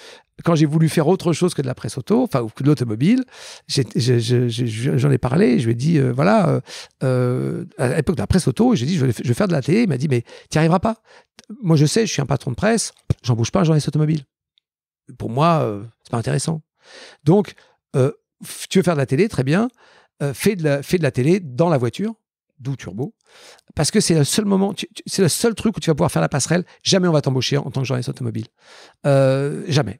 quand j'ai voulu faire autre chose que de la presse auto, enfin, ou que de l'automobile, j'en ai, parlé, je lui ai dit, euh, voilà, euh, euh, à l'époque de la presse auto, j'ai dit, je vais, je vais, faire de la télé. Il m'a dit, mais tu n'y arriveras pas. Moi, je sais, je suis un patron de presse, je n'embauche pas un journaliste automobile. Pour moi, ce c'est pas intéressant. Donc, tu veux faire de la télé, très bien, fais, de la, fais de la télé dans la voiture, d'où Turbo, parce que c'est le seul moment, c'est le seul truc où tu vas pouvoir faire la passerelle. Jamais on va t'embaucher en tant que journaliste automobile. jamais.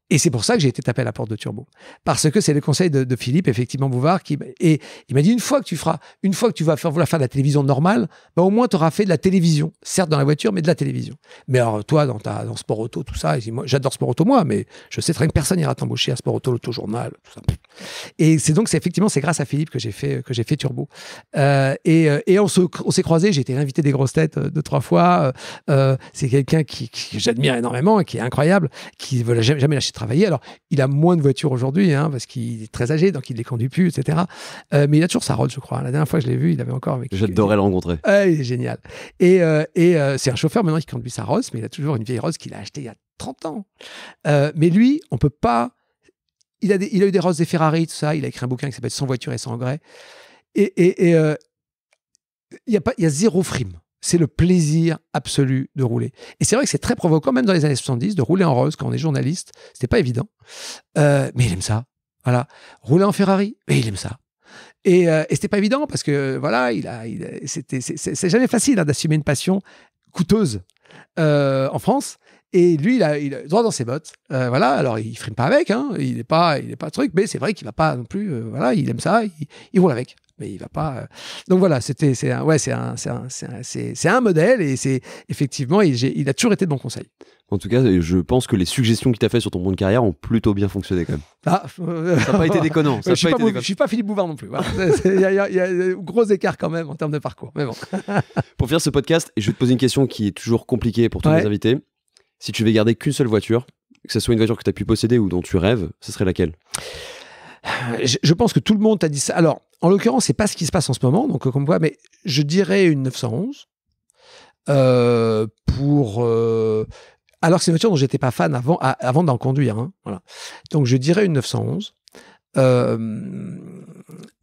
Et c'est pour ça que j'ai été tapé à la porte de Turbo. Parce que c'est le conseil de, Philippe, effectivement, Bouvard, qui et, il m'a dit une fois que tu feras, une fois que tu vas faire, vouloir faire de la télévision normale, bah, au moins tu auras fait de la télévision. Certes, dans la voiture, mais de la télévision. Mais alors, toi, dans, ta, dans Sport Auto, tout ça, j'adore Sport Auto, moi, mais je sais très bien que personne n'ira t'embaucher à Sport Auto, l'auto-journal, tout ça. Et c'est donc, effectivement, c'est grâce à Philippe que j'ai fait, que j'ai fait Turbo. Euh, et, euh, et, on, s'est se, croisés, j'ai été invité des grosses têtes euh, deux, trois fois. c'est quelqu'un qui, j'admire énormément qui est incroyable, qui ne veut jamais lâcher alors, il a moins de voitures aujourd'hui, hein, parce qu'il est très âgé, donc il ne les conduit plus, etc. Euh, mais il a toujours sa Rolls, je crois. La dernière fois que je l'ai vu, il avait encore avec. J'adorais le rencontrer. Ah, il est génial. Et, euh, euh, c'est un chauffeur maintenant qui conduit sa Rolls, mais il a toujours une vieille Rolls qu'il a achetée il y a 30 ans. mais lui, on peut pas. Il a, il a eu des Rolls des Ferrari, tout ça. Il a écrit un bouquin qui s'appelle Sans voiture et sans engrais. Et, et, et il y, a pas, il y a zéro frime c'est le plaisir absolu de rouler. Et c'est vrai que c'est très provoquant, même dans les années 70, de rouler en rose quand on est journaliste. C'était pas évident. Euh, mais il aime ça. Voilà. Rouler en Ferrari, mais il aime ça. Et, euh, c'était pas évident parce que, voilà, il a, c'est jamais facile hein, d'assumer une passion coûteuse euh, en France. Et lui, il a, il droit dans ses bottes. voilà. Alors, il frime pas avec. Hein. Il n'est pas, il pas truc. Mais c'est vrai qu'il va pas non plus. voilà. Il aime ça. Il, il roule avec mais il va pas. Euh. Donc voilà, c'était, c'est un, ouais, c'est c'est un, c'est un, modèle et c'est effectivement, il, il a toujours été de bon conseil. En tout cas, je pense que les suggestions qu'il t'a fait sur ton monde de carrière ont plutôt bien fonctionné quand même. Ah, ça n'a pas été déconnant. je ne suis, pas Philippe Bouvard non plus. Il y, a, un y, a euh, gros écart quand même en termes de parcours. Mais bon. pour finir ce podcast, je vais te poser une question qui est toujours compliquée pour tous les invités. Si tu devais garder qu'une seule voiture, que ce soit une voiture que tu as pu posséder ou dont tu rêves, ce serait laquelle euh, je, je pense que tout le monde t'a dit ça. Alors, en l'occurrence, c'est pas ce qui se passe en ce moment, donc comme mais je dirais une 911 euh, pour. Euh, alors c'est une voiture dont j'étais pas fan avant, avant d'en conduire. Hein, voilà. Donc je dirais une 911. Euh,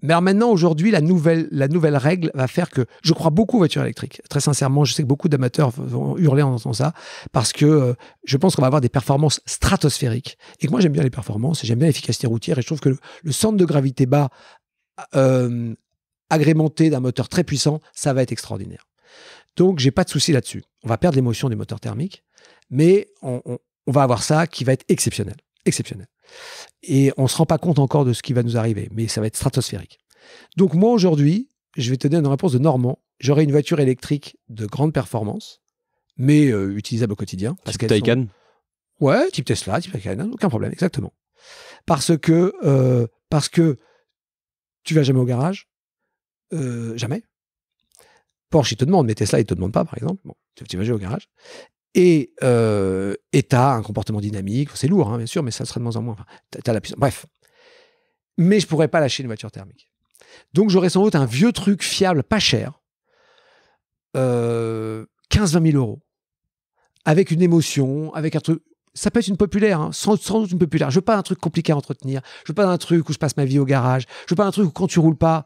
mais maintenant, aujourd'hui, la nouvelle, la nouvelle règle va faire que je crois beaucoup aux voitures électriques. Très sincèrement, je sais que beaucoup d'amateurs vont hurler en entendant ça parce que je pense qu'on va avoir des performances stratosphériques. Et moi, j'aime bien les performances, j'aime bien l'efficacité routière et je trouve que le centre de gravité bas euh, agrémenté d'un moteur très puissant, ça va être extraordinaire. Donc, j'ai pas de souci là-dessus. On va perdre l'émotion des moteurs thermiques, mais on, va avoir ça qui va être exceptionnel. Exceptionnel. Et on ne se rend pas compte encore de ce qui va nous arriver, mais ça va être stratosphérique. Donc, moi, aujourd'hui, je vais te donner une réponse de Normand. J'aurai une voiture électrique de grande performance, mais euh, utilisable au quotidien. Parce type Taycan Ouais, type Tesla, type Taycan, aucun problème, exactement. Parce que, euh, parce que tu vas jamais au garage euh, Jamais. Porsche, il te demande, mais Tesla, ils te demande pas, par exemple. Bon, tu vas jamais au garage. Et euh, tu as un comportement dynamique. C'est lourd, hein, bien sûr, mais ça serait de moins en moins. la Bref. Mais je pourrais pas lâcher une voiture thermique. Donc j'aurais sans doute un vieux truc fiable, pas cher, euh, 15-20 000 euros, avec une émotion, avec un truc ça peut être une populaire, hein, sans, doute une populaire. Je veux pas un truc compliqué à entretenir. Je veux pas un truc où je passe ma vie au garage. Je veux pas un truc où quand tu roules pas,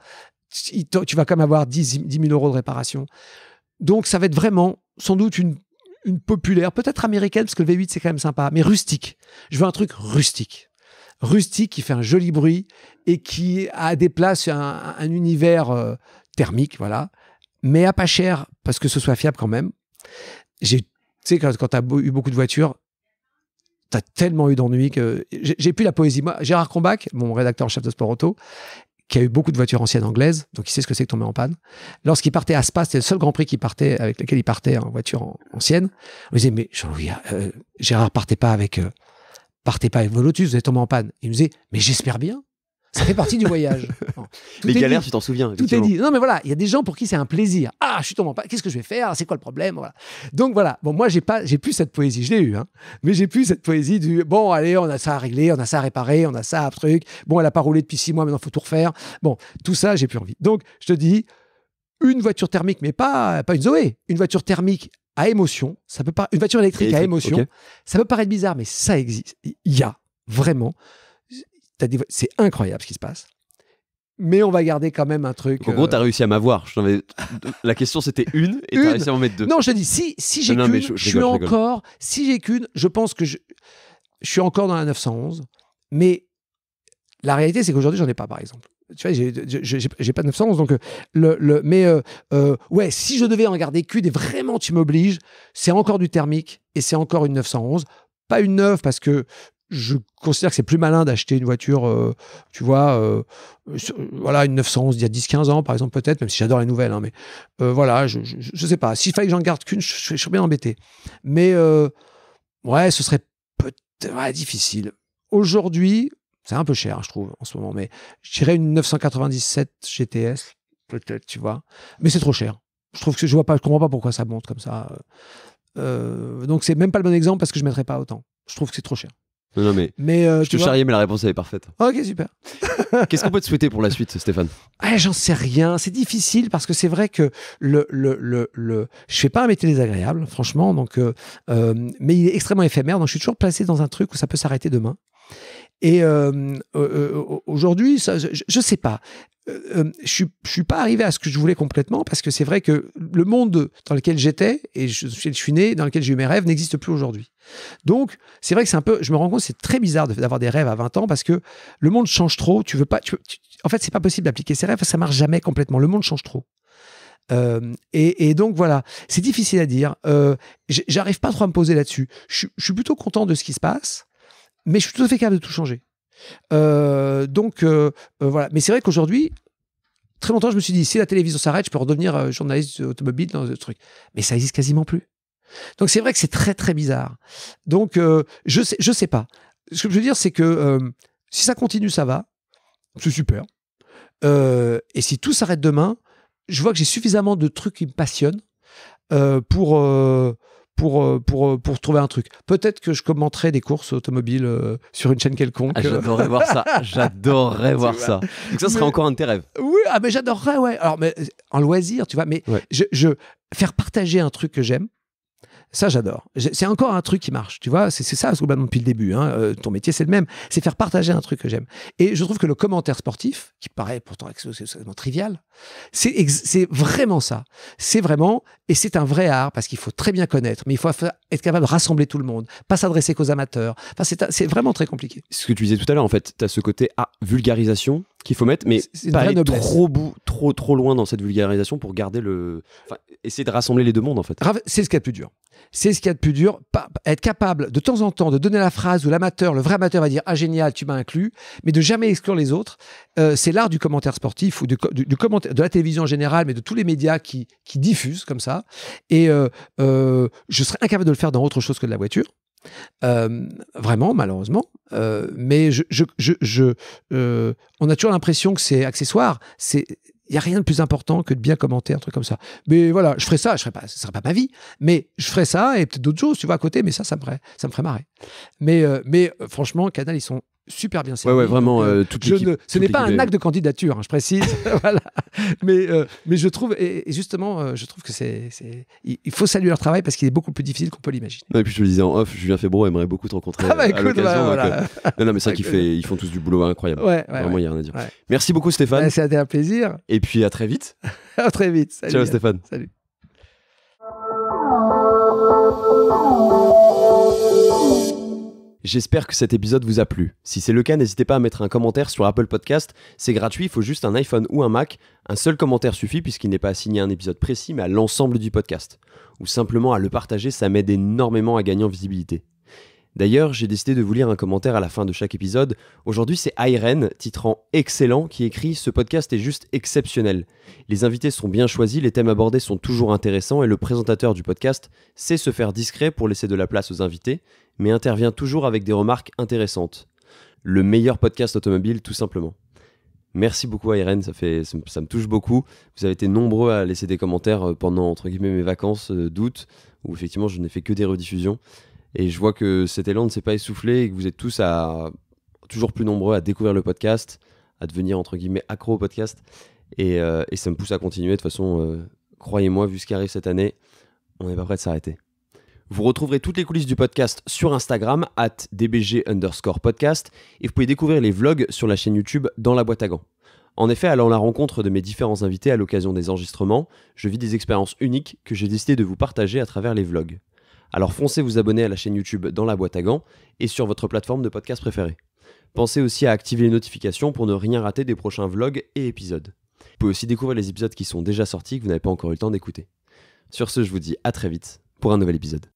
tu, vas quand même avoir 10, 000 euros de réparation. Donc, ça va être vraiment, sans doute, une, populaire, peut-être américaine, parce que le V8, c'est quand même sympa, mais rustique. Je veux un truc rustique. Rustique qui fait un joli bruit et qui a des places, un, univers euh, thermique, voilà. Mais à pas cher, parce que ce soit fiable quand même. J'ai, tu sais, quand, quand tu as eu beaucoup de voitures, T'as tellement eu d'ennuis que j'ai plus la poésie. Moi, Gérard Combac, mon rédacteur en chef de Sport Auto, qui a eu beaucoup de voitures anciennes anglaises, donc il sait ce que c'est que tomber en panne. Lorsqu'il partait à Spa, c'était le seul Grand Prix qui partait avec lequel il partait en voiture ancienne. On me disait mais Jean-Louis, euh, euh, Gérard partait pas avec euh, partez pas avec Volotus, vous êtes tombé en panne. Il me disait, mais j'espère bien. Ça fait partie du voyage. Les galères, tu t'en souviens. Tout est dit. Non, mais voilà, il y a des gens pour qui c'est un plaisir. Ah, je suis tombé en Qu'est-ce que je vais faire C'est quoi le problème voilà. Donc voilà. Bon, moi, j'ai pas, j'ai plus cette poésie. Je l'ai eu, hein. Mais j'ai plus cette poésie du bon, allez, on a ça à régler, on a ça à réparer, on a ça à truc. Bon, elle a pas roulé depuis six mois, maintenant faut tout refaire. Bon, tout ça, j'ai plus envie. Donc, je te dis, une voiture thermique, mais pas, pas une Zoé, une voiture thermique à émotion, ça peut pas, une voiture électrique, à émotion, ça peut paraître bizarre, mais ça existe. Il y a vraiment c'est incroyable ce qui se passe. Mais on va garder quand même un truc. En gros, as euh, réussi à m'avoir. La question c'était une et t'as réussi à en mettre deux. Non, je te dis, si, si j'ai qu'une, je, suis encore. si j'ai qu'une, je pense que je, suis encore dans la 911. Mais la réalité, c'est qu'aujourd'hui, j'en ai pas, par exemple. Tu vois, j'ai pas 911, donc euh, le, le mais euh, ouais, si je devais en garder qu'une et vraiment tu m'obliges, c'est encore du thermique et c'est encore une 911, pas une 9 parce que je considère que c'est plus malin d'acheter une voiture, euh, tu vois, euh, voilà, une 911 il y a 10-15 ans, par exemple, peut-être, même si j'adore les nouvelles, hein, mais euh, voilà, je, je, sais pas. S'il fallait que j'en garde qu'une, je, serais bien embêté. Mais ouais, ce serait peut-être difficile. Aujourd'hui, c'est un peu cher, je trouve, en ce moment, mais je dirais une 997 GTS, peut-être, tu vois, mais c'est trop cher. Je trouve que je vois pas, je comprends pas pourquoi ça monte comme ça. donc c'est même pas le bon exemple parce que je mettrais pas autant. Je trouve que c'est trop cher mais. Euh, je te charrie mais la réponse elle est parfaite. Ok, super. Qu'est-ce qu'on peut te souhaiter pour la suite, Stéphane ah, J'en sais rien. C'est difficile parce que c'est vrai que le, le, le, le... je fais pas un métier désagréable, franchement. Donc, euh, euh, mais il est extrêmement éphémère. Donc, je suis toujours placé dans un truc où ça peut s'arrêter demain. Et euh, euh, euh, aujourd'hui, je ne sais pas. je ne suis pas arrivé à ce que je voulais complètement parce que c'est vrai que le monde dans lequel j'étais et je, suis né, dans lequel j'ai eu mes rêves, n'existe plus aujourd'hui. Donc, c'est vrai que c'est un peu, je me rends compte, c'est très bizarre d'avoir des rêves à 20 ans parce que le monde change trop. Tu veux pas, en fait, c'est pas possible d'appliquer ses rêves, ça marche jamais complètement. Le monde change trop. et, donc voilà, c'est difficile à dire. Euh, J'arrive pas trop à me poser là-dessus. Je suis plutôt content de ce qui se passe mais je suis tout à fait capable de tout changer. Euh, donc euh, euh, voilà. Mais c'est vrai qu'aujourd'hui, très longtemps, je me suis dit si la télévision s'arrête, je peux redevenir journaliste automobile dans ce truc. Mais ça existe quasiment plus. Donc c'est vrai que c'est très très bizarre. Donc je sais, je sais pas. Ce que je veux dire, c'est que si ça continue, ça va. C'est super. et si tout s'arrête demain, je vois que j'ai suffisamment de trucs qui me passionnent pour pour, euh, pour, euh, pour trouver un truc. Peut-être que je commenterai des courses automobiles euh, sur une chaîne quelconque. Ah, j'adorerais voir ça. J'adorerais voir ça. ça serait encore un de tes rêves. Oui, ah, mais j'adorerais, ouais. Alors, mais en loisir, tu vois, mais je, faire partager un truc que j'aime, ça, j'adore. C'est encore un truc qui marche, tu vois. C'est ça, globalement, depuis le début. Hein, euh, ton métier, c'est le même. C'est faire partager un truc que j'aime. Et je trouve que le commentaire sportif, qui paraît pourtant extrêmement trivial, c'est vraiment ça. C'est vraiment, et c'est un vrai art, parce qu'il faut très bien connaître, mais il faut être capable de rassembler tout le monde, pas s'adresser qu'aux amateurs. Enfin, c'est vraiment très compliqué. Ce que tu disais tout à l'heure, en fait, tu as ce côté à ah, vulgarisation qu'il faut mettre, mais pas aller trop, trop, trop loin dans cette vulgarisation pour garder le. Enfin, essayer de rassembler les deux mondes, en fait. C'est ce qui y a plus dur c'est ce qui y a de plus dur. être capable de temps en temps de donner la phrase où l'amateur, le vrai amateur va dire Ah génial, tu m'as inclus, mais de jamais exclure les autres. Euh, c'est l'art du commentaire sportif ou de la télévision en général, mais de tous les médias qui, diffusent comme ça. Et euh, euh, je serais incapable de le faire dans autre chose que de la voiture. vraiment, malheureusement. mais je, je, on a toujours l'impression que c'est accessoire. C'est il n'y a rien de plus important que de bien commenter un truc comme ça. Mais voilà, je ferai ça, je pas, ce ne serait pas ma vie, mais je ferai ça et peut-être d'autres choses, tu vois, à côté, mais ça, ça me ferait, ça me ferait marrer. Mais, euh, mais euh, franchement, Canal, ils sont super bien c'est Ouais, vraiment, euh, euh, toute ce n'est pas un acte de candidature, hein, je précise. voilà. mais, euh, mais je trouve, et, justement, je trouve que c'est, il faut saluer leur travail parce qu'il est beaucoup plus difficile qu'on peut l'imaginer. et puis je te le disais en off, Julien Febro aimerait beaucoup te rencontrer. Ah bah écoute, à l'occasion bah non, mais c'est qui fait ils font tous du boulot incroyable. vraiment, il y a rien à dire. Merci beaucoup, Stéphane. Bah, c'était un plaisir. Et puis à très vite. à très vite. Salut, Ciao, Stéphane. Salut. J'espère que cet épisode vous a plu. Si c'est le cas, n'hésitez pas à mettre un commentaire sur Apple Podcast. C'est gratuit, il faut juste un iPhone ou un Mac. Un seul commentaire suffit puisqu'il n'est pas assigné à un épisode précis mais à l'ensemble du podcast. Ou simplement à le partager, ça m'aide énormément à gagner en visibilité. D'ailleurs, j'ai décidé de vous lire un commentaire à la fin de chaque épisode. Aujourd'hui, c'est Irene, titrant Excellent, qui écrit Ce podcast est juste exceptionnel. Les invités sont bien choisis, les thèmes abordés sont toujours intéressants et le présentateur du podcast sait se faire discret pour laisser de la place aux invités, mais intervient toujours avec des remarques intéressantes. Le meilleur podcast automobile, tout simplement. Merci beaucoup Irene, ça, fait, ça, me touche beaucoup. Vous avez été nombreux à laisser des commentaires euh, pendant entre guillemets mes vacances euh, d'août, où effectivement je n'ai fait que des rediffusions. Et je vois que cet élan ne s'est pas essoufflé et que vous êtes tous à, toujours plus nombreux à découvrir le podcast, à devenir entre guillemets accro au podcast. Et, euh, ça me pousse à continuer. De toute façon, euh, croyez-moi, vu ce qui arrive cette année, on n'est pas prêt de s'arrêter. Vous retrouverez toutes les coulisses du podcast sur Instagram, at dbg underscore podcast, et vous pouvez découvrir les vlogs sur la chaîne YouTube dans la boîte à gants. En effet, allant à la rencontre de mes différents invités à l'occasion des enregistrements, je vis des expériences uniques que j'ai décidé de vous partager à travers les vlogs. Alors foncez vous abonner à la chaîne YouTube dans la boîte à gants et sur votre plateforme de podcast préférée. Pensez aussi à activer les notifications pour ne rien rater des prochains vlogs et épisodes. Vous pouvez aussi découvrir les épisodes qui sont déjà sortis que vous n'avez pas encore eu le temps d'écouter. Sur ce, je vous dis à très vite pour un nouvel épisode.